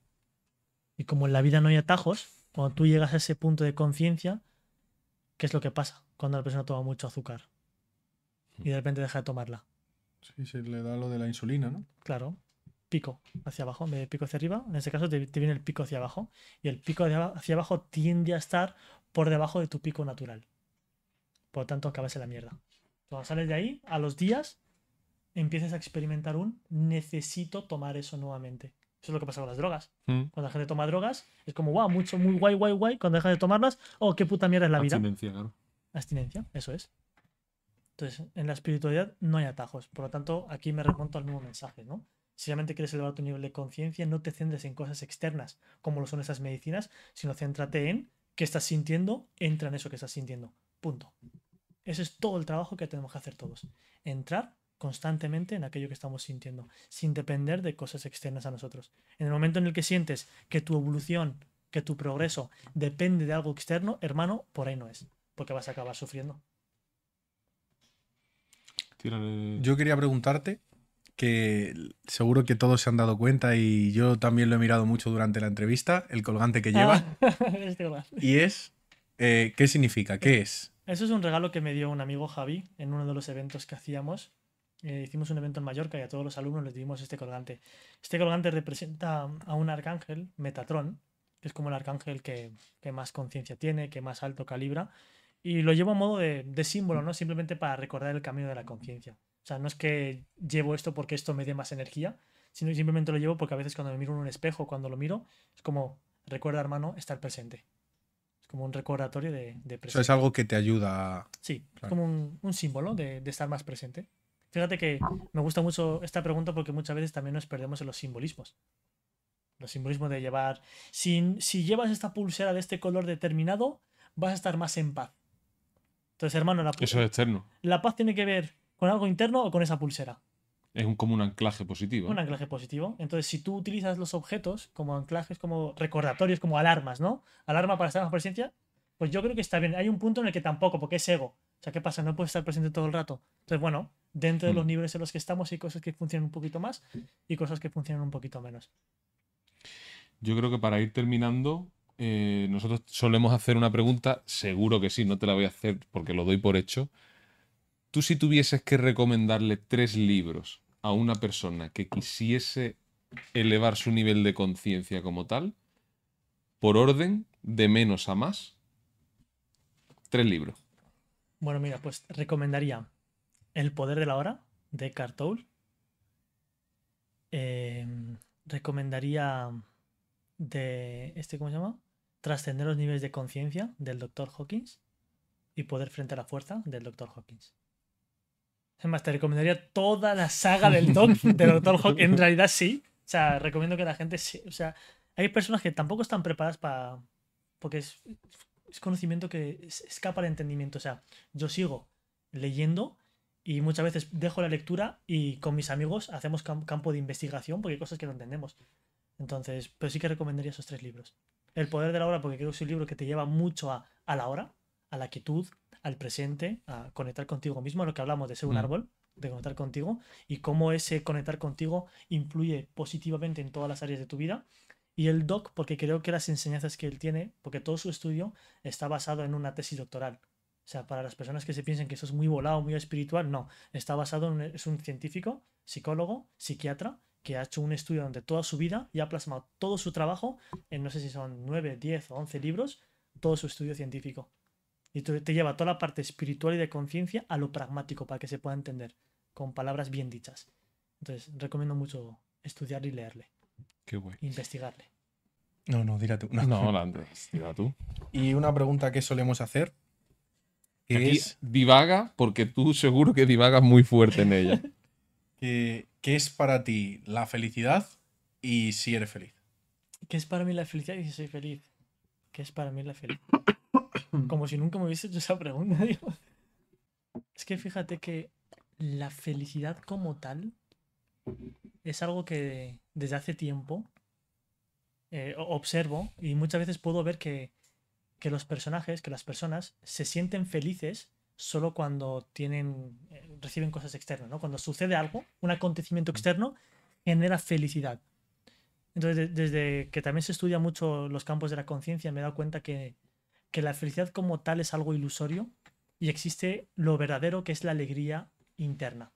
Y como en la vida no hay atajos, cuando tú llegas a ese punto de conciencia, ¿qué es lo que pasa cuando la persona toma mucho azúcar? Y de repente deja de tomarla. Sí, se le da lo de la insulina, ¿no? Claro pico hacia abajo, en pico hacia arriba. En este caso te, viene el pico hacia abajo. Y el pico hacia abajo tiende a estar por debajo de tu pico natural. Por lo tanto, acabas en la mierda. Cuando sales de ahí, a los días, empiezas a experimentar un necesito tomar eso nuevamente. Eso es lo que pasa con las drogas. Mm. Cuando la gente toma drogas, es como, wow, mucho, muy guay, guay, guay. Cuando dejas de tomarlas, oh, qué puta mierda es la vida. Abstinencia, claro. Abstinencia, eso es. Entonces, en la espiritualidad no hay atajos. Por lo tanto, aquí me remonto al mismo mensaje, ¿no? Si realmente quieres elevar tu nivel de conciencia, no te centres en cosas externas, como lo son esas medicinas, sino céntrate en qué estás sintiendo, entra en eso que estás sintiendo. Punto. Ese es todo el trabajo que tenemos que hacer todos. Entrar constantemente en aquello que estamos sintiendo, sin depender de cosas externas a nosotros. En el momento en el que sientes que tu evolución, que tu progreso depende de algo externo, hermano, por ahí no es, porque vas a acabar sufriendo. Yo quería preguntarte, que seguro que todos se han dado cuenta y yo también lo he mirado mucho durante la entrevista, el colgante que lleva. Ah, y es, eh, ¿qué significa? ¿Qué es? Eso es un regalo que me dio un amigo Javi en uno de los eventos que hacíamos. Eh, hicimos un evento en Mallorca y a todos los alumnos les dimos este colgante. Este colgante representa a un arcángel, Metatron que es como el arcángel que, más conciencia tiene, que más alto calibra. Y lo llevo a modo de, de símbolo, ¿no? Simplemente para recordar el camino de la conciencia. O sea, no es que llevo esto porque esto me dé más energía, sino simplemente lo llevo porque a veces cuando me miro en un espejo, cuando lo miro, es como, recuerda hermano, estar presente. Es como un recordatorio de, de presente. Eso es algo que te ayuda. Sí, es como un, símbolo de, estar más presente. Fíjate que me gusta mucho esta pregunta porque muchas veces también nos perdemos en los simbolismos. Los simbolismos de llevar. Si, si, llevas esta pulsera de este color determinado, vas a estar más en paz. Entonces, hermano, la paz. Eso es externo. La paz tiene que ver con algo interno o con esa pulsera. Es un, como un anclaje positivo. Un anclaje positivo. Entonces, si tú utilizas los objetos como anclajes, como recordatorios, como alarmas, ¿no? Alarma para estar en presencia, pues yo creo que está bien. Hay un punto en el que tampoco, porque es ego. O sea, ¿qué pasa? No puedes estar presente todo el rato. Entonces, bueno, dentro de los hmm. niveles en los que estamos hay cosas que funcionan un poquito más y cosas que funcionan un poquito menos. Yo creo que para ir terminando, eh, nosotros solemos hacer una pregunta, seguro que sí, no te la voy a hacer porque lo doy por hecho, tú si tuvieses que recomendarle tres libros a una persona que quisiese elevar su nivel de conciencia como tal, por orden, de menos a más, tres libros. Bueno, mira, pues recomendaría El poder de la hora, de cartoon em, recomendaría de este, ¿cómo se llama? Trascender los niveles de conciencia del Dr. Hawkins y poder frente a la fuerza del Dr. Hawkins. Es más, te recomendaría toda la saga del Doc, del Doctor Hawk. En realidad sí. O sea, recomiendo que la gente... Sí. O sea, hay personas que tampoco están preparadas para... Porque es, conocimiento que escapa al entendimiento. O sea, yo sigo leyendo y muchas veces dejo la lectura y con mis amigos hacemos campo de investigación porque hay cosas que no entendemos. Entonces, pero sí que recomendaría esos tres libros. El poder de la hora, porque creo que es un libro que te lleva mucho a, a la hora, a la quietud, al presente, a conectar contigo mismo, lo que hablamos de ser un mm. árbol, de conectar contigo, y cómo ese conectar contigo influye positivamente en todas las áreas de tu vida. Y el doc, porque creo que las enseñanzas que él tiene, porque todo su estudio está basado en una tesis doctoral. O sea, para las personas que se piensen que eso es muy volado, muy espiritual, no. Está basado en un, es un científico, psicólogo, psiquiatra, que ha hecho un estudio donde toda su vida y ha plasmado todo su trabajo en no sé si son 9, 10 o 11 libros, todo su estudio científico. Y te lleva toda la parte espiritual y de conciencia a lo pragmático para que se pueda entender con palabras bien dichas. Entonces, recomiendo mucho estudiarle y leerle. Qué bueno. Investigarle. No, no, dígate. No, no, dígate tú. Y una pregunta que solemos hacer. Que es... divaga, porque tú seguro que divagas muy fuerte en ella. ¿Qué, ¿Qué es para ti la felicidad y si eres feliz? ¿Qué es para mí la felicidad y si soy feliz? ¿Qué es para mí la felicidad? Como si nunca me hubiese hecho esa pregunta, Es que fíjate que la felicidad como tal es algo que desde hace tiempo eh, observo y muchas veces puedo ver que, los personajes, que las personas se sienten felices solo cuando tienen, eh, reciben cosas externas, ¿no? Cuando sucede algo, un acontecimiento externo genera felicidad. Entonces, desde que también se estudia mucho los campos de la conciencia, me he dado cuenta que que la felicidad como tal es algo ilusorio y existe lo verdadero que es la alegría interna.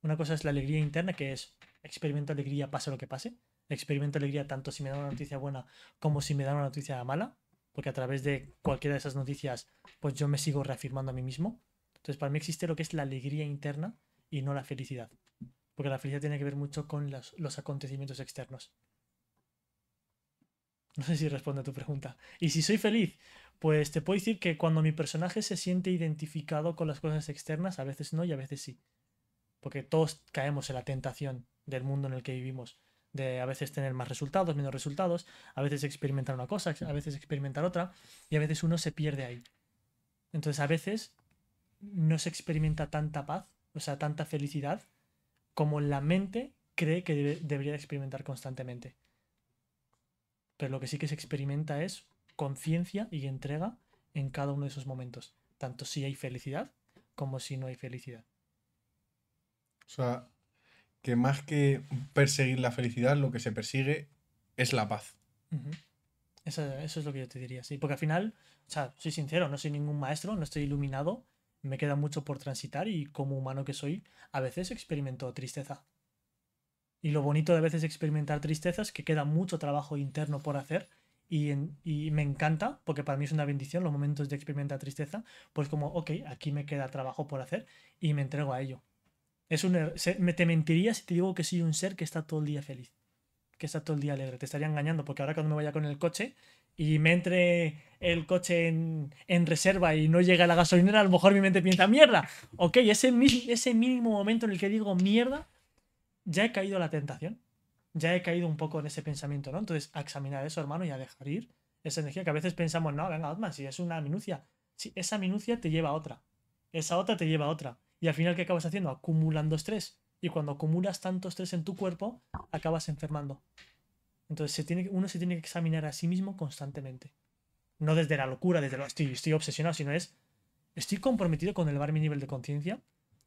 Una cosa es la alegría interna, que es experimento alegría pase lo que pase. Experimento alegría tanto si me dan una noticia buena como si me dan una noticia mala, porque a través de cualquiera de esas noticias, pues yo me sigo reafirmando a mí mismo. Entonces, para mí existe lo que es la alegría interna y no la felicidad, porque la felicidad tiene que ver mucho con los, los acontecimientos externos. No sé si responde a tu pregunta. ¿Y si soy feliz? pues te puedo decir que cuando mi personaje se siente identificado con las cosas externas, a veces no y a veces sí. Porque todos caemos en la tentación del mundo en el que vivimos, de a veces tener más resultados, menos resultados, a veces experimentar una cosa, a veces experimentar otra, y a veces uno se pierde ahí. Entonces a veces no se experimenta tanta paz, o sea, tanta felicidad, como la mente cree que debería experimentar constantemente. Pero lo que sí que se experimenta es conciencia y entrega en cada uno de esos momentos, tanto si hay felicidad como si no hay felicidad. O sea, que más que perseguir la felicidad, lo que se persigue es la paz. eso, eso, es lo que yo te diría, sí, porque al final, o sea, soy sincero, no soy ningún maestro, no estoy iluminado, me queda mucho por transitar y como humano que soy, a veces experimento tristeza. Y lo bonito de a veces experimentar tristeza es que queda mucho trabajo interno por hacer y, me encanta, porque para mí es una bendición los momentos de experimentar tristeza, pues como, ok, aquí me queda trabajo por hacer y me entrego a ello. Es me, te mentiría si te digo que soy un ser que está todo el día feliz, que está todo el día alegre, te estaría engañando, porque ahora cuando me vaya con el coche y me entre el coche en, reserva y no llega la gasolinera, a lo mejor mi mente piensa, mierda, ok, ese, ese mínimo momento en el que digo, mierda, ya he caído a la tentación ya he caído un poco en ese pensamiento, ¿no? Entonces, a examinar eso, hermano, y a dejar ir esa energía que a veces pensamos, no, venga, Otman, si es una minucia. Si esa minucia te lleva a otra. Esa otra te lleva a otra. Y al final, ¿qué acabas haciendo? Acumulando estrés. Y cuando acumulas tanto estrés en tu cuerpo, acabas enfermando. Entonces, se tiene, uno se tiene que examinar a sí mismo constantemente. No desde la locura, desde lo estoy, estoy obsesionado, sino es, estoy comprometido con elevar mi nivel de conciencia,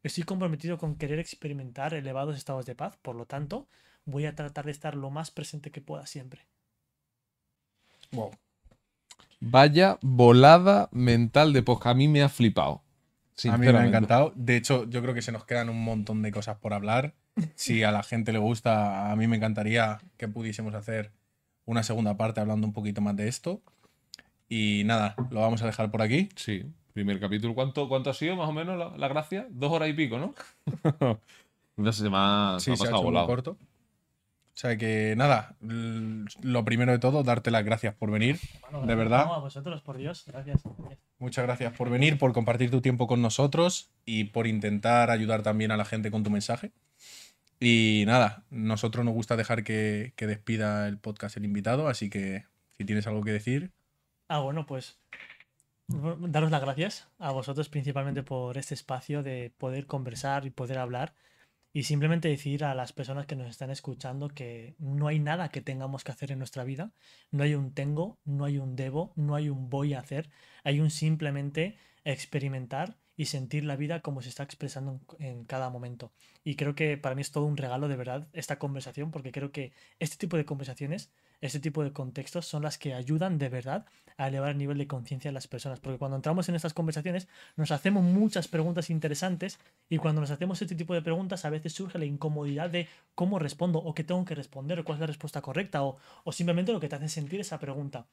estoy comprometido con querer experimentar elevados estados de paz, por lo tanto, voy a tratar de estar lo más presente que pueda siempre. Wow. Vaya volada mental de Posca A mí me ha flipado. A mí me ha encantado. De hecho, yo creo que se nos quedan un montón de cosas por hablar. Si a la gente le gusta, a mí me encantaría que pudiésemos hacer una segunda parte hablando un poquito más de esto. Y nada, lo vamos a dejar por aquí. Sí, primer capítulo. ¿Cuánto, cuánto ha sido más o menos la, gracia? Dos horas y pico, ¿no? no sé, sí, se ha pasado volado. Muy corto. O sea que nada, lo primero de todo, darte las gracias por venir, de verdad. No, a vosotros, por Dios, gracias, Muchas gracias por venir, por compartir tu tiempo con nosotros y por intentar ayudar también a la gente con tu mensaje. Y nada, nosotros nos gusta dejar que, que despida el podcast el invitado, así que si tienes algo que decir. Ah, bueno, pues daros las gracias a vosotros principalmente por este espacio de poder conversar y poder hablar y simplemente decir a las personas que nos están escuchando que no hay nada que tengamos que hacer en nuestra vida, no hay un tengo, no hay un debo, no hay un voy a hacer, hay un simplemente experimentar y sentir la vida como se está expresando en, cada momento. Y creo que para mí es todo un regalo de verdad esta conversación, porque creo que este tipo de conversaciones, este tipo de contextos son las que ayudan de verdad a elevar el nivel de conciencia de las personas. Porque cuando entramos en estas conversaciones nos hacemos muchas preguntas interesantes y cuando nos hacemos este tipo de preguntas a veces surge la incomodidad de cómo respondo o qué tengo que responder o cuál es la respuesta correcta o, o simplemente lo que te hace sentir esa pregunta.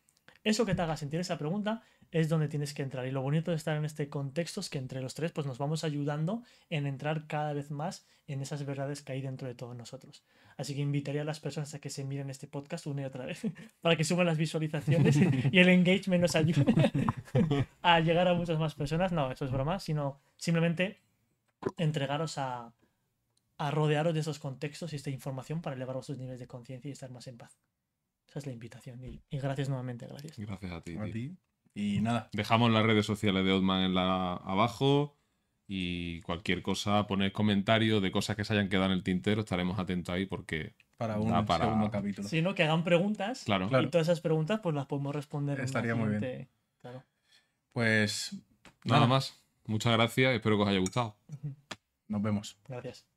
Eso que te haga sentir esa pregunta es donde tienes que entrar. Y lo bonito de estar en este contexto es que entre los tres pues, nos vamos ayudando en entrar cada vez más en esas verdades que hay dentro de todos nosotros. Así que invitaría a las personas a que se miren este podcast una y otra vez para que suban las visualizaciones y el engagement nos ayude a llegar a muchas más personas. No, eso es broma, sino simplemente entregaros a, a rodearos de esos contextos y esta información para elevar vuestros niveles de conciencia y estar más en paz es la invitación. Y, gracias nuevamente, gracias. Gracias a ti. Y nada. Dejamos las redes sociales de Odman en la abajo. Y cualquier cosa, poner comentarios de cosas que se hayan quedado en el tintero, estaremos atentos ahí porque para un para... segundo capítulo. Sino que hagan preguntas y todas esas preguntas pues las podemos responder. Estaría muy bien. Pues nada más. Muchas gracias, espero que os haya gustado. Nos vemos. Gracias.